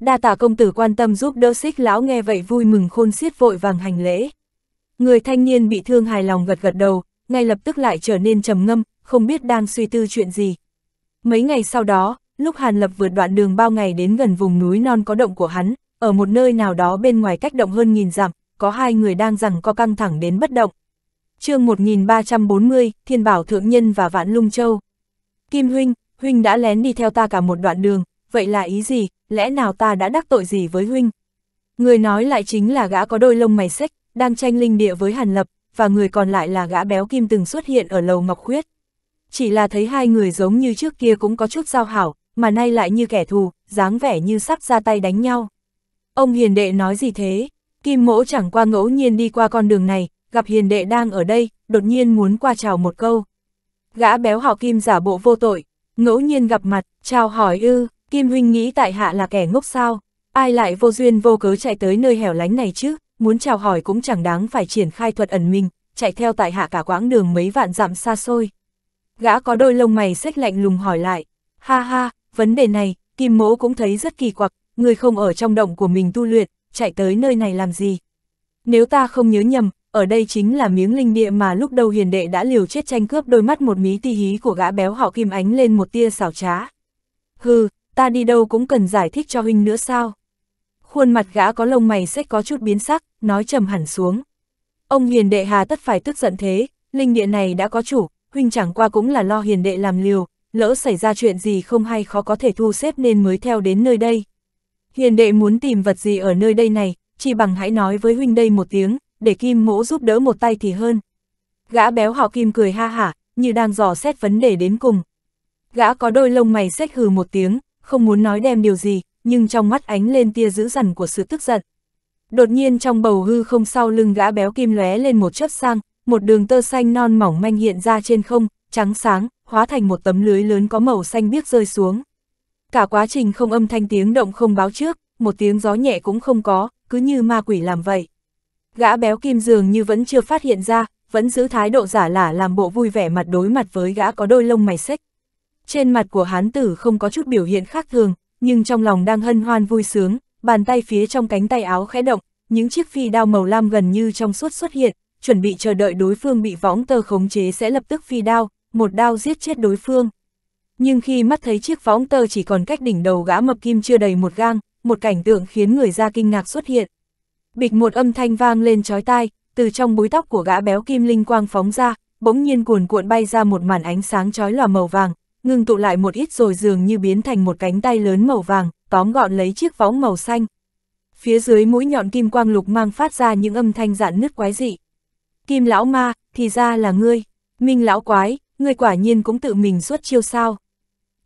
Đa tả công tử quan tâm giúp đỡ xích lão nghe vậy vui mừng khôn xiết vội vàng hành lễ. Người thanh niên bị thương hài lòng gật gật đầu, ngay lập tức lại trở nên trầm ngâm, không biết đang suy tư chuyện gì. Mấy ngày sau đó, lúc Hàn Lập vượt đoạn đường bao ngày đến gần vùng núi non có động của hắn, ở một nơi nào đó bên ngoài cách động hơn nghìn dặm, có hai người đang rằng co căng thẳng đến bất động. chương 1340, Thiên Bảo Thượng Nhân và Vạn Lung Châu. Kim Huynh, Huynh đã lén đi theo ta cả một đoạn đường, vậy là ý gì, lẽ nào ta đã đắc tội gì với Huynh? Người nói lại chính là gã có đôi lông mày xếch, đang tranh linh địa với Hàn Lập, và người còn lại là gã béo kim từng xuất hiện ở lầu Ngọc Khuyết. Chỉ là thấy hai người giống như trước kia cũng có chút giao hảo, mà nay lại như kẻ thù, dáng vẻ như sắp ra tay đánh nhau. Ông hiền đệ nói gì thế? Kim mỗ chẳng qua ngẫu nhiên đi qua con đường này, gặp hiền đệ đang ở đây, đột nhiên muốn qua chào một câu. Gã béo họ Kim giả bộ vô tội, ngẫu nhiên gặp mặt, chào hỏi ư, Kim huynh nghĩ tại hạ là kẻ ngốc sao, ai lại vô duyên vô cớ chạy tới nơi hẻo lánh này chứ? muốn chào hỏi cũng chẳng đáng phải triển khai thuật ẩn mình, chạy theo tại hạ cả quãng đường mấy vạn dặm xa xôi. Gã có đôi lông mày xếch lạnh lùng hỏi lại, ha ha, vấn đề này, kim mỗ cũng thấy rất kỳ quặc, người không ở trong động của mình tu luyện, chạy tới nơi này làm gì. Nếu ta không nhớ nhầm, ở đây chính là miếng linh địa mà lúc đầu hiền đệ đã liều chết tranh cướp đôi mắt một mí ti hí của gã béo họ kim ánh lên một tia xảo trá. Hừ, ta đi đâu cũng cần giải thích cho huynh nữa sao. Khuôn mặt gã có lông mày xếch có chút biến sắc, nói trầm hẳn xuống. Ông hiền đệ hà tất phải tức giận thế, linh địa này đã có chủ, huynh chẳng qua cũng là lo hiền đệ làm liều, lỡ xảy ra chuyện gì không hay khó có thể thu xếp nên mới theo đến nơi đây. Hiền đệ muốn tìm vật gì ở nơi đây này, chỉ bằng hãy nói với huynh đây một tiếng, để kim mỗ giúp đỡ một tay thì hơn. Gã béo họ kim cười ha hả, như đang dò xét vấn đề đến cùng. Gã có đôi lông mày xét hừ một tiếng, không muốn nói đem điều gì, nhưng trong mắt ánh lên tia dữ dằn của sự tức giận. Đột nhiên trong bầu hư không sau lưng gã béo kim lóe lên một chớp sang, một đường tơ xanh non mỏng manh hiện ra trên không, trắng sáng, hóa thành một tấm lưới lớn có màu xanh biếc rơi xuống. Cả quá trình không âm thanh tiếng động không báo trước, một tiếng gió nhẹ cũng không có, cứ như ma quỷ làm vậy. Gã béo kim dường như vẫn chưa phát hiện ra, vẫn giữ thái độ giả lả làm bộ vui vẻ mặt đối mặt với gã có đôi lông mày xếch. Trên mặt của hán tử không có chút biểu hiện khác thường, nhưng trong lòng đang hân hoan vui sướng, bàn tay phía trong cánh tay áo khẽ động, những chiếc phi đao màu lam gần như trong suốt xuất hiện, chuẩn bị chờ đợi đối phương bị võng tơ khống chế sẽ lập tức phi đao, một đao giết chết đối phương. Nhưng khi mắt thấy chiếc võng tơ chỉ còn cách đỉnh đầu gã mập kim chưa đầy một gang, một cảnh tượng khiến người ra kinh ngạc xuất hiện. Bịch một âm thanh vang lên chói tai, từ trong búi tóc của gã béo kim linh quang phóng ra, bỗng nhiên cuồn cuộn bay ra một màn ánh sáng chói lòa màu vàng, ngưng tụ lại một ít rồi dường như biến thành một cánh tay lớn màu vàng, tóm gọn lấy chiếc váu màu xanh. Phía dưới mũi nhọn kim quang lục mang phát ra những âm thanh dạn nứt quái dị. Kim lão ma, thì ra là ngươi. Minh lão quái, ngươi quả nhiên cũng tự mình xuất chiêu sao.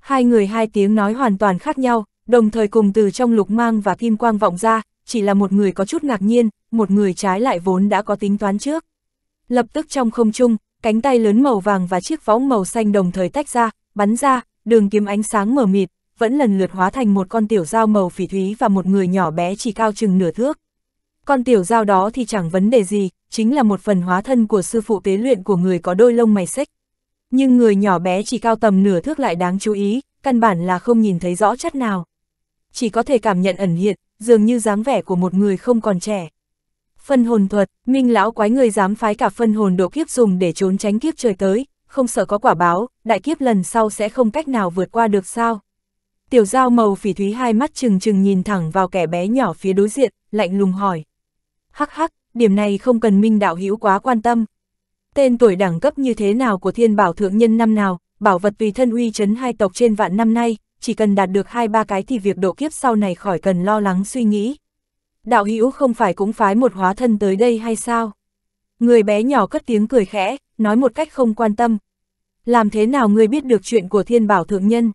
Hai người hai tiếng nói hoàn toàn khác nhau, đồng thời cùng từ trong lục mang và kim quang vọng ra, chỉ là một người có chút ngạc nhiên, một người trái lại vốn đã có tính toán trước. Lập tức trong không trung, cánh tay lớn màu vàng và chiếc võng màu xanh đồng thời tách ra, bắn ra, đường kiếm ánh sáng mở mịt, vẫn lần lượt hóa thành một con tiểu dao màu phỉ thúy và một người nhỏ bé chỉ cao chừng nửa thước. Con tiểu dao đó thì chẳng vấn đề gì, chính là một phần hóa thân của sư phụ tế luyện của người có đôi lông mày xếch. Nhưng người nhỏ bé chỉ cao tầm nửa thước lại đáng chú ý, căn bản là không nhìn thấy rõ chất nào. Chỉ có thể cảm nhận ẩn hiện, dường như dáng vẻ của một người không còn trẻ. Phân hồn thuật, minh lão quái người dám phái cả phân hồn độ kiếp dùng để trốn tránh kiếp trời tới, không sợ có quả báo, đại kiếp lần sau sẽ không cách nào vượt qua được sao. Tiểu giao màu phỉ thúy hai mắt trừng trừng nhìn thẳng vào kẻ bé nhỏ phía đối diện, lạnh lùng hỏi. Hắc hắc, điểm này không cần minh đạo hữu quá quan tâm. Tên tuổi đẳng cấp như thế nào của thiên bảo thượng nhân năm nào, bảo vật vì thân uy chấn hai tộc trên vạn năm nay, chỉ cần đạt được hai ba cái thì việc độ kiếp sau này khỏi cần lo lắng suy nghĩ. Đạo hữu không phải cũng phái một hóa thân tới đây hay sao? Người bé nhỏ cất tiếng cười khẽ, nói một cách không quan tâm. Làm thế nào ngươi biết được chuyện của thiên bảo thượng nhân?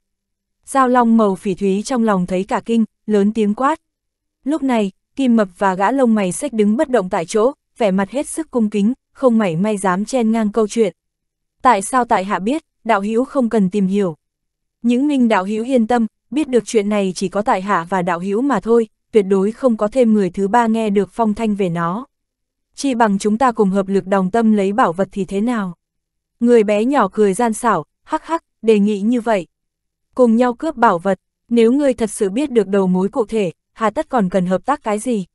Giao long màu phỉ thúy trong lòng thấy cả kinh, lớn tiếng quát. Lúc này, kim mập và gã lông mày sách đứng bất động tại chỗ, vẻ mặt hết sức cung kính, không mảy may dám chen ngang câu chuyện. Tại sao tại hạ biết, đạo hữu không cần tìm hiểu. Những minh đạo hữu yên tâm, biết được chuyện này chỉ có tại hạ và đạo hữu mà thôi, tuyệt đối không có thêm người thứ ba nghe được phong thanh về nó. Chỉ bằng chúng ta cùng hợp lực đồng tâm lấy bảo vật thì thế nào? Người bé nhỏ cười gian xảo, hắc hắc, đề nghị như vậy cùng nhau cướp bảo vật, nếu ngươi thật sự biết được đầu mối cụ thể, hà tất còn cần hợp tác cái gì?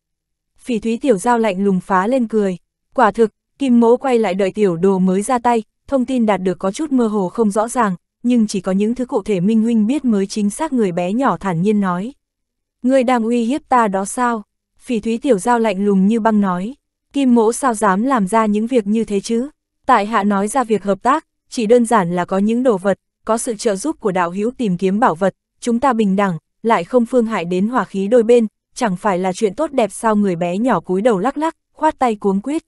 Phỉ thúy tiểu giao lạnh lùng phá lên cười, quả thực, kim mỗ quay lại đợi tiểu đồ mới ra tay, thông tin đạt được có chút mơ hồ không rõ ràng, nhưng chỉ có những thứ cụ thể minh huynh biết mới chính xác người bé nhỏ thản nhiên nói. Ngươi đang uy hiếp ta đó sao? Phỉ thúy tiểu giao lạnh lùng như băng nói, kim mỗ sao dám làm ra những việc như thế chứ? Tại hạ nói ra việc hợp tác, chỉ đơn giản là có những đồ vật, có sự trợ giúp của đạo hữu tìm kiếm bảo vật, chúng ta bình đẳng, lại không phương hại đến hòa khí đôi bên, chẳng phải là chuyện tốt đẹp sao người bé nhỏ cúi đầu lắc lắc, khoát tay cuống quyết.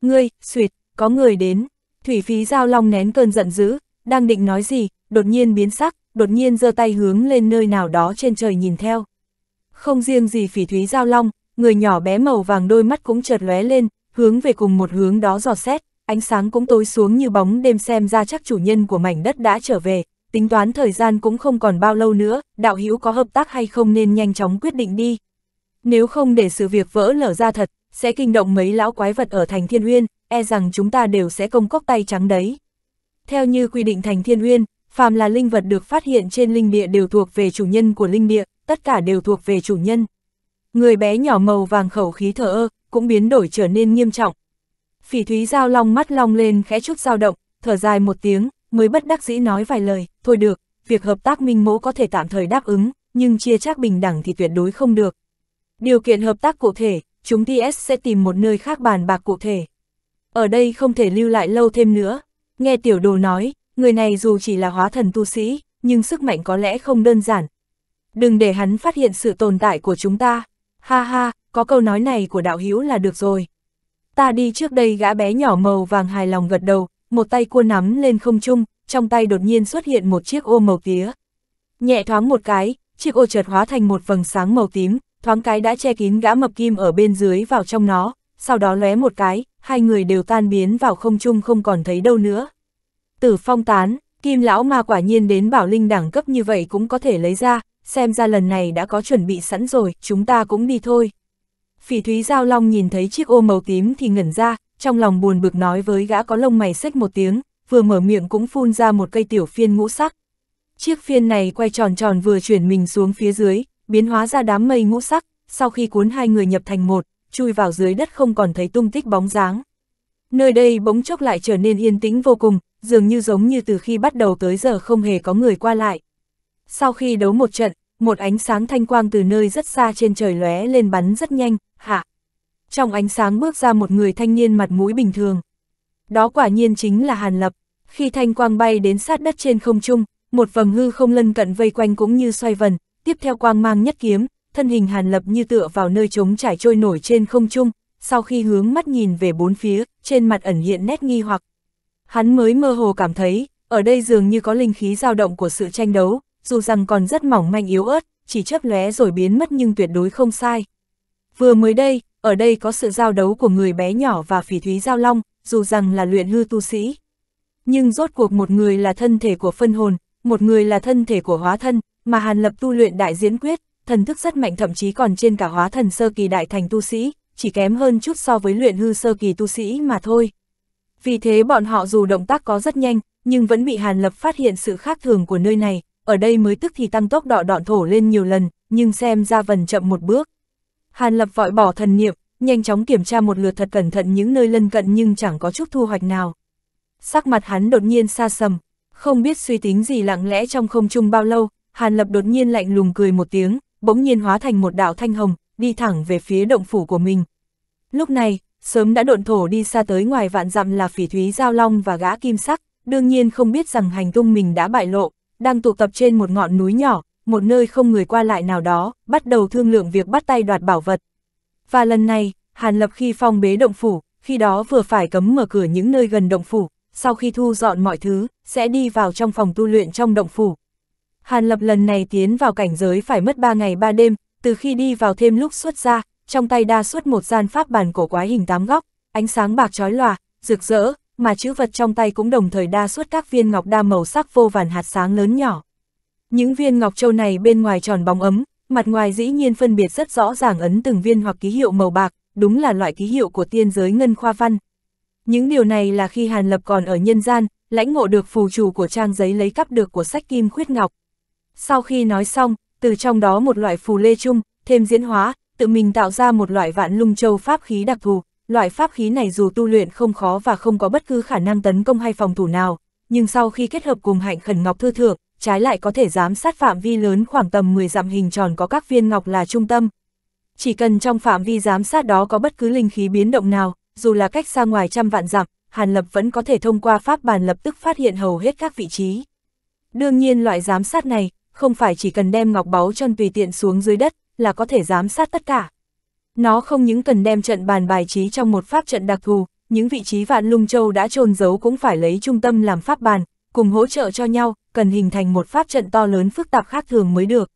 Ngươi, suyệt, có người đến, thủy phí giao long nén cơn giận dữ, đang định nói gì, đột nhiên biến sắc, đột nhiên giơ tay hướng lên nơi nào đó trên trời nhìn theo. Không riêng gì phỉ thúy giao long, người nhỏ bé màu vàng đôi mắt cũng chợt lóe lên, hướng về cùng một hướng đó dò xét ánh sáng cũng tối xuống như bóng đêm xem ra chắc chủ nhân của mảnh đất đã trở về, tính toán thời gian cũng không còn bao lâu nữa, đạo hữu có hợp tác hay không nên nhanh chóng quyết định đi. Nếu không để sự việc vỡ lở ra thật, sẽ kinh động mấy lão quái vật ở thành Thiên Uyên, e rằng chúng ta đều sẽ công cốc tay trắng đấy. Theo như quy định thành Thiên Uyên, phàm là linh vật được phát hiện trên linh địa đều thuộc về chủ nhân của linh địa, tất cả đều thuộc về chủ nhân. Người bé nhỏ màu vàng khẩu khí thở ơ, cũng biến đổi trở nên nghiêm trọng, Phỉ Thúy Giao long mắt long lên khẽ chút dao động, thở dài một tiếng, mới bất đắc dĩ nói vài lời, thôi được, việc hợp tác minh mẫu có thể tạm thời đáp ứng, nhưng chia chác bình đẳng thì tuyệt đối không được. Điều kiện hợp tác cụ thể, chúng TS sẽ tìm một nơi khác bàn bạc cụ thể. Ở đây không thể lưu lại lâu thêm nữa. Nghe tiểu đồ nói, người này dù chỉ là hóa thần tu sĩ, nhưng sức mạnh có lẽ không đơn giản. Đừng để hắn phát hiện sự tồn tại của chúng ta. Ha ha, có câu nói này của đạo hữu là được rồi, ta đi trước đây gã bé nhỏ màu vàng hài lòng gật đầu, một tay cua nắm lên không trung, trong tay đột nhiên xuất hiện một chiếc ô màu tía. Nhẹ thoáng một cái, chiếc ô chợt hóa thành một vầng sáng màu tím, thoáng cái đã che kín gã mập kim ở bên dưới vào trong nó, sau đó lóe một cái, hai người đều tan biến vào không trung không còn thấy đâu nữa. Tử phong tán, kim lão ma quả nhiên đến bảo linh đẳng cấp như vậy cũng có thể lấy ra, xem ra lần này đã có chuẩn bị sẵn rồi, chúng ta cũng đi thôi. Phỉ Thúy Giao Long nhìn thấy chiếc ô màu tím thì ngẩn ra, trong lòng buồn bực nói với gã có lông mày xách một tiếng, vừa mở miệng cũng phun ra một cây tiểu phiên ngũ sắc. Chiếc phiên này quay tròn tròn vừa chuyển mình xuống phía dưới, biến hóa ra đám mây ngũ sắc, sau khi cuốn hai người nhập thành một, chui vào dưới đất không còn thấy tung tích bóng dáng. Nơi đây bỗng chốc lại trở nên yên tĩnh vô cùng, dường như giống như từ khi bắt đầu tới giờ không hề có người qua lại. Sau khi đấu một trận, một ánh sáng thanh quang từ nơi rất xa trên trời lóe lên bắn rất nhanh, hạ. Trong ánh sáng bước ra một người thanh niên mặt mũi bình thường. Đó quả nhiên chính là Hàn Lập. Khi thanh quang bay đến sát đất trên không trung, một vầng hư không lân cận vây quanh cũng như xoay vần, tiếp theo quang mang nhất kiếm, thân hình Hàn Lập như tựa vào nơi trống trải trôi nổi trên không trung, sau khi hướng mắt nhìn về bốn phía, trên mặt ẩn hiện nét nghi hoặc. Hắn mới mơ hồ cảm thấy, ở đây dường như có linh khí dao động của sự tranh đấu, dù rằng còn rất mỏng manh yếu ớt, chỉ chớp lóe rồi biến mất nhưng tuyệt đối không sai, Vừa mới đây, ở đây có sự giao đấu của người bé nhỏ và phỉ thúy giao long, dù rằng là luyện hư tu sĩ. Nhưng rốt cuộc một người là thân thể của phân hồn, một người là thân thể của hóa thân, mà Hàn Lập tu luyện đại diễn quyết, thần thức rất mạnh thậm chí còn trên cả hóa thần sơ kỳ đại thành tu sĩ, chỉ kém hơn chút so với luyện hư sơ kỳ tu sĩ mà thôi. Vì thế bọn họ dù động tác có rất nhanh, nhưng vẫn bị Hàn Lập phát hiện sự khác thường của nơi này, ở đây mới tức thì tăng tốc đọ đọn thổ lên nhiều lần, nhưng xem ra vần chậm một bước. Hàn Lập vội bỏ thần niệm, nhanh chóng kiểm tra một lượt thật cẩn thận những nơi lân cận nhưng chẳng có chút thu hoạch nào. Sắc mặt hắn đột nhiên xa sầm, không biết suy tính gì lặng lẽ trong không trung bao lâu, Hàn Lập đột nhiên lạnh lùng cười một tiếng, bỗng nhiên hóa thành một đạo thanh hồng, đi thẳng về phía động phủ của mình. Lúc này, sớm đã độn thổ đi xa tới ngoài vạn dặm là phỉ thúy giao long và gã kim sắc, đương nhiên không biết rằng hành tung mình đã bại lộ, đang tụ tập trên một ngọn núi nhỏ, một nơi không người qua lại nào đó, bắt đầu thương lượng việc bắt tay đoạt bảo vật. Và lần này, Hàn Lập khi phong bế động phủ, khi đó vừa phải cấm mở cửa những nơi gần động phủ, sau khi thu dọn mọi thứ, sẽ đi vào trong phòng tu luyện trong động phủ. Hàn Lập lần này tiến vào cảnh giới phải mất 3 ngày 3 đêm, từ khi đi vào thêm lúc xuất ra, trong tay đa xuất một gian pháp bàn cổ quái hình tám góc, ánh sáng bạc chói lòa, rực rỡ, mà chữ vật trong tay cũng đồng thời đa xuất các viên ngọc đa màu sắc vô vàn hạt sáng lớn nhỏ. Những viên ngọc châu này bên ngoài tròn bóng ấm, mặt ngoài dĩ nhiên phân biệt rất rõ ràng ấn từng viên hoặc ký hiệu màu bạc, đúng là loại ký hiệu của tiên giới ngân khoa văn. Những điều này là khi Hàn Lập còn ở nhân gian, lãnh ngộ được phù chủ của trang giấy lấy cắp được của sách kim khuyết ngọc. Sau khi nói xong, từ trong đó một loại phù lê chung, thêm diễn hóa, tự mình tạo ra một loại vạn lung châu pháp khí đặc thù. Loại pháp khí này dù tu luyện không khó và không có bất cứ khả năng tấn công hay phòng thủ nào, nhưng sau khi kết hợp cùng hạnh khẩn ngọc thư thượng, trái lại có thể giám sát phạm vi lớn khoảng tầm 10 dặm hình tròn có các viên ngọc là trung tâm. Chỉ cần trong phạm vi giám sát đó có bất cứ linh khí biến động nào, dù là cách xa ngoài trăm vạn dặm, Hàn Lập vẫn có thể thông qua pháp bàn lập tức phát hiện hầu hết các vị trí. Đương nhiên loại giám sát này, không phải chỉ cần đem ngọc báu chân tùy tiện xuống dưới đất, là có thể giám sát tất cả. Nó không những cần đem trận bàn bài trí trong một pháp trận đặc thù, những vị trí vạn lung châu đã trôn giấu cũng phải lấy trung tâm làm pháp bàn, cùng hỗ trợ cho nhau, cần hình thành một pháp trận to lớn phức tạp khác thường mới được.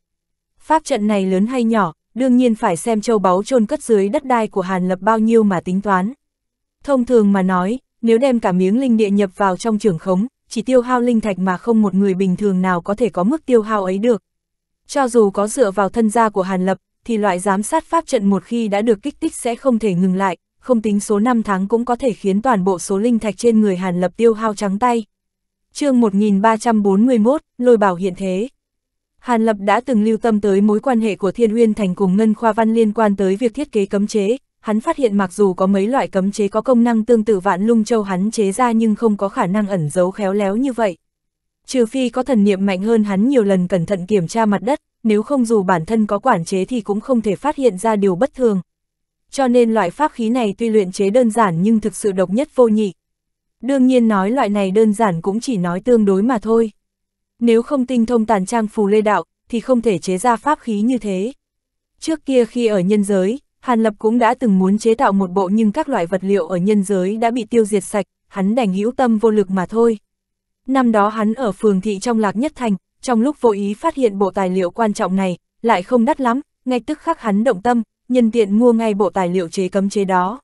Pháp trận này lớn hay nhỏ, đương nhiên phải xem châu báu chôn cất dưới đất đai của Hàn Lập bao nhiêu mà tính toán. Thông thường mà nói, nếu đem cả miếng linh địa nhập vào trong trường khống, chỉ tiêu hao linh thạch mà không một người bình thường nào có thể có mức tiêu hao ấy được. Cho dù có dựa vào thân gia của Hàn Lập, thì loại giám sát pháp trận một khi đã được kích thích sẽ không thể ngừng lại, không tính số năm tháng cũng có thể khiến toàn bộ số linh thạch trên người Hàn Lập tiêu hao trắng tay chương 1341, lôi bảo hiện thế. Hàn Lập đã từng lưu tâm tới mối quan hệ của Thiên Uyên Thành cùng Ngân Khoa Văn liên quan tới việc thiết kế cấm chế, hắn phát hiện mặc dù có mấy loại cấm chế có công năng tương tự vạn lung châu hắn chế ra nhưng không có khả năng ẩn giấu khéo léo như vậy. Trừ phi có thần niệm mạnh hơn hắn nhiều lần cẩn thận kiểm tra mặt đất, nếu không dù bản thân có quản chế thì cũng không thể phát hiện ra điều bất thường. Cho nên loại pháp khí này tuy luyện chế đơn giản nhưng thực sự độc nhất vô nhị, Đương nhiên nói loại này đơn giản cũng chỉ nói tương đối mà thôi. Nếu không tinh thông tàn trang phù lê đạo, thì không thể chế ra pháp khí như thế. Trước kia khi ở nhân giới, Hàn Lập cũng đã từng muốn chế tạo một bộ nhưng các loại vật liệu ở nhân giới đã bị tiêu diệt sạch, hắn đành hữu tâm vô lực mà thôi. Năm đó hắn ở phường thị trong Lạc Nhất Thành, trong lúc vô ý phát hiện bộ tài liệu quan trọng này, lại không đắt lắm, ngay tức khắc hắn động tâm, nhân tiện mua ngay bộ tài liệu chế cấm chế đó.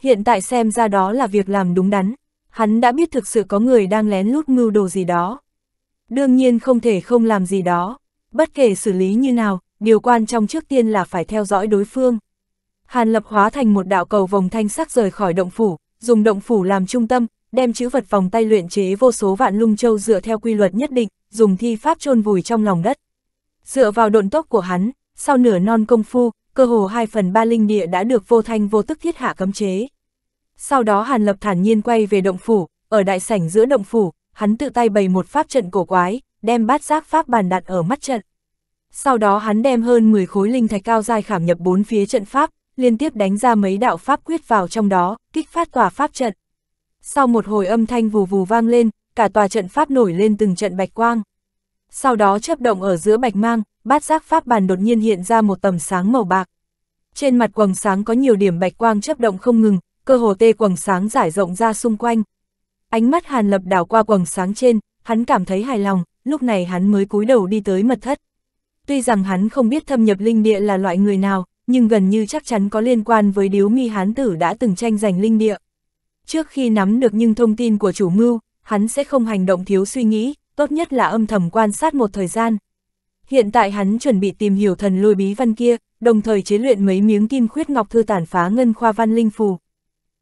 Hiện tại xem ra đó là việc làm đúng đắn hắn đã biết thực sự có người đang lén lút mưu đồ gì đó. Đương nhiên không thể không làm gì đó, bất kể xử lý như nào, điều quan trọng trước tiên là phải theo dõi đối phương. Hàn lập hóa thành một đạo cầu vòng thanh sắc rời khỏi động phủ, dùng động phủ làm trung tâm, đem chữ vật vòng tay luyện chế vô số vạn lung châu dựa theo quy luật nhất định, dùng thi pháp chôn vùi trong lòng đất. Dựa vào độn tốc của hắn, sau nửa non công phu, cơ hồ 2 phần 3 linh địa đã được vô thanh vô tức thiết hạ cấm chế. Sau đó Hàn Lập thản nhiên quay về động phủ, ở đại sảnh giữa động phủ, hắn tự tay bày một pháp trận cổ quái, đem bát giác pháp bàn đặt ở mắt trận. Sau đó hắn đem hơn 10 khối linh thạch cao dài khảm nhập bốn phía trận pháp, liên tiếp đánh ra mấy đạo pháp quyết vào trong đó, kích phát tòa pháp trận. Sau một hồi âm thanh vù vù vang lên, cả tòa trận pháp nổi lên từng trận bạch quang. Sau đó chấp động ở giữa bạch mang, bát giác pháp bàn đột nhiên hiện ra một tầm sáng màu bạc. Trên mặt quầng sáng có nhiều điểm bạch quang chấp động không ngừng, cơ hồ tê quầng sáng giải rộng ra xung quanh. Ánh mắt Hàn Lập đảo qua quầng sáng trên, hắn cảm thấy hài lòng, lúc này hắn mới cúi đầu đi tới mật thất. Tuy rằng hắn không biết thâm nhập linh địa là loại người nào, nhưng gần như chắc chắn có liên quan với điếu mi hán tử đã từng tranh giành linh địa. Trước khi nắm được những thông tin của chủ mưu, hắn sẽ không hành động thiếu suy nghĩ, tốt nhất là âm thầm quan sát một thời gian. Hiện tại hắn chuẩn bị tìm hiểu thần lôi bí văn kia, đồng thời chế luyện mấy miếng kim khuyết ngọc thư tản phá ngân khoa văn linh phù.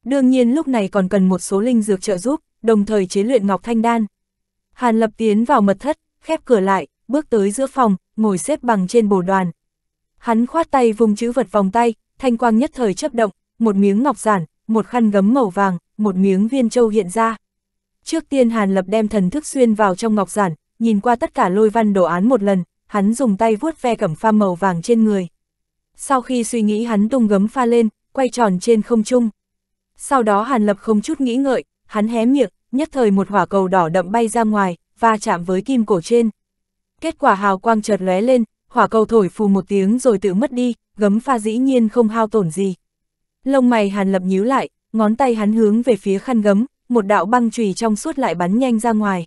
Đương nhiên lúc này còn cần một số linh dược trợ giúp, đồng thời chế luyện ngọc thanh đan. Hàn Lập tiến vào mật thất, khép cửa lại, bước tới giữa phòng, ngồi xếp bằng trên bồ đoàn. Hắn khoát tay vùng chữ vật vòng tay, thanh quang nhất thời chấp động, một miếng ngọc giản, một khăn gấm màu vàng, một miếng viên châu hiện ra. Trước tiên Hàn Lập đem thần thức xuyên vào trong ngọc giản, nhìn qua tất cả lôi văn đồ án một lần, hắn dùng tay vuốt ve cẩm pha màu vàng trên người. Sau khi suy nghĩ hắn tung gấm pha lên, quay tròn trên không trung. Sau đó Hàn Lập không chút nghĩ ngợi, hắn hé miệng, nhất thời một hỏa cầu đỏ đậm bay ra ngoài, va chạm với kim cổ trên. Kết quả hào quang chợt lóe lên, hỏa cầu thổi phù một tiếng rồi tự mất đi, gấm pha dĩ nhiên không hao tổn gì. Lông mày Hàn Lập nhíu lại, ngón tay hắn hướng về phía khăn gấm, một đạo băng chùy trong suốt lại bắn nhanh ra ngoài.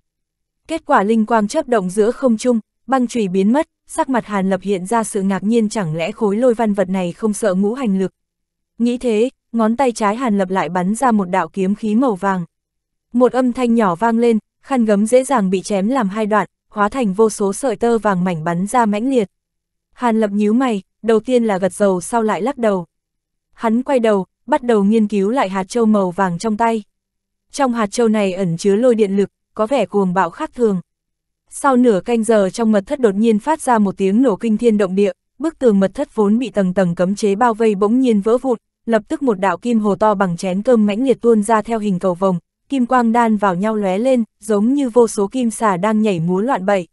Kết quả linh quang chớp động giữa không trung, băng chùy biến mất, sắc mặt Hàn Lập hiện ra sự ngạc nhiên chẳng lẽ khối lôi văn vật này không sợ ngũ hành lực. Nghĩ thế, ngón tay trái Hàn Lập lại bắn ra một đạo kiếm khí màu vàng. Một âm thanh nhỏ vang lên, khăn gấm dễ dàng bị chém làm hai đoạn, hóa thành vô số sợi tơ vàng mảnh bắn ra mãnh liệt. Hàn Lập nhíu mày, đầu tiên là gật dầu sau lại lắc đầu. Hắn quay đầu, bắt đầu nghiên cứu lại hạt châu màu vàng trong tay. Trong hạt châu này ẩn chứa lôi điện lực, có vẻ cuồng bạo khác thường. Sau nửa canh giờ trong mật thất đột nhiên phát ra một tiếng nổ kinh thiên động địa, bức tường mật thất vốn bị tầng tầng cấm chế bao vây bỗng nhiên vỡ vụt, lập tức một đạo kim hồ to bằng chén cơm mãnh liệt tuôn ra theo hình cầu vồng, kim quang đan vào nhau lóe lên, giống như vô số kim xà đang nhảy múa loạn bậy.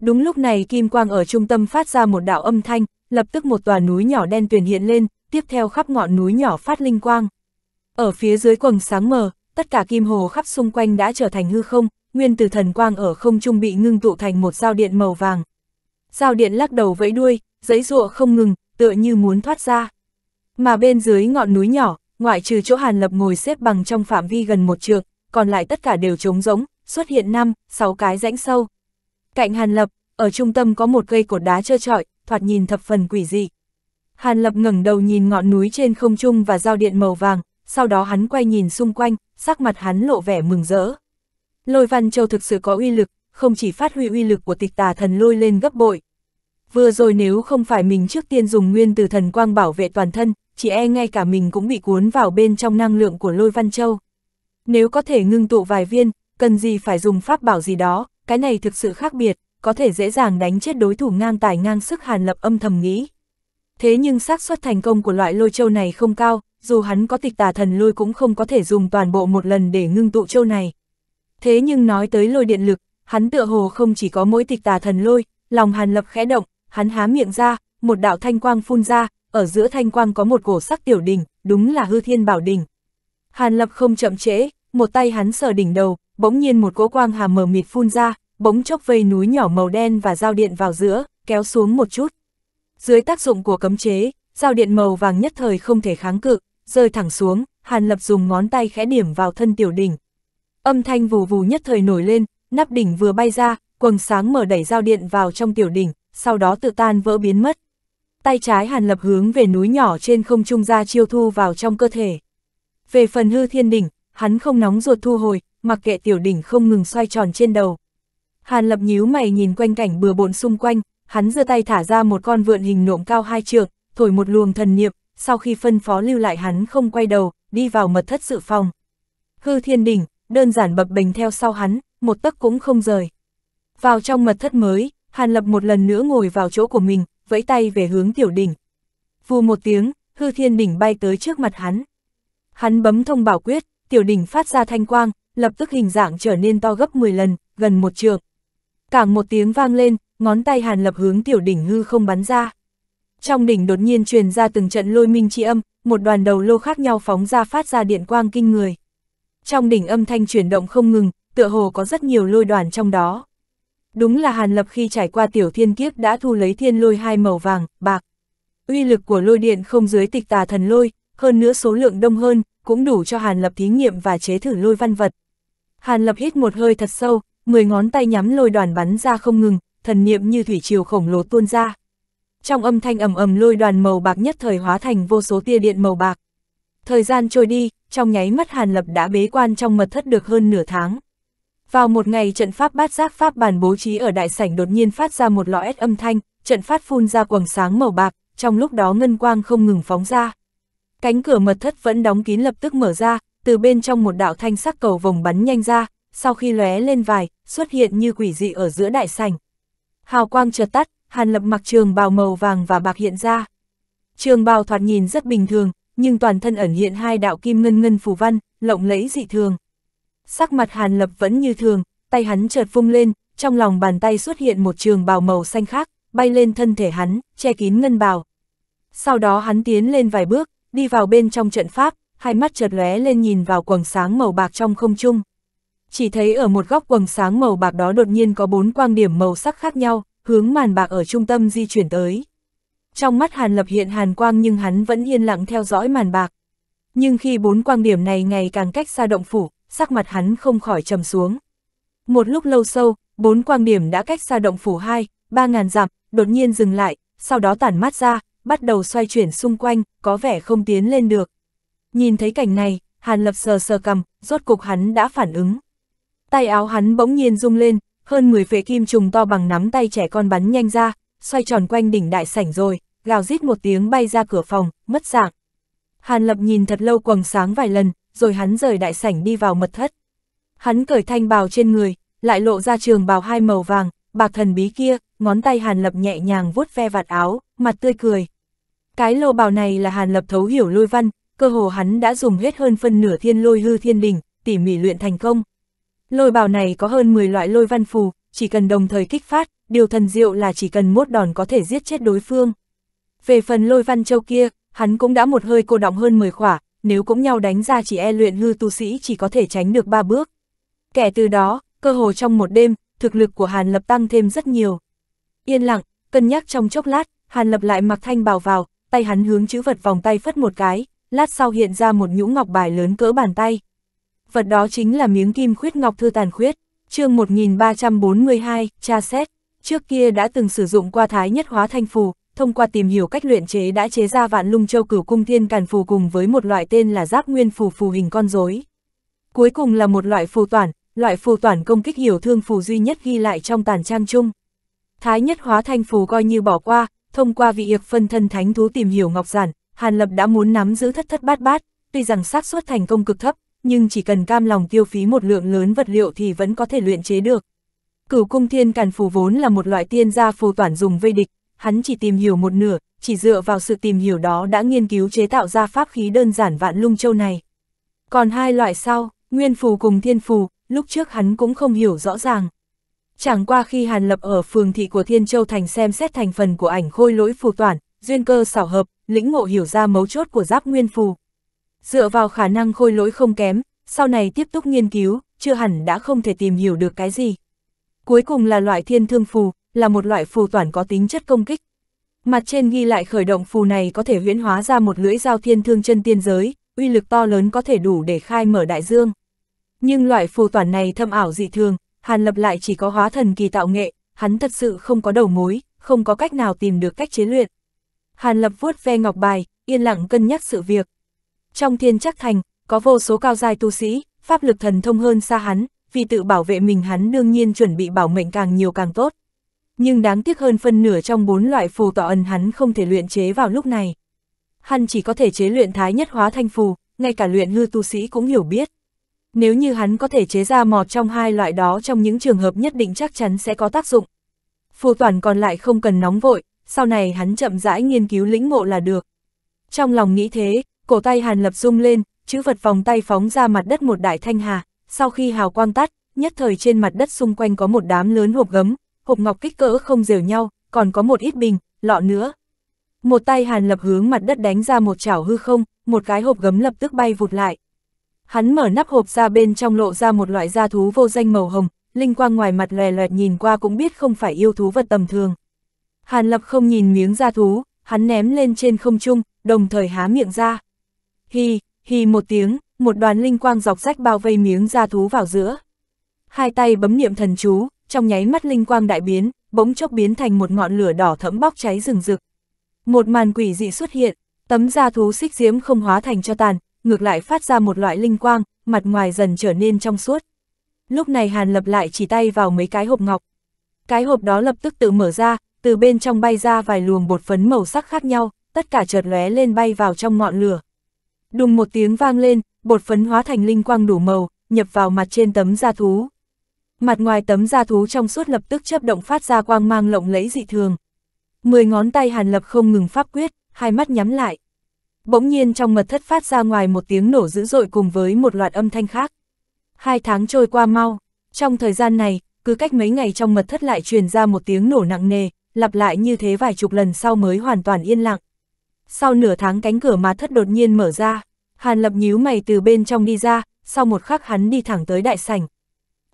Đúng lúc này kim quang ở trung tâm phát ra một đạo âm thanh, lập tức một tòa núi nhỏ đen tuyền hiện lên, tiếp theo khắp ngọn núi nhỏ phát linh quang. Ở phía dưới quầng sáng mờ, tất cả kim hồ khắp xung quanh đã trở thành hư không, nguyên từ thần quang ở không trung bị ngưng tụ thành một dao điện màu vàng. Dao điện lắc đầu vẫy đuôi, giấy rụa không ngừng, tựa như muốn thoát ra. Mà bên dưới ngọn núi nhỏ, ngoại trừ chỗ Hàn Lập ngồi xếp bằng trong phạm vi gần một trượng, còn lại tất cả đều trống rỗng, xuất hiện năm, sáu cái rãnh sâu. Cạnh Hàn Lập, ở trung tâm có một cây cột đá trơ trọi, thoạt nhìn thập phần quỷ dị. Hàn Lập ngẩng đầu nhìn ngọn núi trên không trung và giao điện màu vàng, sau đó hắn quay nhìn xung quanh, sắc mặt hắn lộ vẻ mừng rỡ. Lôi Văn Châu thực sự có uy lực, không chỉ phát huy uy lực của tịch tà thần lôi lên gấp bội. Vừa rồi nếu không phải mình trước tiên dùng nguyên từ thần quang bảo vệ toàn thân, chỉ e ngay cả mình cũng bị cuốn vào bên trong năng lượng của lôi văn châu. Nếu có thể ngưng tụ vài viên, cần gì phải dùng pháp bảo gì đó, cái này thực sự khác biệt, có thể dễ dàng đánh chết đối thủ ngang tài ngang sức hàn lập âm thầm nghĩ. Thế nhưng xác suất thành công của loại lôi châu này không cao, dù hắn có tịch tà thần lôi cũng không có thể dùng toàn bộ một lần để ngưng tụ châu này. Thế nhưng nói tới lôi điện lực, hắn tựa hồ không chỉ có mỗi tịch tà thần lôi, lòng hàn lập khẽ động, hắn há miệng ra, một đạo thanh quang phun ra, ở giữa thanh quang có một cổ sắc tiểu đình, đúng là hư thiên bảo đình. Hàn Lập không chậm trễ, một tay hắn sờ đỉnh đầu, bỗng nhiên một cỗ quang hà mờ mịt phun ra, bỗng chốc vây núi nhỏ màu đen và giao điện vào giữa, kéo xuống một chút. Dưới tác dụng của cấm chế, giao điện màu vàng nhất thời không thể kháng cự, rơi thẳng xuống, Hàn Lập dùng ngón tay khẽ điểm vào thân tiểu đỉnh. Âm thanh vù vù nhất thời nổi lên, nắp đỉnh vừa bay ra, quần sáng mở đẩy giao điện vào trong tiểu đỉnh, sau đó tự tan vỡ biến mất tay trái Hàn Lập hướng về núi nhỏ trên không trung ra chiêu thu vào trong cơ thể. Về phần hư thiên đỉnh, hắn không nóng ruột thu hồi, mặc kệ tiểu đỉnh không ngừng xoay tròn trên đầu. Hàn Lập nhíu mày nhìn quanh cảnh bừa bộn xung quanh, hắn giơ tay thả ra một con vượn hình nộm cao hai trượng, thổi một luồng thần niệm, sau khi phân phó lưu lại hắn không quay đầu, đi vào mật thất sự phòng. Hư thiên đỉnh, đơn giản bập bình theo sau hắn, một tấc cũng không rời. Vào trong mật thất mới, Hàn Lập một lần nữa ngồi vào chỗ của mình, vẫy tay về hướng tiểu đỉnh. Vù một tiếng, hư thiên đỉnh bay tới trước mặt hắn. Hắn bấm thông bảo quyết, tiểu đỉnh phát ra thanh quang, lập tức hình dạng trở nên to gấp 10 lần, gần một trượng. Cảng một tiếng vang lên, ngón tay hàn lập hướng tiểu đỉnh hư không bắn ra. Trong đỉnh đột nhiên truyền ra từng trận lôi minh chi âm, một đoàn đầu lô khác nhau phóng ra phát ra điện quang kinh người. Trong đỉnh âm thanh chuyển động không ngừng, tựa hồ có rất nhiều lôi đoàn trong đó. Đúng là Hàn Lập khi trải qua tiểu thiên kiếp đã thu lấy thiên lôi hai màu vàng, bạc. Uy lực của lôi điện không dưới tịch tà thần lôi, hơn nữa số lượng đông hơn, cũng đủ cho Hàn Lập thí nghiệm và chế thử lôi văn vật. Hàn Lập hít một hơi thật sâu, mười ngón tay nhắm lôi đoàn bắn ra không ngừng, thần niệm như thủy triều khổng lồ tuôn ra. Trong âm thanh ầm ầm lôi đoàn màu bạc nhất thời hóa thành vô số tia điện màu bạc. Thời gian trôi đi, trong nháy mắt Hàn Lập đã bế quan trong mật thất được hơn nửa tháng. Vào một ngày trận pháp bát giác pháp bàn bố trí ở đại sảnh đột nhiên phát ra một lõi âm thanh, trận pháp phun ra quầng sáng màu bạc, trong lúc đó ngân quang không ngừng phóng ra. Cánh cửa mật thất vẫn đóng kín lập tức mở ra, từ bên trong một đạo thanh sắc cầu vòng bắn nhanh ra, sau khi lóe lên vài, xuất hiện như quỷ dị ở giữa đại sảnh. Hào quang chợt tắt, Hàn Lập mặc trường bào màu vàng và bạc hiện ra. Trường bào thoạt nhìn rất bình thường, nhưng toàn thân ẩn hiện hai đạo kim ngân ngân phù văn, lộng lẫy dị thường sắc mặt Hàn Lập vẫn như thường, tay hắn chợt vung lên, trong lòng bàn tay xuất hiện một trường bào màu xanh khác, bay lên thân thể hắn, che kín ngân bào. Sau đó hắn tiến lên vài bước, đi vào bên trong trận pháp, hai mắt chợt lóe lên nhìn vào quầng sáng màu bạc trong không trung. Chỉ thấy ở một góc quầng sáng màu bạc đó đột nhiên có bốn quang điểm màu sắc khác nhau, hướng màn bạc ở trung tâm di chuyển tới. Trong mắt Hàn Lập hiện hàn quang nhưng hắn vẫn yên lặng theo dõi màn bạc. Nhưng khi bốn quang điểm này ngày càng cách xa động phủ, sắc mặt hắn không khỏi trầm xuống. Một lúc lâu sâu, bốn quang điểm đã cách xa động phủ hai, ba ngàn dặm, đột nhiên dừng lại, sau đó tản mát ra, bắt đầu xoay chuyển xung quanh, có vẻ không tiến lên được. Nhìn thấy cảnh này, Hàn Lập sờ sờ cầm, rốt cục hắn đã phản ứng. Tay áo hắn bỗng nhiên rung lên, hơn 10 phế kim trùng to bằng nắm tay trẻ con bắn nhanh ra, xoay tròn quanh đỉnh đại sảnh rồi, gào rít một tiếng bay ra cửa phòng, mất dạng. Hàn Lập nhìn thật lâu quầng sáng vài lần, rồi hắn rời đại sảnh đi vào mật thất. Hắn cởi thanh bào trên người, lại lộ ra trường bào hai màu vàng, bạc thần bí kia, ngón tay Hàn Lập nhẹ nhàng vuốt ve vạt áo, mặt tươi cười. Cái lô bào này là Hàn Lập thấu hiểu lôi văn, cơ hồ hắn đã dùng hết hơn phân nửa thiên lôi hư thiên đỉnh, tỉ mỉ luyện thành công. Lôi bào này có hơn 10 loại lôi văn phù, chỉ cần đồng thời kích phát, điều thần diệu là chỉ cần mốt đòn có thể giết chết đối phương. Về phần lôi văn châu kia, hắn cũng đã một hơi cô động hơn 10 khỏa, nếu cũng nhau đánh ra chỉ e luyện hư tu sĩ chỉ có thể tránh được ba bước. Kẻ từ đó, cơ hồ trong một đêm, thực lực của Hàn Lập tăng thêm rất nhiều. Yên lặng, cân nhắc trong chốc lát, Hàn Lập lại mặc thanh bào vào, tay hắn hướng chữ vật vòng tay phất một cái, lát sau hiện ra một nhũ ngọc bài lớn cỡ bàn tay. Vật đó chính là miếng kim khuyết ngọc thư tàn khuyết, chương 1342, cha xét, trước kia đã từng sử dụng qua thái nhất hóa thanh phù, thông qua tìm hiểu cách luyện chế đã chế ra vạn lung châu cửu cung thiên càn phù cùng với một loại tên là giáp nguyên phù phù hình con rối. Cuối cùng là một loại phù toàn, loại phù toàn công kích hiểu thương phù duy nhất ghi lại trong tàn trang chung. Thái nhất hóa thanh phù coi như bỏ qua, thông qua vị hiệp phân thân thánh thú tìm hiểu ngọc giản, Hàn Lập đã muốn nắm giữ thất thất bát bát, tuy rằng xác suất thành công cực thấp, nhưng chỉ cần cam lòng tiêu phí một lượng lớn vật liệu thì vẫn có thể luyện chế được. Cửu cung thiên càn phù vốn là một loại tiên gia phù toàn dùng vây địch, hắn chỉ tìm hiểu một nửa, chỉ dựa vào sự tìm hiểu đó đã nghiên cứu chế tạo ra pháp khí đơn giản vạn lung châu này. Còn hai loại sau, nguyên phù cùng thiên phù, lúc trước hắn cũng không hiểu rõ ràng. Chẳng qua khi Hàn Lập ở phường thị của Thiên Châu Thành xem xét thành phần của ảnh khôi lỗi phù toàn, duyên cơ xảo hợp, lĩnh ngộ hiểu ra mấu chốt của giáp nguyên phù. Dựa vào khả năng khôi lỗi không kém, sau này tiếp tục nghiên cứu, chưa hẳn đã không thể tìm hiểu được cái gì. Cuối cùng là loại thiên thương phù, là một loại phù toàn có tính chất công kích. Mặt trên ghi lại khởi động phù này có thể huyễn hóa ra một lưỡi dao thiên thương chân tiên giới, uy lực to lớn có thể đủ để khai mở đại dương. Nhưng loại phù toàn này thâm ảo dị thường, Hàn Lập lại chỉ có hóa thần kỳ tạo nghệ, hắn thật sự không có đầu mối, không có cách nào tìm được cách chế luyện. Hàn Lập vuốt ve ngọc bài, yên lặng cân nhắc sự việc. Trong thiên chắc thành, có vô số cao giai tu sĩ, pháp lực thần thông hơn xa hắn, vì tự bảo vệ mình hắn đương nhiên chuẩn bị bảo mệnh càng nhiều càng tốt nhưng đáng tiếc hơn phân nửa trong bốn loại phù tỏ ẩn hắn không thể luyện chế vào lúc này. Hắn chỉ có thể chế luyện thái nhất hóa thanh phù, ngay cả luyện ngư tu sĩ cũng hiểu biết. Nếu như hắn có thể chế ra một trong hai loại đó trong những trường hợp nhất định chắc chắn sẽ có tác dụng. Phù toàn còn lại không cần nóng vội, sau này hắn chậm rãi nghiên cứu lĩnh ngộ là được. Trong lòng nghĩ thế, cổ tay Hàn Lập rung lên, chữ vật vòng tay phóng ra mặt đất một đại thanh hà, sau khi hào quang tắt, nhất thời trên mặt đất xung quanh có một đám lớn hộp gấm, hộp ngọc kích cỡ không rều nhau, còn có một ít bình, lọ nữa. Một tay Hàn Lập hướng mặt đất đánh ra một chảo hư không, một cái hộp gấm lập tức bay vụt lại. Hắn mở nắp hộp ra bên trong lộ ra một loại gia thú vô danh màu hồng, linh quang ngoài mặt lè loẹt nhìn qua cũng biết không phải yêu thú vật tầm thường. Hàn Lập không nhìn miếng gia thú, hắn ném lên trên không trung, đồng thời há miệng ra. hì, hì một tiếng, một đoàn linh quang dọc rách bao vây miếng gia thú vào giữa. Hai tay bấm niệm thần chú, trong nháy mắt linh quang đại biến, bỗng chốc biến thành một ngọn lửa đỏ thẫm bóc cháy rừng rực. Một màn quỷ dị xuất hiện, tấm da thú xích diễm không hóa thành cho tàn, ngược lại phát ra một loại linh quang, mặt ngoài dần trở nên trong suốt. Lúc này Hàn Lập lại chỉ tay vào mấy cái hộp ngọc. Cái hộp đó lập tức tự mở ra, từ bên trong bay ra vài luồng bột phấn màu sắc khác nhau, tất cả chợt lóe lên bay vào trong ngọn lửa. Đùng một tiếng vang lên, bột phấn hóa thành linh quang đủ màu, nhập vào mặt trên tấm da thú mặt ngoài tấm da thú trong suốt lập tức chấp động phát ra quang mang lộng lẫy dị thường. Mười ngón tay Hàn Lập không ngừng pháp quyết, hai mắt nhắm lại. Bỗng nhiên trong mật thất phát ra ngoài một tiếng nổ dữ dội cùng với một loạt âm thanh khác. Hai tháng trôi qua mau, trong thời gian này, cứ cách mấy ngày trong mật thất lại truyền ra một tiếng nổ nặng nề, lặp lại như thế vài chục lần sau mới hoàn toàn yên lặng. Sau nửa tháng cánh cửa mà thất đột nhiên mở ra, Hàn Lập nhíu mày từ bên trong đi ra, sau một khắc hắn đi thẳng tới đại sảnh.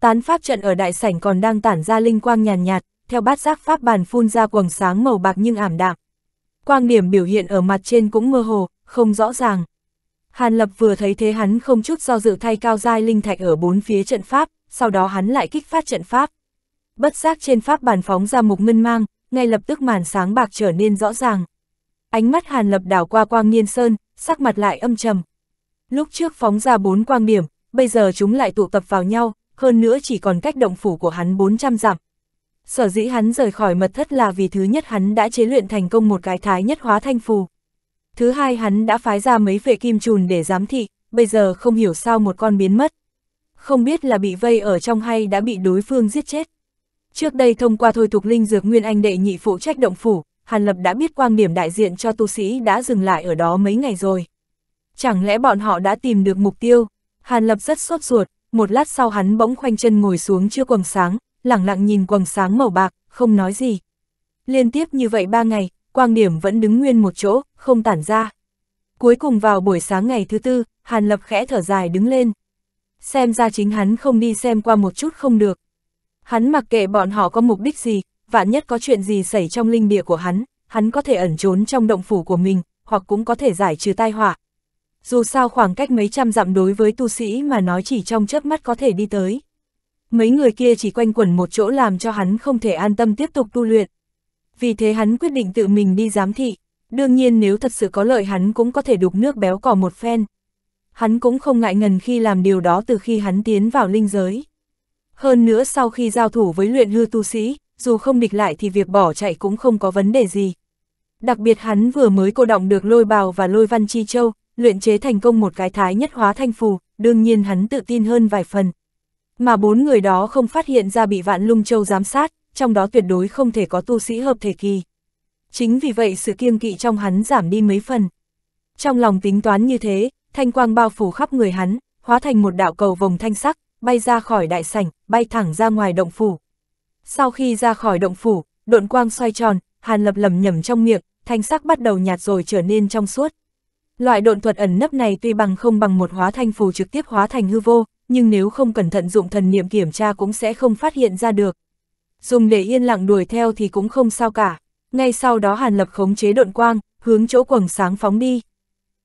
Tán pháp trận ở đại sảnh còn đang tản ra linh quang nhàn nhạt, nhạt, theo bát giác pháp bàn phun ra quầng sáng màu bạc nhưng ảm đạm. Quang điểm biểu hiện ở mặt trên cũng mơ hồ, không rõ ràng. Hàn Lập vừa thấy thế hắn không chút do dự thay cao giai linh thạch ở bốn phía trận pháp, sau đó hắn lại kích phát trận pháp. Bất giác trên pháp bàn phóng ra mục ngân mang, ngay lập tức màn sáng bạc trở nên rõ ràng. Ánh mắt Hàn Lập đảo qua quang niên sơn, sắc mặt lại âm trầm. Lúc trước phóng ra bốn quang điểm, bây giờ chúng lại tụ tập vào nhau, hơn nữa chỉ còn cách động phủ của hắn 400 dặm. Sở dĩ hắn rời khỏi mật thất là vì thứ nhất hắn đã chế luyện thành công một cái thái nhất hóa thanh phù. Thứ hai hắn đã phái ra mấy vệ kim trùn để giám thị, bây giờ không hiểu sao một con biến mất. Không biết là bị vây ở trong hay đã bị đối phương giết chết. Trước đây thông qua thôi thục linh dược nguyên anh đệ nhị phụ trách động phủ, Hàn Lập đã biết quan điểm đại diện cho tu sĩ đã dừng lại ở đó mấy ngày rồi. Chẳng lẽ bọn họ đã tìm được mục tiêu? Hàn Lập rất sốt ruột, một lát sau hắn bỗng khoanh chân ngồi xuống chưa quầng sáng, lẳng lặng nhìn quầng sáng màu bạc, không nói gì. Liên tiếp như vậy ba ngày, quang điểm vẫn đứng nguyên một chỗ, không tản ra. Cuối cùng vào buổi sáng ngày thứ tư, Hàn Lập khẽ thở dài đứng lên. Xem ra chính hắn không đi xem qua một chút không được. Hắn mặc kệ bọn họ có mục đích gì, vạn nhất có chuyện gì xảy trong linh địa của hắn, hắn có thể ẩn trốn trong động phủ của mình, hoặc cũng có thể giải trừ tai họa, dù sao khoảng cách mấy trăm dặm đối với tu sĩ mà nói chỉ trong chớp mắt có thể đi tới. Mấy người kia chỉ quanh quẩn một chỗ làm cho hắn không thể an tâm tiếp tục tu luyện. Vì thế hắn quyết định tự mình đi giám thị, đương nhiên nếu thật sự có lợi hắn cũng có thể đục nước béo cỏ một phen. Hắn cũng không ngại ngần khi làm điều đó từ khi hắn tiến vào linh giới. Hơn nữa sau khi giao thủ với luyện hư tu sĩ, dù không địch lại thì việc bỏ chạy cũng không có vấn đề gì. Đặc biệt hắn vừa mới cô động được lôi bào và lôi văn chi châu, luyện chế thành công một cái thái nhất hóa thanh phù, đương nhiên hắn tự tin hơn vài phần. Mà bốn người đó không phát hiện ra bị vạn lung châu giám sát, trong đó tuyệt đối không thể có tu sĩ hợp thể kỳ. Chính vì vậy sự kiêng kỵ trong hắn giảm đi mấy phần. Trong lòng tính toán như thế, thanh quang bao phủ khắp người hắn, hóa thành một đạo cầu vòng thanh sắc, bay ra khỏi đại sảnh, bay thẳng ra ngoài động phủ. Sau khi ra khỏi động phủ, độn quang xoay tròn, hàn lập lầm nhầm trong miệng, thanh sắc bắt đầu nhạt rồi trở nên trong suốt. Loại độn thuật ẩn nấp này tuy bằng không bằng một hóa thanh phù trực tiếp hóa thành hư vô, nhưng nếu không cẩn thận dụng thần niệm kiểm tra cũng sẽ không phát hiện ra được. Dùng để yên lặng đuổi theo thì cũng không sao cả. Ngay sau đó Hàn Lập khống chế độn quang, hướng chỗ quầng sáng phóng đi.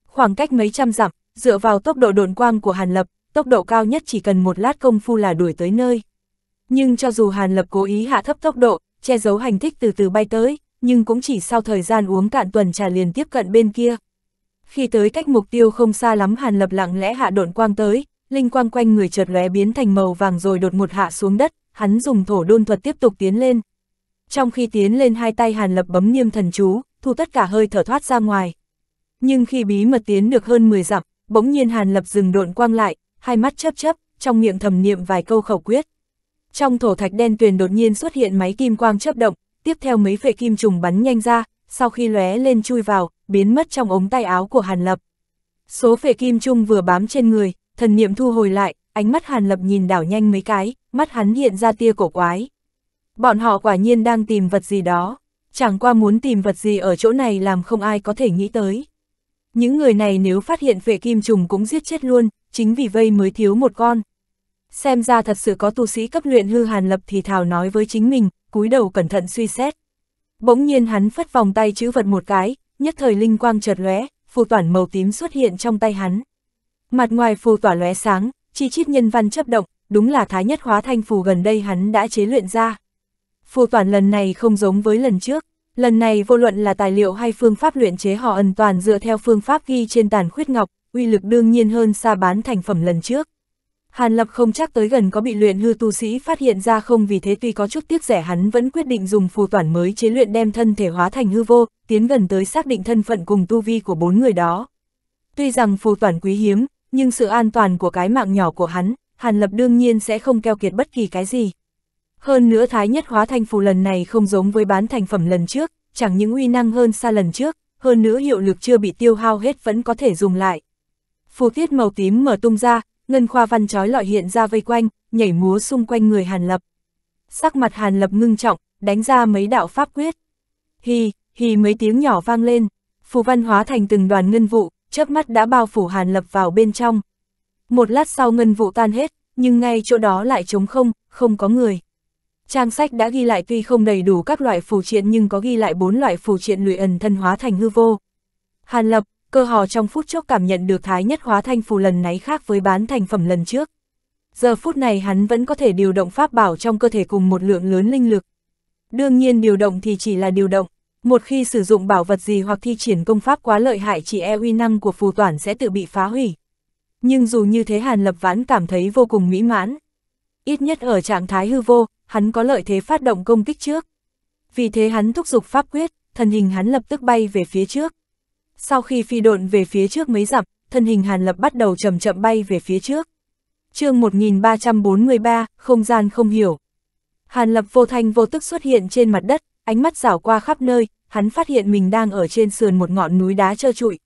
Khoảng cách mấy trăm dặm, dựa vào tốc độ độn quang của Hàn Lập, tốc độ cao nhất chỉ cần một lát công phu là đuổi tới nơi. Nhưng cho dù Hàn Lập cố ý hạ thấp tốc độ, che giấu hành thích từ từ bay tới, nhưng cũng chỉ sau thời gian uống cạn tuần trà liền tiếp cận bên kia khi tới cách mục tiêu không xa lắm Hàn Lập lặng lẽ hạ độn quang tới, linh quang quanh người chợt lóe biến thành màu vàng rồi đột một hạ xuống đất, hắn dùng thổ đôn thuật tiếp tục tiến lên. Trong khi tiến lên hai tay Hàn Lập bấm niêm thần chú, thu tất cả hơi thở thoát ra ngoài. Nhưng khi bí mật tiến được hơn 10 dặm, bỗng nhiên Hàn Lập dừng độn quang lại, hai mắt chớp chớp, trong miệng thầm niệm vài câu khẩu quyết. Trong thổ thạch đen tuyền đột nhiên xuất hiện máy kim quang chớp động, tiếp theo mấy vệ kim trùng bắn nhanh ra, sau khi lóe lên chui vào, biến mất trong ống tay áo của Hàn Lập. Số phệ kim trung vừa bám trên người, thần niệm thu hồi lại, ánh mắt Hàn Lập nhìn đảo nhanh mấy cái, mắt hắn hiện ra tia cổ quái. Bọn họ quả nhiên đang tìm vật gì đó, chẳng qua muốn tìm vật gì ở chỗ này làm không ai có thể nghĩ tới. Những người này nếu phát hiện phệ kim trùng cũng giết chết luôn, chính vì vây mới thiếu một con. Xem ra thật sự có tu sĩ cấp luyện hư Hàn Lập thì thào nói với chính mình, cúi đầu cẩn thận suy xét. Bỗng nhiên hắn phất vòng tay chữ vật một cái, nhất thời linh quang chợt lóe, phù toàn màu tím xuất hiện trong tay hắn. Mặt ngoài phù tỏa lóe sáng, chi chít nhân văn chấp động, đúng là thái nhất hóa thanh phù gần đây hắn đã chế luyện ra. Phù toàn lần này không giống với lần trước, lần này vô luận là tài liệu hay phương pháp luyện chế họ ẩn toàn dựa theo phương pháp ghi trên tàn khuyết ngọc, uy lực đương nhiên hơn xa bán thành phẩm lần trước. Hàn Lập không chắc tới gần có bị luyện hư tu sĩ phát hiện ra không vì thế tuy có chút tiếc rẻ hắn vẫn quyết định dùng phù toàn mới chế luyện đem thân thể hóa thành hư vô, tiến gần tới xác định thân phận cùng tu vi của bốn người đó. Tuy rằng phù toàn quý hiếm, nhưng sự an toàn của cái mạng nhỏ của hắn, Hàn Lập đương nhiên sẽ không keo kiệt bất kỳ cái gì. Hơn nữa thái nhất hóa thành phù lần này không giống với bán thành phẩm lần trước, chẳng những uy năng hơn xa lần trước, hơn nữa hiệu lực chưa bị tiêu hao hết vẫn có thể dùng lại. Phù tiết màu tím mở tung ra, ngân khoa văn trói lọi hiện ra vây quanh, nhảy múa xung quanh người Hàn Lập. Sắc mặt Hàn Lập ngưng trọng, đánh ra mấy đạo pháp quyết. Hì, hì mấy tiếng nhỏ vang lên, phù văn hóa thành từng đoàn ngân vụ, chớp mắt đã bao phủ Hàn Lập vào bên trong. Một lát sau ngân vụ tan hết, nhưng ngay chỗ đó lại trống không, không có người. Trang sách đã ghi lại tuy không đầy đủ các loại phù triện nhưng có ghi lại bốn loại phù triện lụy ẩn thân hóa thành hư vô. Hàn Lập, cơ hò trong phút chốc cảm nhận được thái nhất hóa thanh phù lần náy khác với bán thành phẩm lần trước. Giờ phút này hắn vẫn có thể điều động pháp bảo trong cơ thể cùng một lượng lớn linh lực. Đương nhiên điều động thì chỉ là điều động, một khi sử dụng bảo vật gì hoặc thi triển công pháp quá lợi hại chỉ e uy năng của phù toàn sẽ tự bị phá hủy. Nhưng dù như thế Hàn Lập Vãn cảm thấy vô cùng mỹ mãn. Ít nhất ở trạng thái hư vô, hắn có lợi thế phát động công kích trước. Vì thế hắn thúc giục pháp quyết, thần hình hắn lập tức bay về phía trước. Sau khi phi độn về phía trước mấy dặm, thân hình Hàn Lập bắt đầu chậm chậm bay về phía trước. chương 1343, không gian không hiểu. Hàn Lập vô thanh vô tức xuất hiện trên mặt đất, ánh mắt rảo qua khắp nơi, hắn phát hiện mình đang ở trên sườn một ngọn núi đá trơ trụi.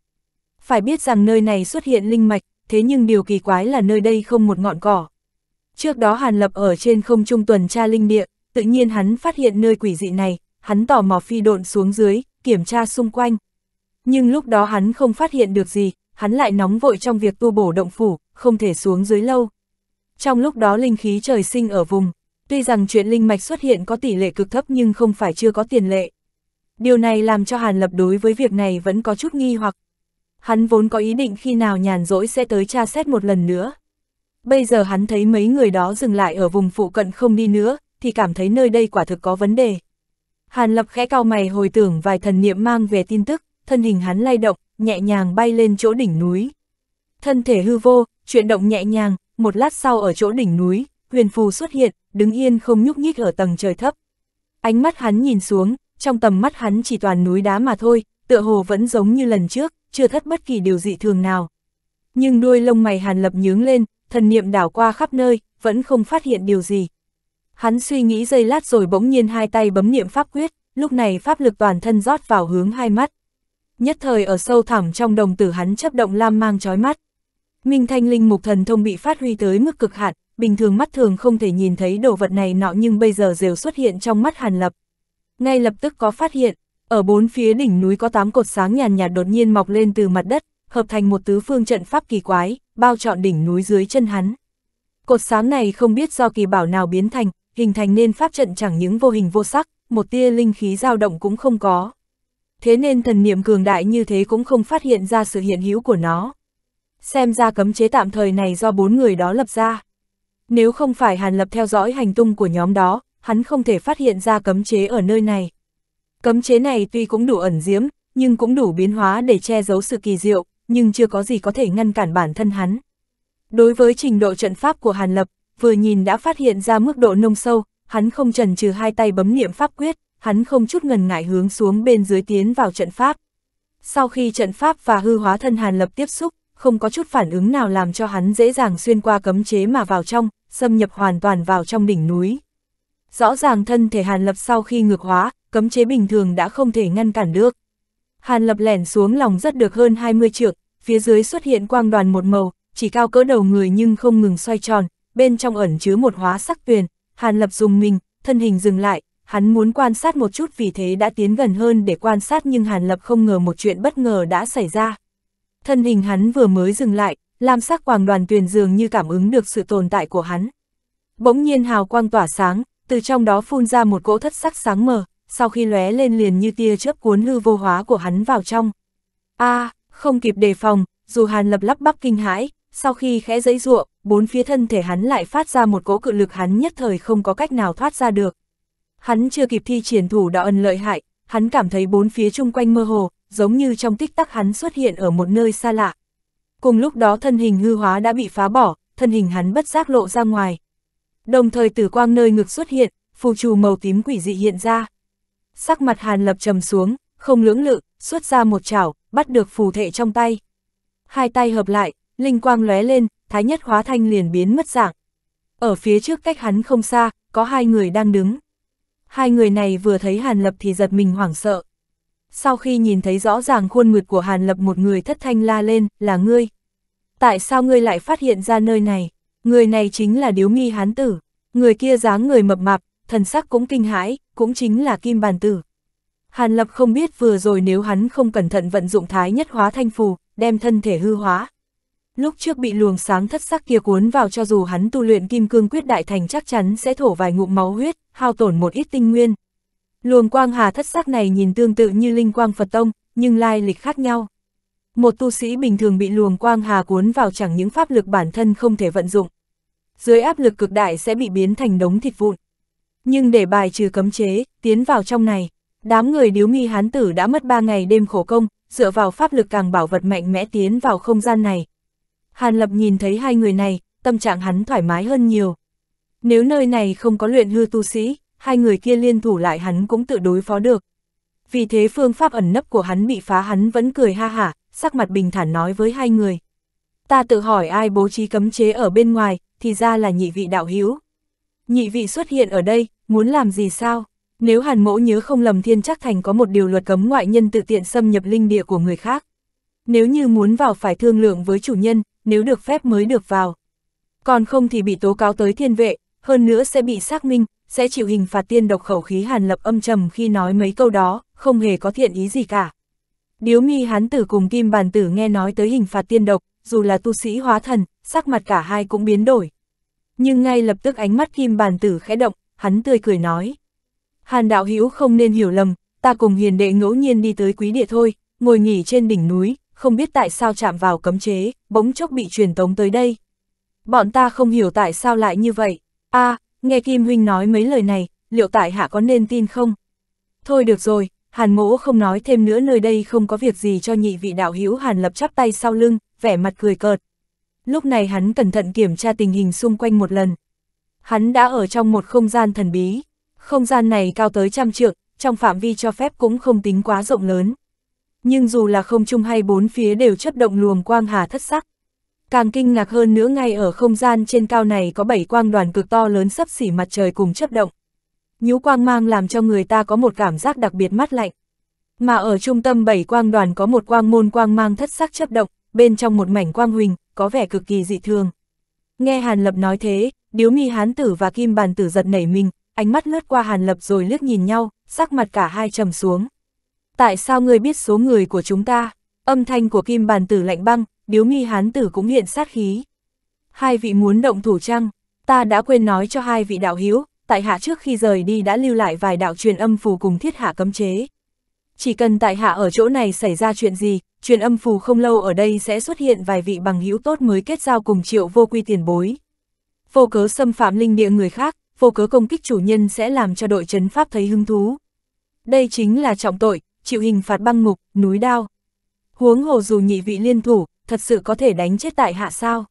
Phải biết rằng nơi này xuất hiện linh mạch, thế nhưng điều kỳ quái là nơi đây không một ngọn cỏ. Trước đó Hàn Lập ở trên không trung tuần tra linh địa, tự nhiên hắn phát hiện nơi quỷ dị này, hắn tò mò phi độn xuống dưới, kiểm tra xung quanh, nhưng lúc đó hắn không phát hiện được gì, hắn lại nóng vội trong việc tu bổ động phủ, không thể xuống dưới lâu. Trong lúc đó linh khí trời sinh ở vùng, tuy rằng chuyện linh mạch xuất hiện có tỷ lệ cực thấp nhưng không phải chưa có tiền lệ. Điều này làm cho Hàn Lập đối với việc này vẫn có chút nghi hoặc. Hắn vốn có ý định khi nào nhàn rỗi sẽ tới tra xét một lần nữa. Bây giờ hắn thấy mấy người đó dừng lại ở vùng phụ cận không đi nữa, thì cảm thấy nơi đây quả thực có vấn đề. Hàn Lập khẽ cao mày hồi tưởng vài thần niệm mang về tin tức thân hình hắn lay động, nhẹ nhàng bay lên chỗ đỉnh núi. Thân thể hư vô, chuyển động nhẹ nhàng, một lát sau ở chỗ đỉnh núi, huyền phù xuất hiện, đứng yên không nhúc nhích ở tầng trời thấp. Ánh mắt hắn nhìn xuống, trong tầm mắt hắn chỉ toàn núi đá mà thôi, tựa hồ vẫn giống như lần trước, chưa thất bất kỳ điều dị thường nào. Nhưng đuôi lông mày hàn lập nhướng lên, thần niệm đảo qua khắp nơi, vẫn không phát hiện điều gì. Hắn suy nghĩ giây lát rồi bỗng nhiên hai tay bấm niệm pháp quyết, lúc này pháp lực toàn thân rót vào hướng hai mắt nhất thời ở sâu thẳm trong đồng tử hắn chấp động lam mang chói mắt. Minh thanh linh mục thần thông bị phát huy tới mức cực hạn, bình thường mắt thường không thể nhìn thấy đồ vật này nọ nhưng bây giờ đều xuất hiện trong mắt Hàn Lập. Ngay lập tức có phát hiện, ở bốn phía đỉnh núi có tám cột sáng nhàn nhạt đột nhiên mọc lên từ mặt đất, hợp thành một tứ phương trận pháp kỳ quái, bao trọn đỉnh núi dưới chân hắn. Cột sáng này không biết do kỳ bảo nào biến thành, hình thành nên pháp trận chẳng những vô hình vô sắc, một tia linh khí dao động cũng không có thế nên thần niệm cường đại như thế cũng không phát hiện ra sự hiện hữu của nó. Xem ra cấm chế tạm thời này do bốn người đó lập ra. Nếu không phải Hàn Lập theo dõi hành tung của nhóm đó, hắn không thể phát hiện ra cấm chế ở nơi này. Cấm chế này tuy cũng đủ ẩn diếm, nhưng cũng đủ biến hóa để che giấu sự kỳ diệu, nhưng chưa có gì có thể ngăn cản bản thân hắn. Đối với trình độ trận pháp của Hàn Lập, vừa nhìn đã phát hiện ra mức độ nông sâu, hắn không chần chừ hai tay bấm niệm pháp quyết hắn không chút ngần ngại hướng xuống bên dưới tiến vào trận pháp. Sau khi trận pháp và hư hóa thân hàn lập tiếp xúc, không có chút phản ứng nào làm cho hắn dễ dàng xuyên qua cấm chế mà vào trong, xâm nhập hoàn toàn vào trong đỉnh núi. Rõ ràng thân thể hàn lập sau khi ngược hóa, cấm chế bình thường đã không thể ngăn cản được. Hàn lập lẻn xuống lòng rất được hơn 20 trượng, phía dưới xuất hiện quang đoàn một màu, chỉ cao cỡ đầu người nhưng không ngừng xoay tròn, bên trong ẩn chứa một hóa sắc tuyền, Hàn Lập dùng mình, thân hình dừng lại, hắn muốn quan sát một chút vì thế đã tiến gần hơn để quan sát nhưng Hàn Lập không ngờ một chuyện bất ngờ đã xảy ra. Thân hình hắn vừa mới dừng lại, lam sắc quàng đoàn tuyền dường như cảm ứng được sự tồn tại của hắn. Bỗng nhiên hào quang tỏa sáng, từ trong đó phun ra một cỗ thất sắc sáng mờ, sau khi lóe lên liền như tia chớp cuốn hư vô hóa của hắn vào trong. a à, không kịp đề phòng, dù Hàn Lập lắp bắp kinh hãi, sau khi khẽ giãy ruộng bốn phía thân thể hắn lại phát ra một cỗ cự lực hắn nhất thời không có cách nào thoát ra được. Hắn chưa kịp thi triển thủ đạo ân lợi hại, hắn cảm thấy bốn phía chung quanh mơ hồ, giống như trong tích tắc hắn xuất hiện ở một nơi xa lạ. Cùng lúc đó thân hình hư hóa đã bị phá bỏ, thân hình hắn bất giác lộ ra ngoài. Đồng thời tử quang nơi ngực xuất hiện, phù trù màu tím quỷ dị hiện ra. Sắc mặt Hàn Lập trầm xuống, không lưỡng lự, xuất ra một chảo, bắt được phù thể trong tay. Hai tay hợp lại, linh quang lóe lên, thái nhất hóa thanh liền biến mất dạng. Ở phía trước cách hắn không xa, có hai người đang đứng hai người này vừa thấy Hàn Lập thì giật mình hoảng sợ. Sau khi nhìn thấy rõ ràng khuôn nguyệt của Hàn Lập một người thất thanh la lên, là ngươi. Tại sao ngươi lại phát hiện ra nơi này? Người này chính là Điếu Nghi Hán Tử, người kia dáng người mập mạp, thần sắc cũng kinh hãi, cũng chính là Kim Bàn Tử. Hàn Lập không biết vừa rồi nếu hắn không cẩn thận vận dụng thái nhất hóa thanh phù, đem thân thể hư hóa, Lúc trước bị luồng sáng thất sắc kia cuốn vào cho dù hắn tu luyện kim cương quyết đại thành chắc chắn sẽ thổ vài ngụm máu huyết, hao tổn một ít tinh nguyên. Luồng quang hà thất sắc này nhìn tương tự như linh quang Phật Tông, nhưng lai lịch khác nhau. Một tu sĩ bình thường bị luồng quang hà cuốn vào chẳng những pháp lực bản thân không thể vận dụng. Dưới áp lực cực đại sẽ bị biến thành đống thịt vụn. Nhưng để bài trừ cấm chế, tiến vào trong này, đám người điếu nghi hán tử đã mất ba ngày đêm khổ công, dựa vào pháp lực càng bảo vật mạnh mẽ tiến vào không gian này, Hàn Lập nhìn thấy hai người này, tâm trạng hắn thoải mái hơn nhiều. Nếu nơi này không có luyện hư tu sĩ, hai người kia liên thủ lại hắn cũng tự đối phó được. Vì thế phương pháp ẩn nấp của hắn bị phá hắn vẫn cười ha hả, sắc mặt bình thản nói với hai người. Ta tự hỏi ai bố trí cấm chế ở bên ngoài, thì ra là nhị vị đạo hữu Nhị vị xuất hiện ở đây, muốn làm gì sao? Nếu hàn mẫu nhớ không lầm thiên chắc thành có một điều luật cấm ngoại nhân tự tiện xâm nhập linh địa của người khác. Nếu như muốn vào phải thương lượng với chủ nhân, nếu được phép mới được vào. Còn không thì bị tố cáo tới thiên vệ, hơn nữa sẽ bị xác minh, sẽ chịu hình phạt tiên độc khẩu khí hàn lập âm trầm khi nói mấy câu đó, không hề có thiện ý gì cả. Điếu mi hán tử cùng kim bàn tử nghe nói tới hình phạt tiên độc, dù là tu sĩ hóa thần, sắc mặt cả hai cũng biến đổi. Nhưng ngay lập tức ánh mắt kim bàn tử khẽ động, hắn tươi cười nói. Hàn đạo hữu không nên hiểu lầm, ta cùng hiền đệ ngẫu nhiên đi tới quý địa thôi, ngồi nghỉ trên đỉnh núi, không biết tại sao chạm vào cấm chế, bỗng chốc bị truyền tống tới đây. Bọn ta không hiểu tại sao lại như vậy. a à, nghe Kim Huynh nói mấy lời này, liệu tại hạ có nên tin không? Thôi được rồi, Hàn mỗ không nói thêm nữa nơi đây không có việc gì cho nhị vị đạo hữu Hàn lập chắp tay sau lưng, vẻ mặt cười cợt. Lúc này hắn cẩn thận kiểm tra tình hình xung quanh một lần. Hắn đã ở trong một không gian thần bí. Không gian này cao tới trăm trượng, trong phạm vi cho phép cũng không tính quá rộng lớn nhưng dù là không trung hay bốn phía đều chấp động luồng quang hà thất sắc. Càng kinh ngạc hơn nữa ngay ở không gian trên cao này có bảy quang đoàn cực to lớn sắp xỉ mặt trời cùng chấp động. Nhú quang mang làm cho người ta có một cảm giác đặc biệt mát lạnh. Mà ở trung tâm bảy quang đoàn có một quang môn quang mang thất sắc chấp động, bên trong một mảnh quang huỳnh, có vẻ cực kỳ dị thường. Nghe Hàn Lập nói thế, điếu mi hán tử và kim bàn tử giật nảy mình, ánh mắt lướt qua Hàn Lập rồi liếc nhìn nhau, sắc mặt cả hai trầm xuống tại sao ngươi biết số người của chúng ta? Âm thanh của kim bàn tử lạnh băng, điếu nghi hán tử cũng hiện sát khí. Hai vị muốn động thủ chăng? Ta đã quên nói cho hai vị đạo hiếu. tại hạ trước khi rời đi đã lưu lại vài đạo truyền âm phù cùng thiết hạ cấm chế. Chỉ cần tại hạ ở chỗ này xảy ra chuyện gì, truyền âm phù không lâu ở đây sẽ xuất hiện vài vị bằng hữu tốt mới kết giao cùng triệu vô quy tiền bối. Vô cớ xâm phạm linh địa người khác, vô cớ công kích chủ nhân sẽ làm cho đội chấn pháp thấy hứng thú. Đây chính là trọng tội, chịu hình phạt băng ngục, núi đao. Huống hồ dù nhị vị liên thủ, thật sự có thể đánh chết tại hạ sao.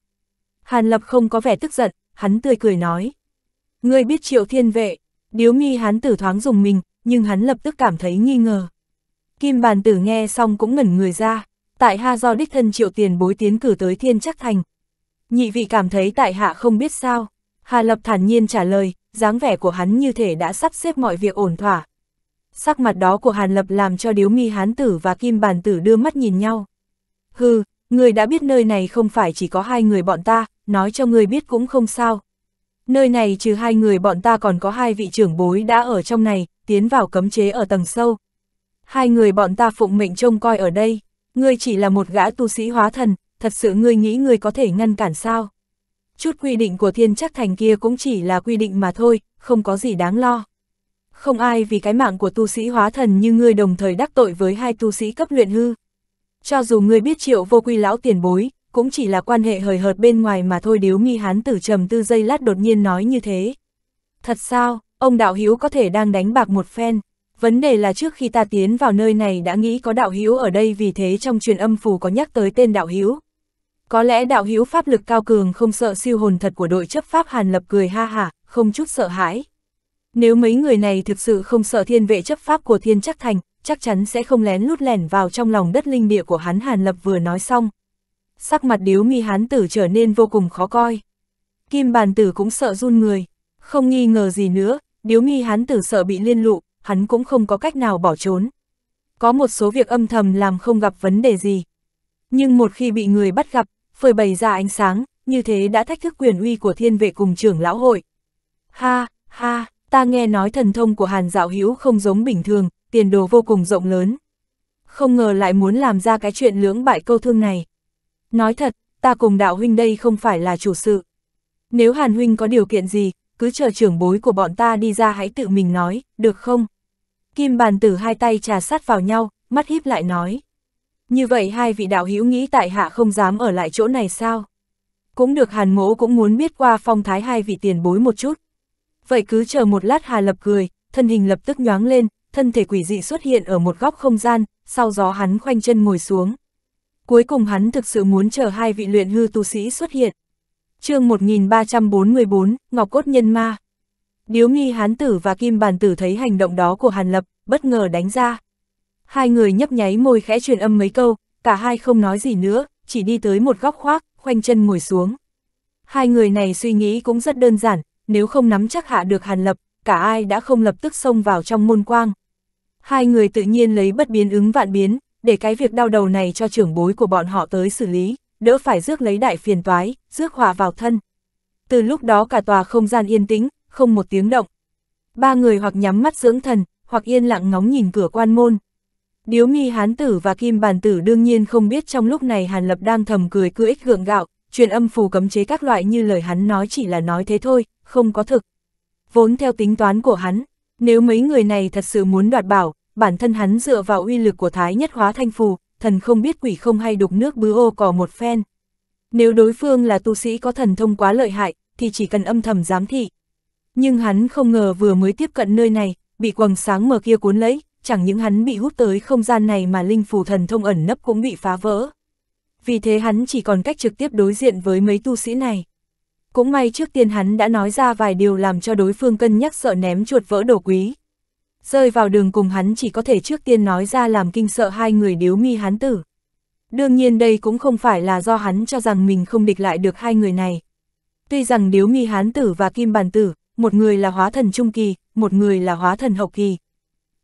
Hàn Lập không có vẻ tức giận, hắn tươi cười nói. Ngươi biết triệu thiên vệ, điếu mi hắn tử thoáng dùng mình, nhưng hắn lập tức cảm thấy nghi ngờ. Kim bàn tử nghe xong cũng ngẩn người ra, tại ha do đích thân triệu tiền bối tiến cử tới thiên chắc thành. Nhị vị cảm thấy tại hạ không biết sao, Hà Lập thản nhiên trả lời, dáng vẻ của hắn như thể đã sắp xếp mọi việc ổn thỏa, Sắc mặt đó của Hàn Lập làm cho điếu mi hán tử và kim bàn tử đưa mắt nhìn nhau. Hừ, người đã biết nơi này không phải chỉ có hai người bọn ta, nói cho người biết cũng không sao. Nơi này trừ hai người bọn ta còn có hai vị trưởng bối đã ở trong này, tiến vào cấm chế ở tầng sâu. Hai người bọn ta phụng mệnh trông coi ở đây, ngươi chỉ là một gã tu sĩ hóa thần, thật sự ngươi nghĩ ngươi có thể ngăn cản sao? Chút quy định của thiên chắc thành kia cũng chỉ là quy định mà thôi, không có gì đáng lo không ai vì cái mạng của tu sĩ hóa thần như ngươi đồng thời đắc tội với hai tu sĩ cấp luyện hư. Cho dù ngươi biết triệu vô quy lão tiền bối, cũng chỉ là quan hệ hời hợt bên ngoài mà thôi điếu nghi hán tử trầm tư giây lát đột nhiên nói như thế. Thật sao, ông đạo hiếu có thể đang đánh bạc một phen. Vấn đề là trước khi ta tiến vào nơi này đã nghĩ có đạo hiếu ở đây vì thế trong truyền âm phù có nhắc tới tên đạo hiếu. Có lẽ đạo hiếu pháp lực cao cường không sợ siêu hồn thật của đội chấp pháp Hàn Lập cười ha hả, không chút sợ hãi. Nếu mấy người này thực sự không sợ thiên vệ chấp pháp của thiên chắc thành, chắc chắn sẽ không lén lút lẻn vào trong lòng đất linh địa của hắn Hàn Lập vừa nói xong. Sắc mặt điếu mi hán tử trở nên vô cùng khó coi. Kim bàn tử cũng sợ run người, không nghi ngờ gì nữa, điếu mi hán tử sợ bị liên lụ, hắn cũng không có cách nào bỏ trốn. Có một số việc âm thầm làm không gặp vấn đề gì. Nhưng một khi bị người bắt gặp, phơi bày ra ánh sáng, như thế đã thách thức quyền uy của thiên vệ cùng trưởng lão hội. Ha, ha, ta nghe nói thần thông của Hàn Dạo Hữu không giống bình thường, tiền đồ vô cùng rộng lớn. Không ngờ lại muốn làm ra cái chuyện lưỡng bại câu thương này. Nói thật, ta cùng đạo huynh đây không phải là chủ sự. Nếu Hàn huynh có điều kiện gì, cứ chờ trưởng bối của bọn ta đi ra hãy tự mình nói, được không? Kim bàn tử hai tay trà sát vào nhau, mắt híp lại nói. Như vậy hai vị đạo hữu nghĩ tại hạ không dám ở lại chỗ này sao? Cũng được Hàn Mỗ cũng muốn biết qua phong thái hai vị tiền bối một chút vậy cứ chờ một lát Hà Lập cười, thân hình lập tức nhoáng lên, thân thể quỷ dị xuất hiện ở một góc không gian, sau gió hắn khoanh chân ngồi xuống. Cuối cùng hắn thực sự muốn chờ hai vị luyện hư tu sĩ xuất hiện. chương 1344, Ngọc Cốt Nhân Ma Điếu nghi hán tử và kim bàn tử thấy hành động đó của Hàn Lập, bất ngờ đánh ra. Hai người nhấp nháy môi khẽ truyền âm mấy câu, cả hai không nói gì nữa, chỉ đi tới một góc khoác, khoanh chân ngồi xuống. Hai người này suy nghĩ cũng rất đơn giản, nếu không nắm chắc hạ được Hàn Lập, cả ai đã không lập tức xông vào trong môn quang. Hai người tự nhiên lấy bất biến ứng vạn biến, để cái việc đau đầu này cho trưởng bối của bọn họ tới xử lý, đỡ phải rước lấy đại phiền toái, rước họa vào thân. Từ lúc đó cả tòa không gian yên tĩnh, không một tiếng động. Ba người hoặc nhắm mắt dưỡng thần, hoặc yên lặng ngóng nhìn cửa quan môn. Điếu nghi hán tử và kim bàn tử đương nhiên không biết trong lúc này Hàn Lập đang thầm cười cưỡi gượng gạo, truyền âm phù cấm chế các loại như lời hắn nói chỉ là nói thế thôi, không có thực. Vốn theo tính toán của hắn, nếu mấy người này thật sự muốn đoạt bảo, bản thân hắn dựa vào uy lực của thái nhất hóa thanh phù, thần không biết quỷ không hay đục nước bứ ô cò một phen. Nếu đối phương là tu sĩ có thần thông quá lợi hại, thì chỉ cần âm thầm giám thị. Nhưng hắn không ngờ vừa mới tiếp cận nơi này, bị quầng sáng mờ kia cuốn lấy, chẳng những hắn bị hút tới không gian này mà linh phù thần thông ẩn nấp cũng bị phá vỡ. Vì thế hắn chỉ còn cách trực tiếp đối diện với mấy tu sĩ này. Cũng may trước tiên hắn đã nói ra vài điều làm cho đối phương cân nhắc sợ ném chuột vỡ đồ quý. Rơi vào đường cùng hắn chỉ có thể trước tiên nói ra làm kinh sợ hai người điếu mi hắn tử. Đương nhiên đây cũng không phải là do hắn cho rằng mình không địch lại được hai người này. Tuy rằng điếu mi hán tử và kim bàn tử, một người là hóa thần trung kỳ, một người là hóa thần hậu kỳ.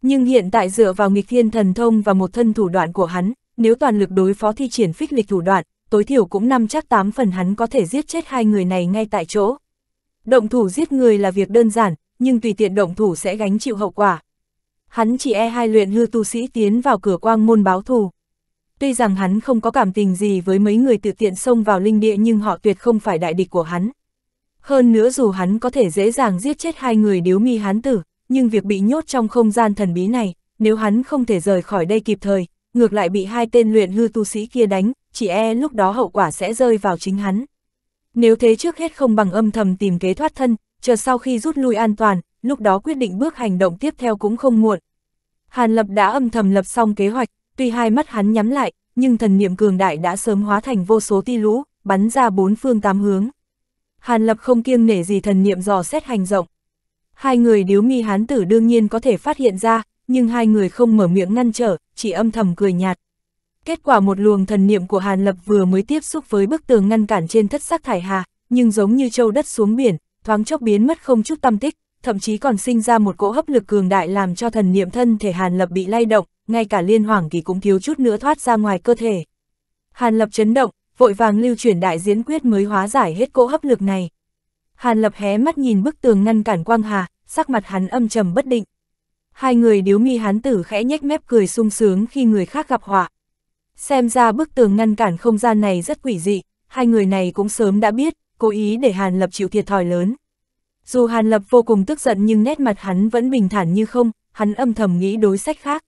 Nhưng hiện tại dựa vào nghịch thiên thần thông và một thân thủ đoạn của hắn, nếu toàn lực đối phó thi triển phích lịch thủ đoạn, tối thiểu cũng năm chắc 8 phần hắn có thể giết chết hai người này ngay tại chỗ. Động thủ giết người là việc đơn giản, nhưng tùy tiện động thủ sẽ gánh chịu hậu quả. Hắn chỉ e hai luyện hư tu sĩ tiến vào cửa quang môn báo thù. Tuy rằng hắn không có cảm tình gì với mấy người tự tiện xông vào linh địa nhưng họ tuyệt không phải đại địch của hắn. Hơn nữa dù hắn có thể dễ dàng giết chết hai người điếu mi hắn tử, nhưng việc bị nhốt trong không gian thần bí này, nếu hắn không thể rời khỏi đây kịp thời, ngược lại bị hai tên luyện hư tu sĩ kia đánh, chỉ e lúc đó hậu quả sẽ rơi vào chính hắn. Nếu thế trước hết không bằng âm thầm tìm kế thoát thân, chờ sau khi rút lui an toàn, lúc đó quyết định bước hành động tiếp theo cũng không muộn. Hàn Lập đã âm thầm lập xong kế hoạch, tuy hai mắt hắn nhắm lại, nhưng thần niệm cường đại đã sớm hóa thành vô số ti lũ, bắn ra bốn phương tám hướng. Hàn Lập không kiêng nể gì thần niệm dò xét hành rộng. Hai người điếu mi hán tử đương nhiên có thể phát hiện ra, nhưng hai người không mở miệng ngăn trở, chỉ âm thầm cười nhạt. Kết quả một luồng thần niệm của Hàn Lập vừa mới tiếp xúc với bức tường ngăn cản trên thất sắc thải hà, nhưng giống như châu đất xuống biển, thoáng chốc biến mất không chút tâm tích, thậm chí còn sinh ra một cỗ hấp lực cường đại làm cho thần niệm thân thể Hàn Lập bị lay động, ngay cả liên hoàng kỳ cũng thiếu chút nữa thoát ra ngoài cơ thể. Hàn Lập chấn động, vội vàng lưu chuyển đại diễn quyết mới hóa giải hết cỗ hấp lực này. Hàn Lập hé mắt nhìn bức tường ngăn cản quang hà, sắc mặt hắn âm trầm bất định. Hai người điếu mi hán tử khẽ nhếch mép cười sung sướng khi người khác gặp họa, Xem ra bức tường ngăn cản không gian này rất quỷ dị, hai người này cũng sớm đã biết, cố ý để Hàn Lập chịu thiệt thòi lớn. Dù Hàn Lập vô cùng tức giận nhưng nét mặt hắn vẫn bình thản như không, hắn âm thầm nghĩ đối sách khác.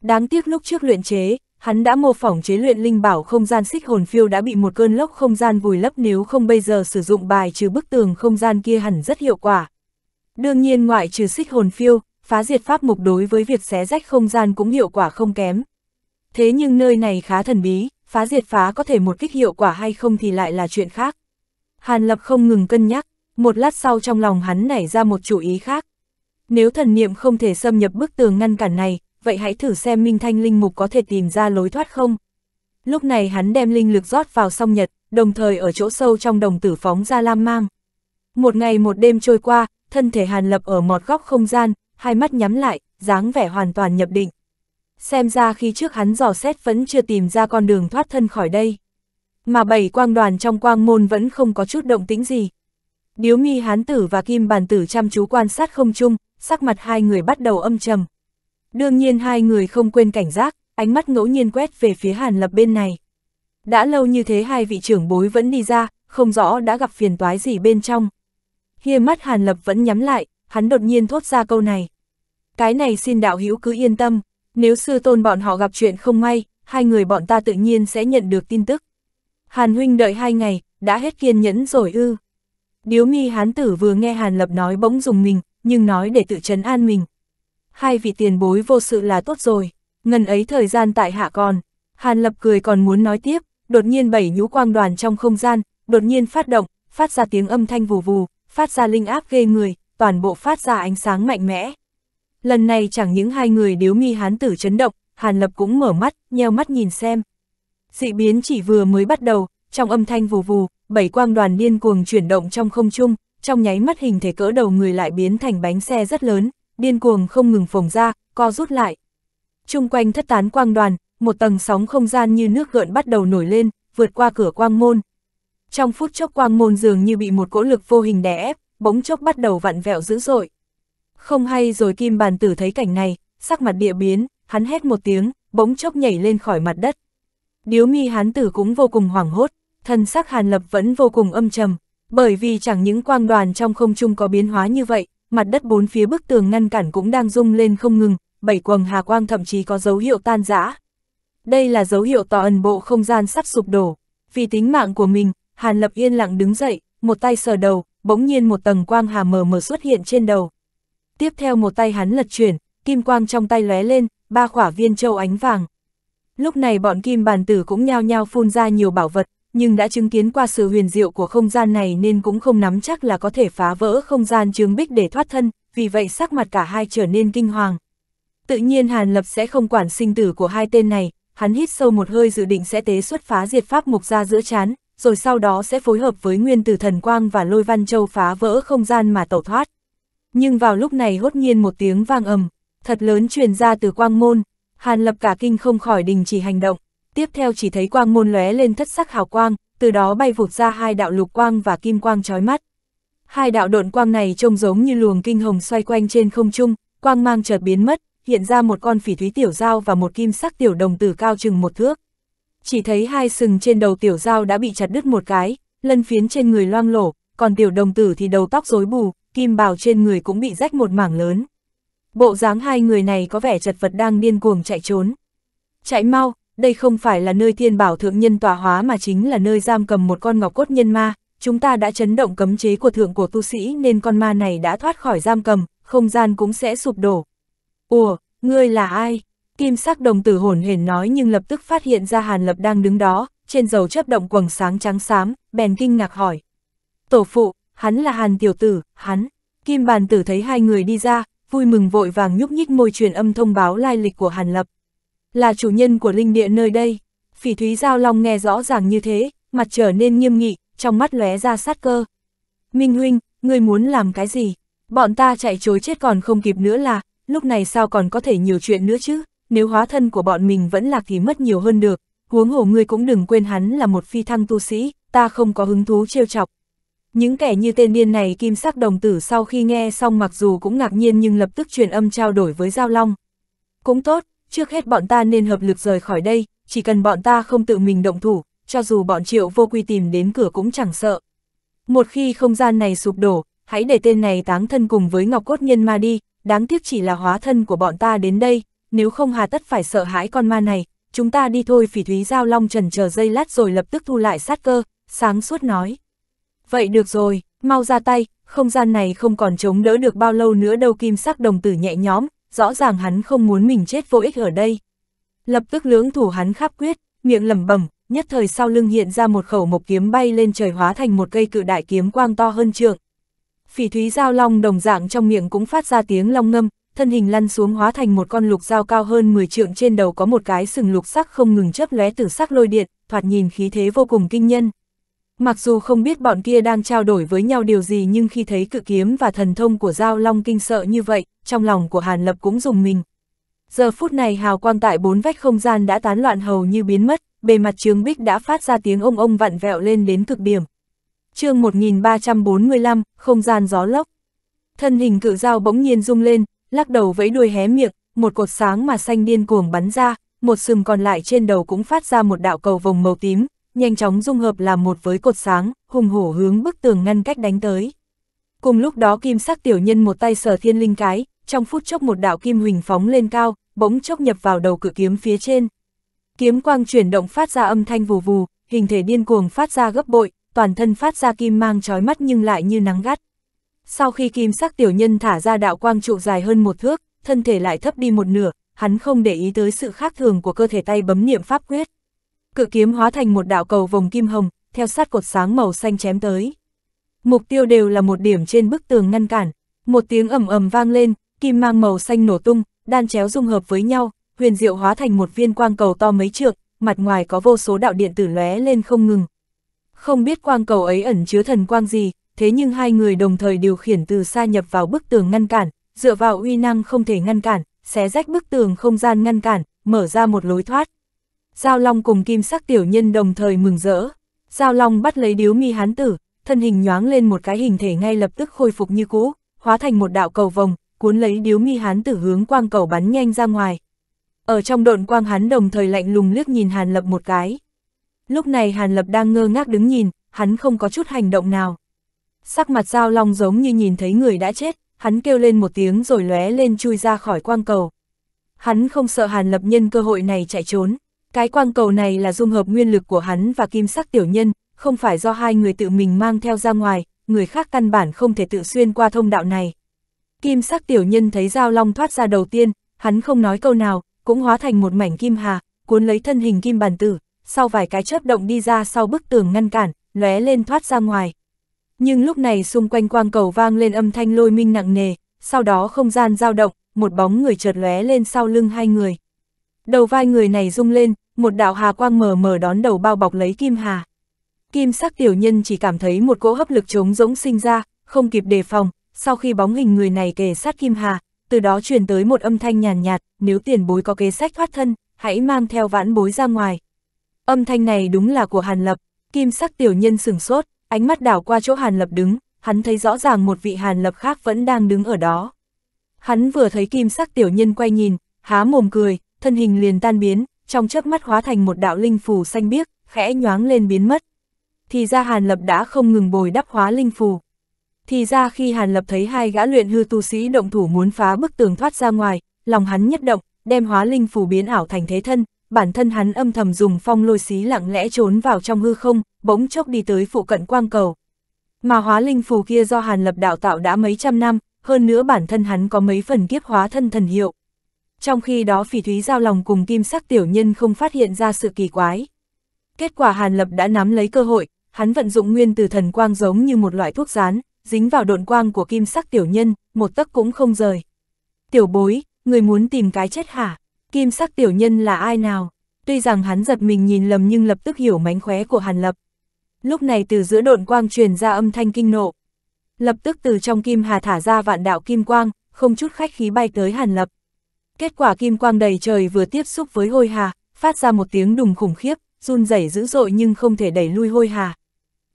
Đáng tiếc lúc trước luyện chế, hắn đã mô phỏng chế luyện linh bảo không gian xích hồn phiêu đã bị một cơn lốc không gian vùi lấp nếu không bây giờ sử dụng bài trừ bức tường không gian kia hẳn rất hiệu quả. Đương nhiên ngoại trừ xích hồn phiêu, phá diệt pháp mục đối với việc xé rách không gian cũng hiệu quả không kém thế nhưng nơi này khá thần bí, phá diệt phá có thể một kích hiệu quả hay không thì lại là chuyện khác. Hàn Lập không ngừng cân nhắc, một lát sau trong lòng hắn nảy ra một chủ ý khác. Nếu thần niệm không thể xâm nhập bức tường ngăn cản này, vậy hãy thử xem Minh Thanh Linh Mục có thể tìm ra lối thoát không. Lúc này hắn đem linh lực rót vào song nhật, đồng thời ở chỗ sâu trong đồng tử phóng ra lam mang. Một ngày một đêm trôi qua, thân thể Hàn Lập ở một góc không gian, hai mắt nhắm lại, dáng vẻ hoàn toàn nhập định xem ra khi trước hắn dò xét vẫn chưa tìm ra con đường thoát thân khỏi đây. Mà bảy quang đoàn trong quang môn vẫn không có chút động tĩnh gì. Điếu mi hán tử và kim bàn tử chăm chú quan sát không chung, sắc mặt hai người bắt đầu âm trầm. Đương nhiên hai người không quên cảnh giác, ánh mắt ngẫu nhiên quét về phía hàn lập bên này. Đã lâu như thế hai vị trưởng bối vẫn đi ra, không rõ đã gặp phiền toái gì bên trong. Hia mắt hàn lập vẫn nhắm lại, hắn đột nhiên thốt ra câu này. Cái này xin đạo hữu cứ yên tâm, nếu sư tôn bọn họ gặp chuyện không may, hai người bọn ta tự nhiên sẽ nhận được tin tức. Hàn huynh đợi hai ngày, đã hết kiên nhẫn rồi ư. Điếu mi hán tử vừa nghe Hàn Lập nói bỗng dùng mình, nhưng nói để tự trấn an mình. Hai vị tiền bối vô sự là tốt rồi, ngần ấy thời gian tại hạ còn. Hàn Lập cười còn muốn nói tiếp, đột nhiên bảy nhũ quang đoàn trong không gian, đột nhiên phát động, phát ra tiếng âm thanh vù vù, phát ra linh áp ghê người, toàn bộ phát ra ánh sáng mạnh mẽ. Lần này chẳng những hai người điếu mi hán tử chấn động, Hàn Lập cũng mở mắt, nheo mắt nhìn xem. Dị biến chỉ vừa mới bắt đầu, trong âm thanh vù vù, bảy quang đoàn điên cuồng chuyển động trong không trung, trong nháy mắt hình thể cỡ đầu người lại biến thành bánh xe rất lớn, điên cuồng không ngừng phồng ra, co rút lại. Trung quanh thất tán quang đoàn, một tầng sóng không gian như nước gợn bắt đầu nổi lên, vượt qua cửa quang môn. Trong phút chốc quang môn dường như bị một cỗ lực vô hình đè ép, bỗng chốc bắt đầu vặn vẹo dữ dội. Không hay rồi kim bàn tử thấy cảnh này, sắc mặt địa biến, hắn hét một tiếng, bỗng chốc nhảy lên khỏi mặt đất. Điếu mi hán tử cũng vô cùng hoảng hốt, thân sắc hàn lập vẫn vô cùng âm trầm, bởi vì chẳng những quang đoàn trong không trung có biến hóa như vậy, mặt đất bốn phía bức tường ngăn cản cũng đang rung lên không ngừng, bảy quầng hà quang thậm chí có dấu hiệu tan rã. Đây là dấu hiệu tỏ ẩn bộ không gian sắp sụp đổ. Vì tính mạng của mình, Hàn Lập yên lặng đứng dậy, một tay sờ đầu, bỗng nhiên một tầng quang hà mờ mờ xuất hiện trên đầu, tiếp theo một tay hắn lật chuyển, kim quang trong tay lóe lên, ba khỏa viên châu ánh vàng. Lúc này bọn kim bàn tử cũng nhao nhao phun ra nhiều bảo vật, nhưng đã chứng kiến qua sự huyền diệu của không gian này nên cũng không nắm chắc là có thể phá vỡ không gian chướng bích để thoát thân, vì vậy sắc mặt cả hai trở nên kinh hoàng. Tự nhiên Hàn Lập sẽ không quản sinh tử của hai tên này, hắn hít sâu một hơi dự định sẽ tế xuất phá diệt pháp mục ra giữa chán, rồi sau đó sẽ phối hợp với nguyên tử thần quang và lôi văn châu phá vỡ không gian mà tẩu thoát. Nhưng vào lúc này hốt nhiên một tiếng vang ầm, thật lớn truyền ra từ quang môn, Hàn Lập cả kinh không khỏi đình chỉ hành động, tiếp theo chỉ thấy quang môn lóe lên thất sắc hào quang, từ đó bay vụt ra hai đạo lục quang và kim quang chói mắt. Hai đạo độn quang này trông giống như luồng kinh hồng xoay quanh trên không trung, quang mang chợt biến mất, hiện ra một con phỉ thúy tiểu dao và một kim sắc tiểu đồng tử cao chừng một thước. Chỉ thấy hai sừng trên đầu tiểu dao đã bị chặt đứt một cái, lân phiến trên người loang lổ, còn tiểu đồng tử thì đầu tóc rối bù, kim bào trên người cũng bị rách một mảng lớn. Bộ dáng hai người này có vẻ chật vật đang điên cuồng chạy trốn. Chạy mau, đây không phải là nơi thiên bảo thượng nhân tòa hóa mà chính là nơi giam cầm một con ngọc cốt nhân ma, chúng ta đã chấn động cấm chế của thượng của tu sĩ nên con ma này đã thoát khỏi giam cầm, không gian cũng sẽ sụp đổ. Ủa, ngươi là ai? Kim sắc đồng tử hồn hển nói nhưng lập tức phát hiện ra Hàn Lập đang đứng đó, trên dầu chấp động quầng sáng trắng xám, bèn kinh ngạc hỏi. Tổ phụ, hắn là Hàn tiểu tử, hắn. Kim bàn tử thấy hai người đi ra, vui mừng vội vàng nhúc nhích môi truyền âm thông báo lai lịch của Hàn Lập. Là chủ nhân của linh địa nơi đây. Phỉ Thúy Giao Long nghe rõ ràng như thế, mặt trở nên nghiêm nghị, trong mắt lóe ra sát cơ. Minh Huynh, người muốn làm cái gì? Bọn ta chạy chối chết còn không kịp nữa là, lúc này sao còn có thể nhiều chuyện nữa chứ? Nếu hóa thân của bọn mình vẫn lạc thì mất nhiều hơn được. Huống hồ ngươi cũng đừng quên hắn là một phi thăng tu sĩ, ta không có hứng thú trêu chọc, những kẻ như tên điên này kim sắc đồng tử sau khi nghe xong mặc dù cũng ngạc nhiên nhưng lập tức truyền âm trao đổi với Giao Long. Cũng tốt, trước hết bọn ta nên hợp lực rời khỏi đây, chỉ cần bọn ta không tự mình động thủ, cho dù bọn triệu vô quy tìm đến cửa cũng chẳng sợ. Một khi không gian này sụp đổ, hãy để tên này táng thân cùng với Ngọc Cốt Nhân Ma đi, đáng tiếc chỉ là hóa thân của bọn ta đến đây, nếu không hà tất phải sợ hãi con ma này, chúng ta đi thôi phỉ thúy giao long trần chờ dây lát rồi lập tức thu lại sát cơ, sáng suốt nói vậy được rồi, mau ra tay, không gian này không còn chống đỡ được bao lâu nữa đâu kim sắc đồng tử nhẹ nhóm rõ ràng hắn không muốn mình chết vô ích ở đây. Lập tức lưỡng thủ hắn khắp quyết, miệng lẩm bẩm, nhất thời sau lưng hiện ra một khẩu mộc kiếm bay lên trời hóa thành một cây cự đại kiếm quang to hơn trượng. Phỉ thúy giao long đồng dạng trong miệng cũng phát ra tiếng long ngâm, thân hình lăn xuống hóa thành một con lục dao cao hơn 10 trượng trên đầu có một cái sừng lục sắc không ngừng chớp lóe tử sắc lôi điện, thoạt nhìn khí thế vô cùng kinh nhân. Mặc dù không biết bọn kia đang trao đổi với nhau điều gì nhưng khi thấy cự kiếm và thần thông của Giao Long kinh sợ như vậy, trong lòng của Hàn Lập cũng dùng mình. Giờ phút này hào quang tại bốn vách không gian đã tán loạn hầu như biến mất, bề mặt trường bích đã phát ra tiếng ông ông vặn vẹo lên đến cực điểm. chương 1345, không gian gió lốc. Thân hình cự dao bỗng nhiên rung lên, lắc đầu vẫy đuôi hé miệng, một cột sáng mà xanh điên cuồng bắn ra, một sừng còn lại trên đầu cũng phát ra một đạo cầu vòng màu tím, nhanh chóng dung hợp làm một với cột sáng, hùng hổ hướng bức tường ngăn cách đánh tới. Cùng lúc đó kim sắc tiểu nhân một tay sở thiên linh cái, trong phút chốc một đạo kim huỳnh phóng lên cao, bỗng chốc nhập vào đầu cự kiếm phía trên. Kiếm quang chuyển động phát ra âm thanh vù vù, hình thể điên cuồng phát ra gấp bội, toàn thân phát ra kim mang trói mắt nhưng lại như nắng gắt. Sau khi kim sắc tiểu nhân thả ra đạo quang trụ dài hơn một thước, thân thể lại thấp đi một nửa, hắn không để ý tới sự khác thường của cơ thể tay bấm niệm pháp quyết cự kiếm hóa thành một đạo cầu vòng kim hồng, theo sát cột sáng màu xanh chém tới. Mục tiêu đều là một điểm trên bức tường ngăn cản, một tiếng ầm ầm vang lên, kim mang màu xanh nổ tung, đan chéo dung hợp với nhau, huyền diệu hóa thành một viên quang cầu to mấy trượng, mặt ngoài có vô số đạo điện tử lóe lên không ngừng. Không biết quang cầu ấy ẩn chứa thần quang gì, thế nhưng hai người đồng thời điều khiển từ xa nhập vào bức tường ngăn cản, dựa vào uy năng không thể ngăn cản, xé rách bức tường không gian ngăn cản, mở ra một lối thoát, Giao Long cùng kim sắc tiểu nhân đồng thời mừng rỡ. Giao Long bắt lấy điếu mi hán tử, thân hình nhoáng lên một cái hình thể ngay lập tức khôi phục như cũ, hóa thành một đạo cầu vòng, cuốn lấy điếu mi hán tử hướng quang cầu bắn nhanh ra ngoài. Ở trong độn quang hắn đồng thời lạnh lùng liếc nhìn Hàn Lập một cái. Lúc này Hàn Lập đang ngơ ngác đứng nhìn, hắn không có chút hành động nào. Sắc mặt Giao Long giống như nhìn thấy người đã chết, hắn kêu lên một tiếng rồi lóe lên chui ra khỏi quang cầu. Hắn không sợ Hàn Lập nhân cơ hội này chạy trốn. Cái quang cầu này là dung hợp nguyên lực của hắn và kim sắc tiểu nhân, không phải do hai người tự mình mang theo ra ngoài, người khác căn bản không thể tự xuyên qua thông đạo này. Kim sắc tiểu nhân thấy dao long thoát ra đầu tiên, hắn không nói câu nào, cũng hóa thành một mảnh kim hà, cuốn lấy thân hình kim bản tử, sau vài cái chớp động đi ra sau bức tường ngăn cản, lóe lên thoát ra ngoài. Nhưng lúc này xung quanh quang cầu vang lên âm thanh lôi minh nặng nề, sau đó không gian dao động, một bóng người chợt lóe lên sau lưng hai người. Đầu vai người này rung lên, một đạo hà quang mờ mờ đón đầu bao bọc lấy Kim Hà. Kim sắc tiểu nhân chỉ cảm thấy một cỗ hấp lực trống rỗng sinh ra, không kịp đề phòng, sau khi bóng hình người này kề sát Kim Hà, từ đó truyền tới một âm thanh nhàn nhạt, nhạt, nếu tiền bối có kế sách thoát thân, hãy mang theo vãn bối ra ngoài. Âm thanh này đúng là của Hàn Lập, kim sắc tiểu nhân sửng sốt, ánh mắt đảo qua chỗ Hàn Lập đứng, hắn thấy rõ ràng một vị Hàn Lập khác vẫn đang đứng ở đó. Hắn vừa thấy kim sắc tiểu nhân quay nhìn, há mồm cười, thân hình liền tan biến, trong chớp mắt hóa thành một đạo linh phù xanh biếc, khẽ nhoáng lên biến mất. Thì ra Hàn Lập đã không ngừng bồi đắp hóa linh phù. Thì ra khi Hàn Lập thấy hai gã luyện hư tu sĩ động thủ muốn phá bức tường thoát ra ngoài, lòng hắn nhất động, đem hóa linh phù biến ảo thành thế thân, bản thân hắn âm thầm dùng phong lôi xí lặng lẽ trốn vào trong hư không, bỗng chốc đi tới phụ cận quang cầu. Mà hóa linh phù kia do Hàn Lập đạo tạo đã mấy trăm năm, hơn nữa bản thân hắn có mấy phần kiếp hóa thân thần hiệu trong khi đó phỉ thúy giao lòng cùng kim sắc tiểu nhân không phát hiện ra sự kỳ quái. Kết quả Hàn Lập đã nắm lấy cơ hội, hắn vận dụng nguyên từ thần quang giống như một loại thuốc rán, dính vào độn quang của kim sắc tiểu nhân, một tấc cũng không rời. Tiểu bối, người muốn tìm cái chết hả? Kim sắc tiểu nhân là ai nào? Tuy rằng hắn giật mình nhìn lầm nhưng lập tức hiểu mánh khóe của Hàn Lập. Lúc này từ giữa độn quang truyền ra âm thanh kinh nộ. Lập tức từ trong kim hà thả ra vạn đạo kim quang, không chút khách khí bay tới Hàn Lập. Kết quả kim quang đầy trời vừa tiếp xúc với hôi hà, phát ra một tiếng đùng khủng khiếp, run rẩy dữ dội nhưng không thể đẩy lui hôi hà.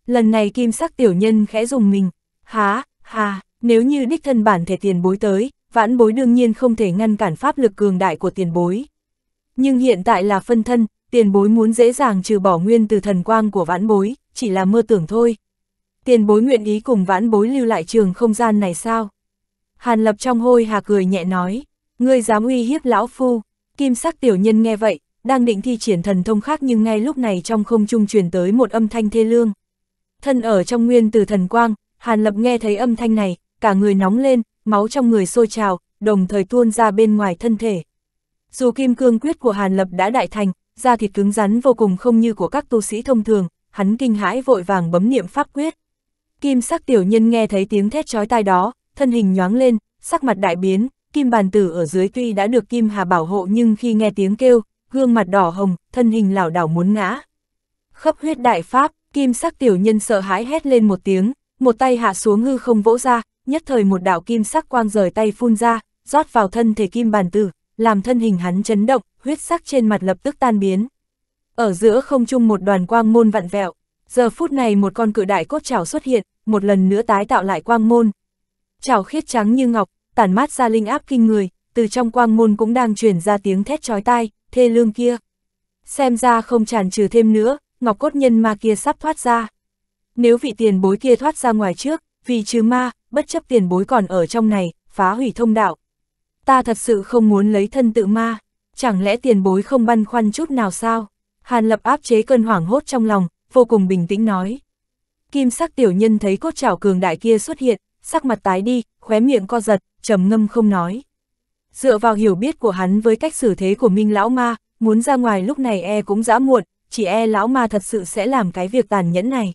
Lần này kim sắc tiểu nhân khẽ dùng mình, há, hà, nếu như đích thân bản thể tiền bối tới, vãn bối đương nhiên không thể ngăn cản pháp lực cường đại của tiền bối. Nhưng hiện tại là phân thân, tiền bối muốn dễ dàng trừ bỏ nguyên từ thần quang của vãn bối, chỉ là mơ tưởng thôi. Tiền bối nguyện ý cùng vãn bối lưu lại trường không gian này sao? Hàn lập trong hôi hà cười nhẹ nói. Ngươi dám uy hiếp lão phu, kim sắc tiểu nhân nghe vậy, đang định thi triển thần thông khác nhưng ngay lúc này trong không trung truyền tới một âm thanh thê lương. Thân ở trong nguyên từ thần quang, Hàn Lập nghe thấy âm thanh này, cả người nóng lên, máu trong người sôi trào, đồng thời tuôn ra bên ngoài thân thể. Dù kim cương quyết của Hàn Lập đã đại thành, da thịt cứng rắn vô cùng không như của các tu sĩ thông thường, hắn kinh hãi vội vàng bấm niệm pháp quyết. Kim sắc tiểu nhân nghe thấy tiếng thét chói tai đó, thân hình nhoáng lên, sắc mặt đại biến, kim bàn tử ở dưới tuy đã được kim hà bảo hộ nhưng khi nghe tiếng kêu, gương mặt đỏ hồng, thân hình lảo đảo muốn ngã. Khắp huyết đại pháp, kim sắc tiểu nhân sợ hãi hét lên một tiếng, một tay hạ xuống hư không vỗ ra, nhất thời một đạo kim sắc quang rời tay phun ra, rót vào thân thể kim bàn tử, làm thân hình hắn chấn động, huyết sắc trên mặt lập tức tan biến. Ở giữa không trung một đoàn quang môn vặn vẹo, giờ phút này một con cự đại cốt trào xuất hiện, một lần nữa tái tạo lại quang môn. trào khiết trắng như ngọc, tản mát ra linh áp kinh người, từ trong quang môn cũng đang chuyển ra tiếng thét chói tai, thê lương kia. Xem ra không tràn trừ thêm nữa, ngọc cốt nhân ma kia sắp thoát ra. Nếu vị tiền bối kia thoát ra ngoài trước, vì trừ ma, bất chấp tiền bối còn ở trong này, phá hủy thông đạo. Ta thật sự không muốn lấy thân tự ma, chẳng lẽ tiền bối không băn khoăn chút nào sao? Hàn lập áp chế cơn hoảng hốt trong lòng, vô cùng bình tĩnh nói. Kim sắc tiểu nhân thấy cốt trảo cường đại kia xuất hiện, sắc mặt tái đi, khóe miệng co giật, trầm ngâm không nói. Dựa vào hiểu biết của hắn với cách xử thế của Minh Lão Ma, muốn ra ngoài lúc này e cũng dã muộn, chỉ e Lão Ma thật sự sẽ làm cái việc tàn nhẫn này.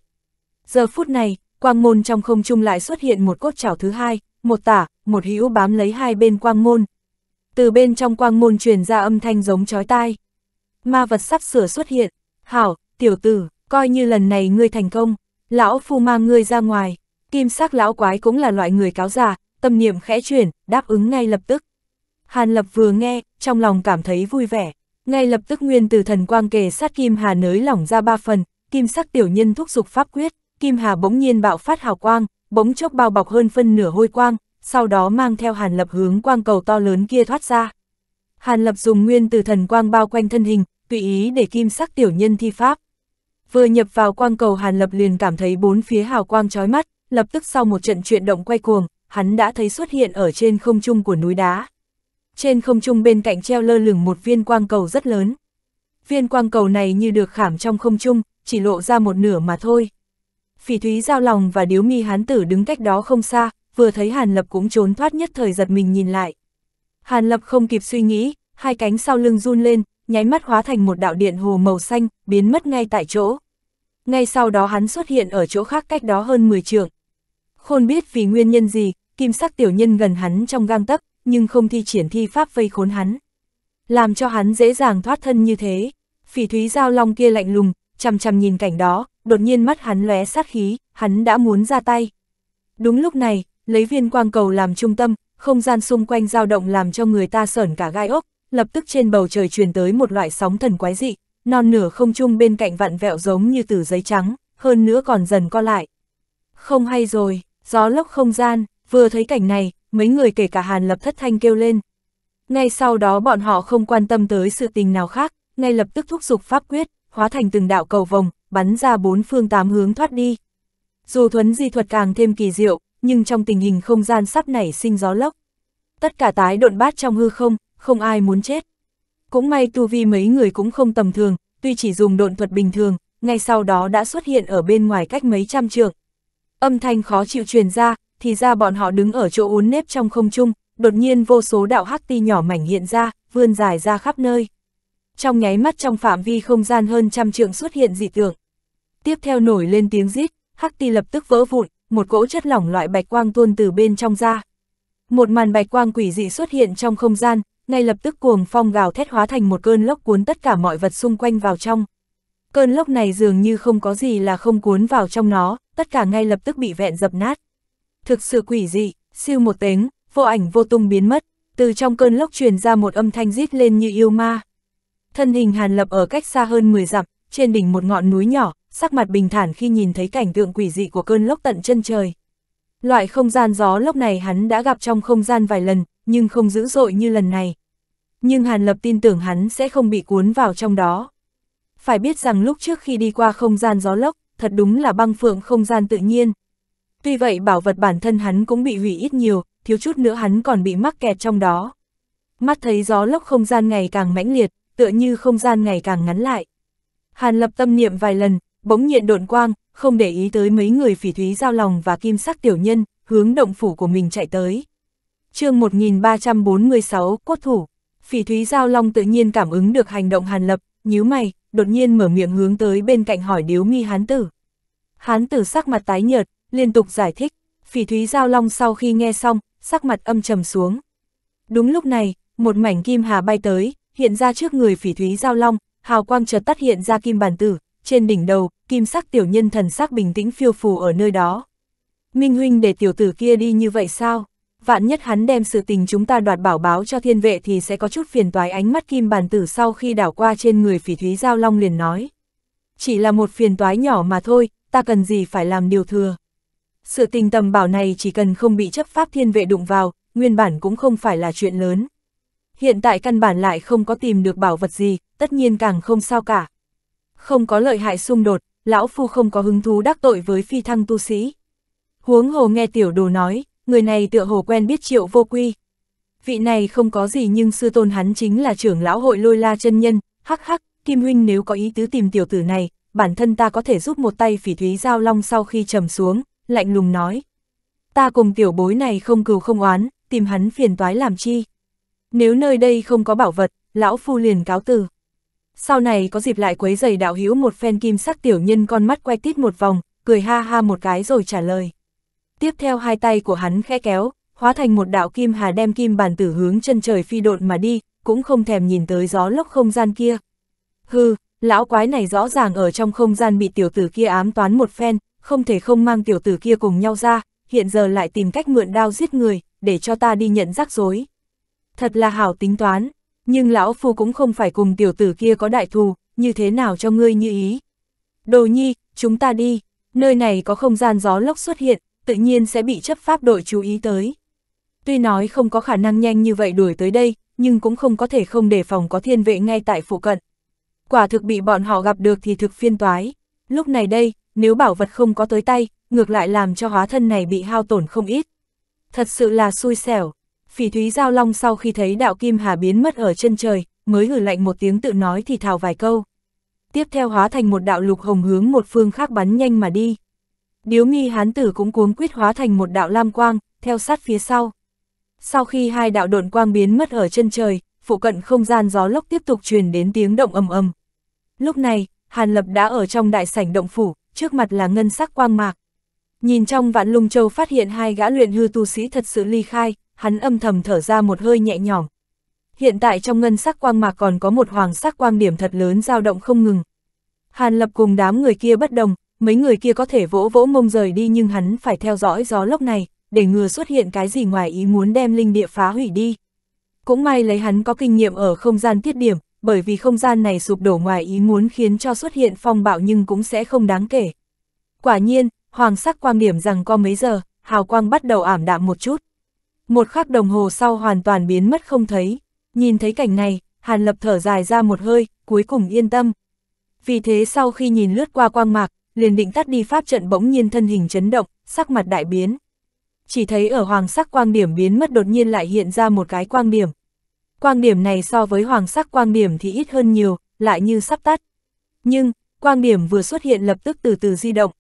Giờ phút này, quang môn trong không trung lại xuất hiện một cốt chảo thứ hai, một tả, một hữu bám lấy hai bên quang môn. Từ bên trong quang môn truyền ra âm thanh giống chói tai. Ma vật sắp sửa xuất hiện, hảo, tiểu tử, coi như lần này ngươi thành công, lão phu mang ngươi ra ngoài. Kim sắc lão quái cũng là loại người cáo già, tâm niệm khẽ chuyển, đáp ứng ngay lập tức. Hàn Lập vừa nghe, trong lòng cảm thấy vui vẻ. Ngay lập tức nguyên từ thần quang kề sát Kim Hà nới lỏng ra ba phần, kim sắc tiểu nhân thúc dục pháp quyết, Kim Hà bỗng nhiên bạo phát hào quang, bỗng chốc bao bọc hơn phân nửa hôi quang, sau đó mang theo Hàn Lập hướng quang cầu to lớn kia thoát ra. Hàn Lập dùng nguyên từ thần quang bao quanh thân hình, tùy ý để kim sắc tiểu nhân thi pháp. Vừa nhập vào quang cầu Hàn Lập liền cảm thấy bốn phía hào quang chói mắt, lập tức sau một trận chuyển động quay cuồng, hắn đã thấy xuất hiện ở trên không trung của núi đá. Trên không trung bên cạnh treo lơ lửng một viên quang cầu rất lớn. Viên quang cầu này như được khảm trong không trung, chỉ lộ ra một nửa mà thôi. Phỉ Thúy giao lòng và điếu mi hán tử đứng cách đó không xa, vừa thấy Hàn Lập cũng trốn thoát nhất thời giật mình nhìn lại. Hàn Lập không kịp suy nghĩ, hai cánh sau lưng run lên, nháy mắt hóa thành một đạo điện hồ màu xanh, biến mất ngay tại chỗ. Ngay sau đó hắn xuất hiện ở chỗ khác cách đó hơn 10 trường. Khôn biết vì nguyên nhân gì, kim sắc tiểu nhân gần hắn trong gang tấc, nhưng không thi triển thi pháp vây khốn hắn. Làm cho hắn dễ dàng thoát thân như thế, phỉ thúy giao long kia lạnh lùng, chằm chằm nhìn cảnh đó, đột nhiên mắt hắn lóe sát khí, hắn đã muốn ra tay. Đúng lúc này, lấy viên quang cầu làm trung tâm, không gian xung quanh dao động làm cho người ta sởn cả gai ốc, lập tức trên bầu trời truyền tới một loại sóng thần quái dị, non nửa không trung bên cạnh vặn vẹo giống như từ giấy trắng, hơn nữa còn dần co lại. Không hay rồi, gió lốc không gian, vừa thấy cảnh này, mấy người kể cả Hàn Lập thất thanh kêu lên. Ngay sau đó bọn họ không quan tâm tới sự tình nào khác, ngay lập tức thúc giục pháp quyết, hóa thành từng đạo cầu vòng, bắn ra bốn phương tám hướng thoát đi. Dù thuấn di thuật càng thêm kỳ diệu, nhưng trong tình hình không gian sắp nảy sinh gió lốc. Tất cả tái độn bát trong hư không, không ai muốn chết. Cũng may tu vi mấy người cũng không tầm thường, tuy chỉ dùng độn thuật bình thường, ngay sau đó đã xuất hiện ở bên ngoài cách mấy trăm trượng. Âm thanh khó chịu truyền ra, thì ra bọn họ đứng ở chỗ uốn nếp trong không trung, đột nhiên vô số đạo hắc ti nhỏ mảnh hiện ra, vươn dài ra khắp nơi. Trong nháy mắt trong phạm vi không gian hơn trăm trượng xuất hiện dị tượng. Tiếp theo nổi lên tiếng rít, hắc ti lập tức vỡ vụn, một cỗ chất lỏng loại bạch quang tuôn từ bên trong ra. Một màn bạch quang quỷ dị xuất hiện trong không gian, ngay lập tức cuồng phong gào thét hóa thành một cơn lốc cuốn tất cả mọi vật xung quanh vào trong. Cơn lốc này dường như không có gì là không cuốn vào trong nó, tất cả ngay lập tức bị vẹn dập nát thực sự quỷ dị, siêu một tiếng, vô ảnh vô tung biến mất, từ trong cơn lốc truyền ra một âm thanh rít lên như yêu ma. Thân hình Hàn Lập ở cách xa hơn 10 dặm, trên đỉnh một ngọn núi nhỏ, sắc mặt bình thản khi nhìn thấy cảnh tượng quỷ dị của cơn lốc tận chân trời. Loại không gian gió lốc này hắn đã gặp trong không gian vài lần, nhưng không dữ dội như lần này. Nhưng Hàn Lập tin tưởng hắn sẽ không bị cuốn vào trong đó. Phải biết rằng lúc trước khi đi qua không gian gió lốc, thật đúng là băng phượng không gian tự nhiên, Tuy vậy bảo vật bản thân hắn cũng bị hủy ít nhiều, thiếu chút nữa hắn còn bị mắc kẹt trong đó. Mắt thấy gió lốc không gian ngày càng mãnh liệt, tựa như không gian ngày càng ngắn lại. Hàn lập tâm niệm vài lần, bỗng nhiên độn quang, không để ý tới mấy người phỉ thúy giao lòng và kim sắc tiểu nhân, hướng động phủ của mình chạy tới. chương 1346, Quốc Thủ, phỉ thúy giao long tự nhiên cảm ứng được hành động hàn lập, nhíu mày, đột nhiên mở miệng hướng tới bên cạnh hỏi điếu mi hán tử. Hán tử sắc mặt tái nhợt, liên tục giải thích, phỉ thúy giao long sau khi nghe xong, sắc mặt âm trầm xuống. Đúng lúc này, một mảnh kim hà bay tới, hiện ra trước người phỉ thúy giao long, hào quang chợt tắt hiện ra kim bản tử, trên đỉnh đầu, kim sắc tiểu nhân thần sắc bình tĩnh phiêu phù ở nơi đó. Minh huynh để tiểu tử kia đi như vậy sao? Vạn nhất hắn đem sự tình chúng ta đoạt bảo báo cho thiên vệ thì sẽ có chút phiền toái ánh mắt kim bản tử sau khi đảo qua trên người phỉ thúy giao long liền nói. Chỉ là một phiền toái nhỏ mà thôi, ta cần gì phải làm điều thừa. Sự tình tầm bảo này chỉ cần không bị chấp pháp thiên vệ đụng vào, nguyên bản cũng không phải là chuyện lớn. Hiện tại căn bản lại không có tìm được bảo vật gì, tất nhiên càng không sao cả. Không có lợi hại xung đột, lão phu không có hứng thú đắc tội với phi thăng tu sĩ. Huống hồ nghe tiểu đồ nói, người này tựa hồ quen biết triệu vô quy. Vị này không có gì nhưng sư tôn hắn chính là trưởng lão hội lôi la chân nhân, hắc hắc, Kim Huynh nếu có ý tứ tìm tiểu tử này, bản thân ta có thể giúp một tay phỉ thúy giao long sau khi trầm xuống, lạnh lùng nói. Ta cùng tiểu bối này không cừu không oán, tìm hắn phiền toái làm chi. Nếu nơi đây không có bảo vật, lão phu liền cáo từ. Sau này có dịp lại quấy giày đạo hữu một phen kim sắc tiểu nhân con mắt quay tít một vòng, cười ha ha một cái rồi trả lời. Tiếp theo hai tay của hắn khẽ kéo, hóa thành một đạo kim hà đem kim bàn tử hướng chân trời phi độn mà đi, cũng không thèm nhìn tới gió lốc không gian kia. Hừ, lão quái này rõ ràng ở trong không gian bị tiểu tử kia ám toán một phen, không thể không mang tiểu tử kia cùng nhau ra, hiện giờ lại tìm cách mượn đao giết người, để cho ta đi nhận rắc rối. Thật là hảo tính toán, nhưng lão phu cũng không phải cùng tiểu tử kia có đại thù, như thế nào cho ngươi như ý. Đồ nhi, chúng ta đi, nơi này có không gian gió lốc xuất hiện, tự nhiên sẽ bị chấp pháp đội chú ý tới. Tuy nói không có khả năng nhanh như vậy đuổi tới đây, nhưng cũng không có thể không đề phòng có thiên vệ ngay tại phụ cận. Quả thực bị bọn họ gặp được thì thực phiên toái. Lúc này đây, nếu bảo vật không có tới tay, ngược lại làm cho hóa thân này bị hao tổn không ít. Thật sự là xui xẻo. Phỉ Thúy Giao Long sau khi thấy đạo Kim Hà biến mất ở chân trời, mới hử lạnh một tiếng tự nói thì thào vài câu. Tiếp theo hóa thành một đạo lục hồng hướng một phương khác bắn nhanh mà đi. Điếu nghi hán tử cũng cuống quyết hóa thành một đạo lam quang, theo sát phía sau. Sau khi hai đạo độn quang biến mất ở chân trời, phụ cận không gian gió lốc tiếp tục truyền đến tiếng động ầm ầm. Lúc này, Hàn Lập đã ở trong đại sảnh động phủ, trước mặt là ngân sắc quang mạc. Nhìn trong vạn lung châu phát hiện hai gã luyện hư tu sĩ thật sự ly khai, hắn âm thầm thở ra một hơi nhẹ nhõm. Hiện tại trong ngân sắc quang mạc còn có một hoàng sắc quang điểm thật lớn dao động không ngừng. Hàn lập cùng đám người kia bất đồng, mấy người kia có thể vỗ vỗ mông rời đi nhưng hắn phải theo dõi gió lốc này, để ngừa xuất hiện cái gì ngoài ý muốn đem linh địa phá hủy đi. Cũng may lấy hắn có kinh nghiệm ở không gian tiết điểm, bởi vì không gian này sụp đổ ngoài ý muốn khiến cho xuất hiện phong bạo nhưng cũng sẽ không đáng kể. Quả nhiên, hoàng sắc quang điểm rằng có mấy giờ, hào quang bắt đầu ảm đạm một chút. Một khắc đồng hồ sau hoàn toàn biến mất không thấy, nhìn thấy cảnh này, Hàn Lập thở dài ra một hơi, cuối cùng yên tâm. Vì thế sau khi nhìn lướt qua quang mạc, liền định tắt đi pháp trận bỗng nhiên thân hình chấn động, sắc mặt đại biến. Chỉ thấy ở hoàng sắc quang điểm biến mất đột nhiên lại hiện ra một cái quang điểm, quang điểm này so với hoàng sắc quang điểm thì ít hơn nhiều, lại như sắp tắt. Nhưng, quang điểm vừa xuất hiện lập tức từ từ di động.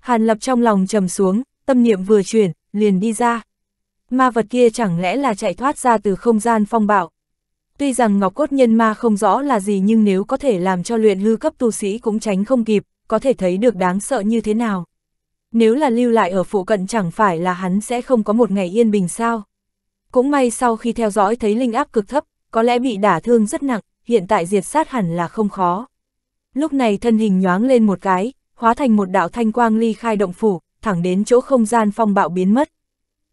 Hàn lập trong lòng trầm xuống, tâm niệm vừa chuyển, liền đi ra. Ma vật kia chẳng lẽ là chạy thoát ra từ không gian phong bạo. Tuy rằng ngọc cốt nhân ma không rõ là gì nhưng nếu có thể làm cho luyện hư cấp tu sĩ cũng tránh không kịp, có thể thấy được đáng sợ như thế nào. Nếu là lưu lại ở phụ cận chẳng phải là hắn sẽ không có một ngày yên bình sao. Cũng may sau khi theo dõi thấy linh áp cực thấp, có lẽ bị đả thương rất nặng, hiện tại diệt sát hẳn là không khó. Lúc này thân hình nhoáng lên một cái, hóa thành một đạo thanh quang ly khai động phủ, thẳng đến chỗ không gian phong bạo biến mất.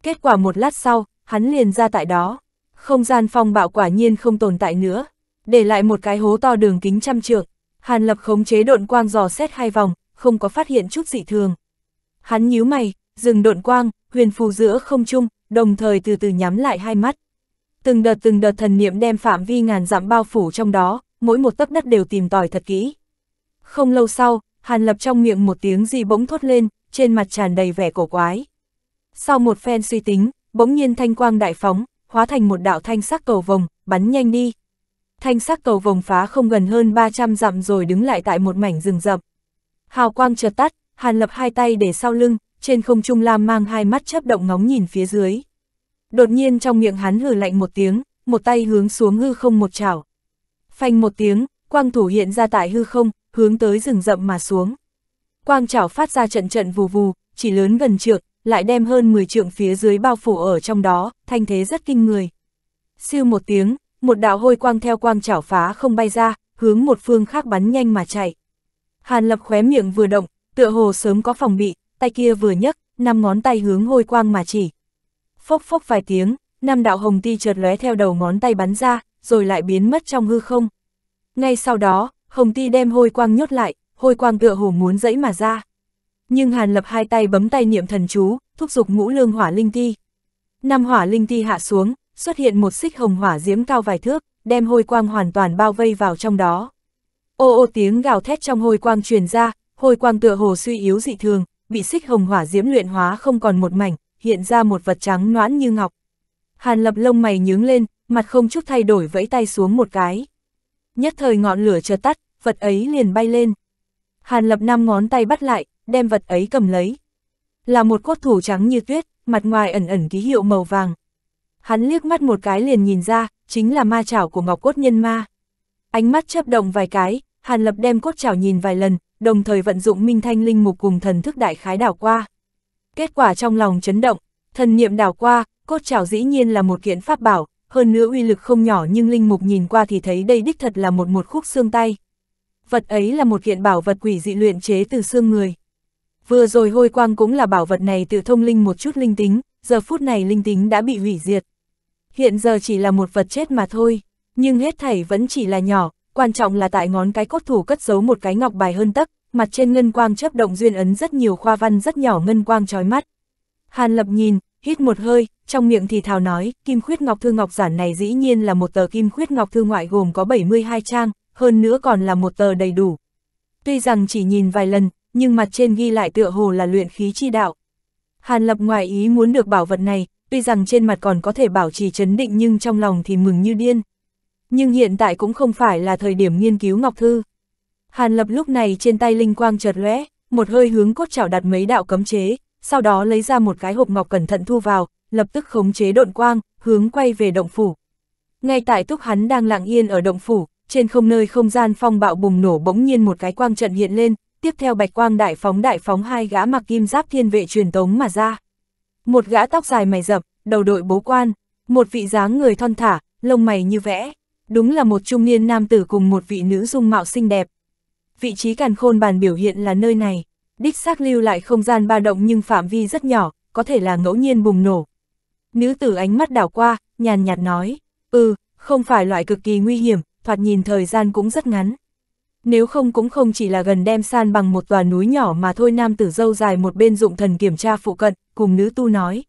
Kết quả một lát sau, hắn liền ra tại đó. Không gian phong bạo quả nhiên không tồn tại nữa, để lại một cái hố to đường kính trăm trượng. Hàn Lập khống chế độn quang dò xét hai vòng, không có phát hiện chút dị thường. Hắn nhíu mày, dừng độn quang, huyền phù giữa không trung, đồng thời từ từ nhắm lại hai mắt. Từng đợt từng đợt thần niệm đem phạm vi ngàn dặm bao phủ trong đó, mỗi một tấc đất đều tìm tòi thật kỹ. Không lâu sau, Hàn Lập trong miệng một tiếng gì bỗng thốt lên, trên mặt tràn đầy vẻ cổ quái. Sau một phen suy tính, bỗng nhiên thanh quang đại phóng, hóa thành một đạo thanh sắc cầu vồng, bắn nhanh đi. Thanh sắc cầu vồng phá không gần hơn 300 dặm rồi đứng lại tại một mảnh rừng rậm. Hào quang chợt tắt, Hàn Lập hai tay để sau lưng, trên không trung lam mang hai mắt chớp động ngóng nhìn phía dưới. Đột nhiên trong miệng hắn hừ lạnh một tiếng, một tay hướng xuống hư không một chảo. Phanh một tiếng, quang thủ hiện ra tại hư không, hướng tới rừng rậm mà xuống. Quang chảo phát ra trận trận vù vù, chỉ lớn gần trượng, lại đem hơn 10 trượng phía dưới bao phủ ở trong đó, thanh thế rất kinh người. Siêu một tiếng, một đạo hôi quang theo quang chảo phá không bay ra, hướng một phương khác bắn nhanh mà chạy. Hàn lập khóe miệng vừa động, tựa hồ sớm có phòng bị, tay kia vừa nhấc, năm ngón tay hướng hôi quang mà chỉ. Phốc phốc vài tiếng, năm đạo hồng ti chợt lóe theo đầu ngón tay bắn ra, rồi lại biến mất trong hư không. Ngay sau đó, hồng ti đem hôi quang nhốt lại, hôi quang tựa hồ muốn dẫy mà ra. Nhưng Hàn Lập hai tay bấm tay niệm thần chú, thúc giục ngũ lương hỏa linh ti. Năm hỏa linh ti hạ xuống, xuất hiện một xích hồng hỏa diễm cao vài thước, đem hôi quang hoàn toàn bao vây vào trong đó. Ô ô tiếng gào thét trong hôi quang truyền ra, hôi quang tựa hồ suy yếu dị thường, bị xích hồng hỏa diễm luyện hóa không còn một mảnh, hiện ra một vật trắng noãn như ngọc. Hàn lập lông mày nhướng lên, mặt không chút thay đổi vẫy tay xuống một cái. Nhất thời ngọn lửa chợt tắt, vật ấy liền bay lên. Hàn lập năm ngón tay bắt lại, đem vật ấy cầm lấy. Là một cốt thủ trắng như tuyết, mặt ngoài ẩn ẩn ký hiệu màu vàng. Hắn liếc mắt một cái liền nhìn ra, chính là ma chảo của ngọc cốt nhân ma. Ánh mắt chấp động vài cái, Hàn lập đem cốt chảo nhìn vài lần, đồng thời vận dụng minh thanh linh mục cùng thần thức đại khái đảo qua. Kết quả trong lòng chấn động, thần niệm đảo qua, cốt trảo dĩ nhiên là một kiện pháp bảo, hơn nữa uy lực không nhỏ nhưng linh mục nhìn qua thì thấy đây đích thật là một một khúc xương tay. Vật ấy là một kiện bảo vật quỷ dị luyện chế từ xương người. Vừa rồi hôi quang cũng là bảo vật này tự thông linh một chút linh tính, giờ phút này linh tính đã bị hủy diệt. Hiện giờ chỉ là một vật chết mà thôi, nhưng hết thảy vẫn chỉ là nhỏ, quan trọng là tại ngón cái cốt thủ cất giấu một cái ngọc bài hơn tấc, mặt trên ngân quang chớp động duyên ấn rất nhiều khoa văn rất nhỏ ngân quang trói mắt. Hàn Lập nhìn, hít một hơi, trong miệng thì thào nói, kim khuyết ngọc thư ngọc giản này dĩ nhiên là một tờ kim khuyết ngọc thư ngoại gồm có 72 trang, hơn nữa còn là một tờ đầy đủ. Tuy rằng chỉ nhìn vài lần, nhưng mặt trên ghi lại tựa hồ là luyện khí chi đạo. Hàn Lập ngoài ý muốn được bảo vật này, tuy rằng trên mặt còn có thể bảo trì chấn định nhưng trong lòng thì mừng như điên. Nhưng hiện tại cũng không phải là thời điểm nghiên cứu Ngọc Thư. Hàn Lập lúc này trên tay linh quang chợt lóe, một hơi hướng cốt chảo đặt mấy đạo cấm chế, sau đó lấy ra một cái hộp ngọc cẩn thận thu vào, lập tức khống chế độn quang, hướng quay về động phủ. Ngay tại túc hắn đang lặng yên ở động phủ, trên không nơi không gian phong bạo bùng nổ bỗng nhiên một cái quang trận hiện lên, tiếp theo bạch quang đại phóng đại phóng hai gã mặc kim giáp thiên vệ truyền tống mà ra. Một gã tóc dài mày rậm, đầu đội bố quan, một vị dáng người thon thả, lông mày như vẽ, đúng là một trung niên nam tử cùng một vị nữ dung mạo xinh đẹp. Vị trí càn khôn bàn biểu hiện là nơi này, đích xác lưu lại không gian ba động nhưng phạm vi rất nhỏ, có thể là ngẫu nhiên bùng nổ. Nữ tử ánh mắt đảo qua, nhàn nhạt nói, ừ, không phải loại cực kỳ nguy hiểm, thoạt nhìn thời gian cũng rất ngắn. Nếu không cũng không chỉ là gần đem san bằng một tòa núi nhỏ mà thôi nam tử dâu dài một bên dụng thần kiểm tra phụ cận, cùng nữ tu nói.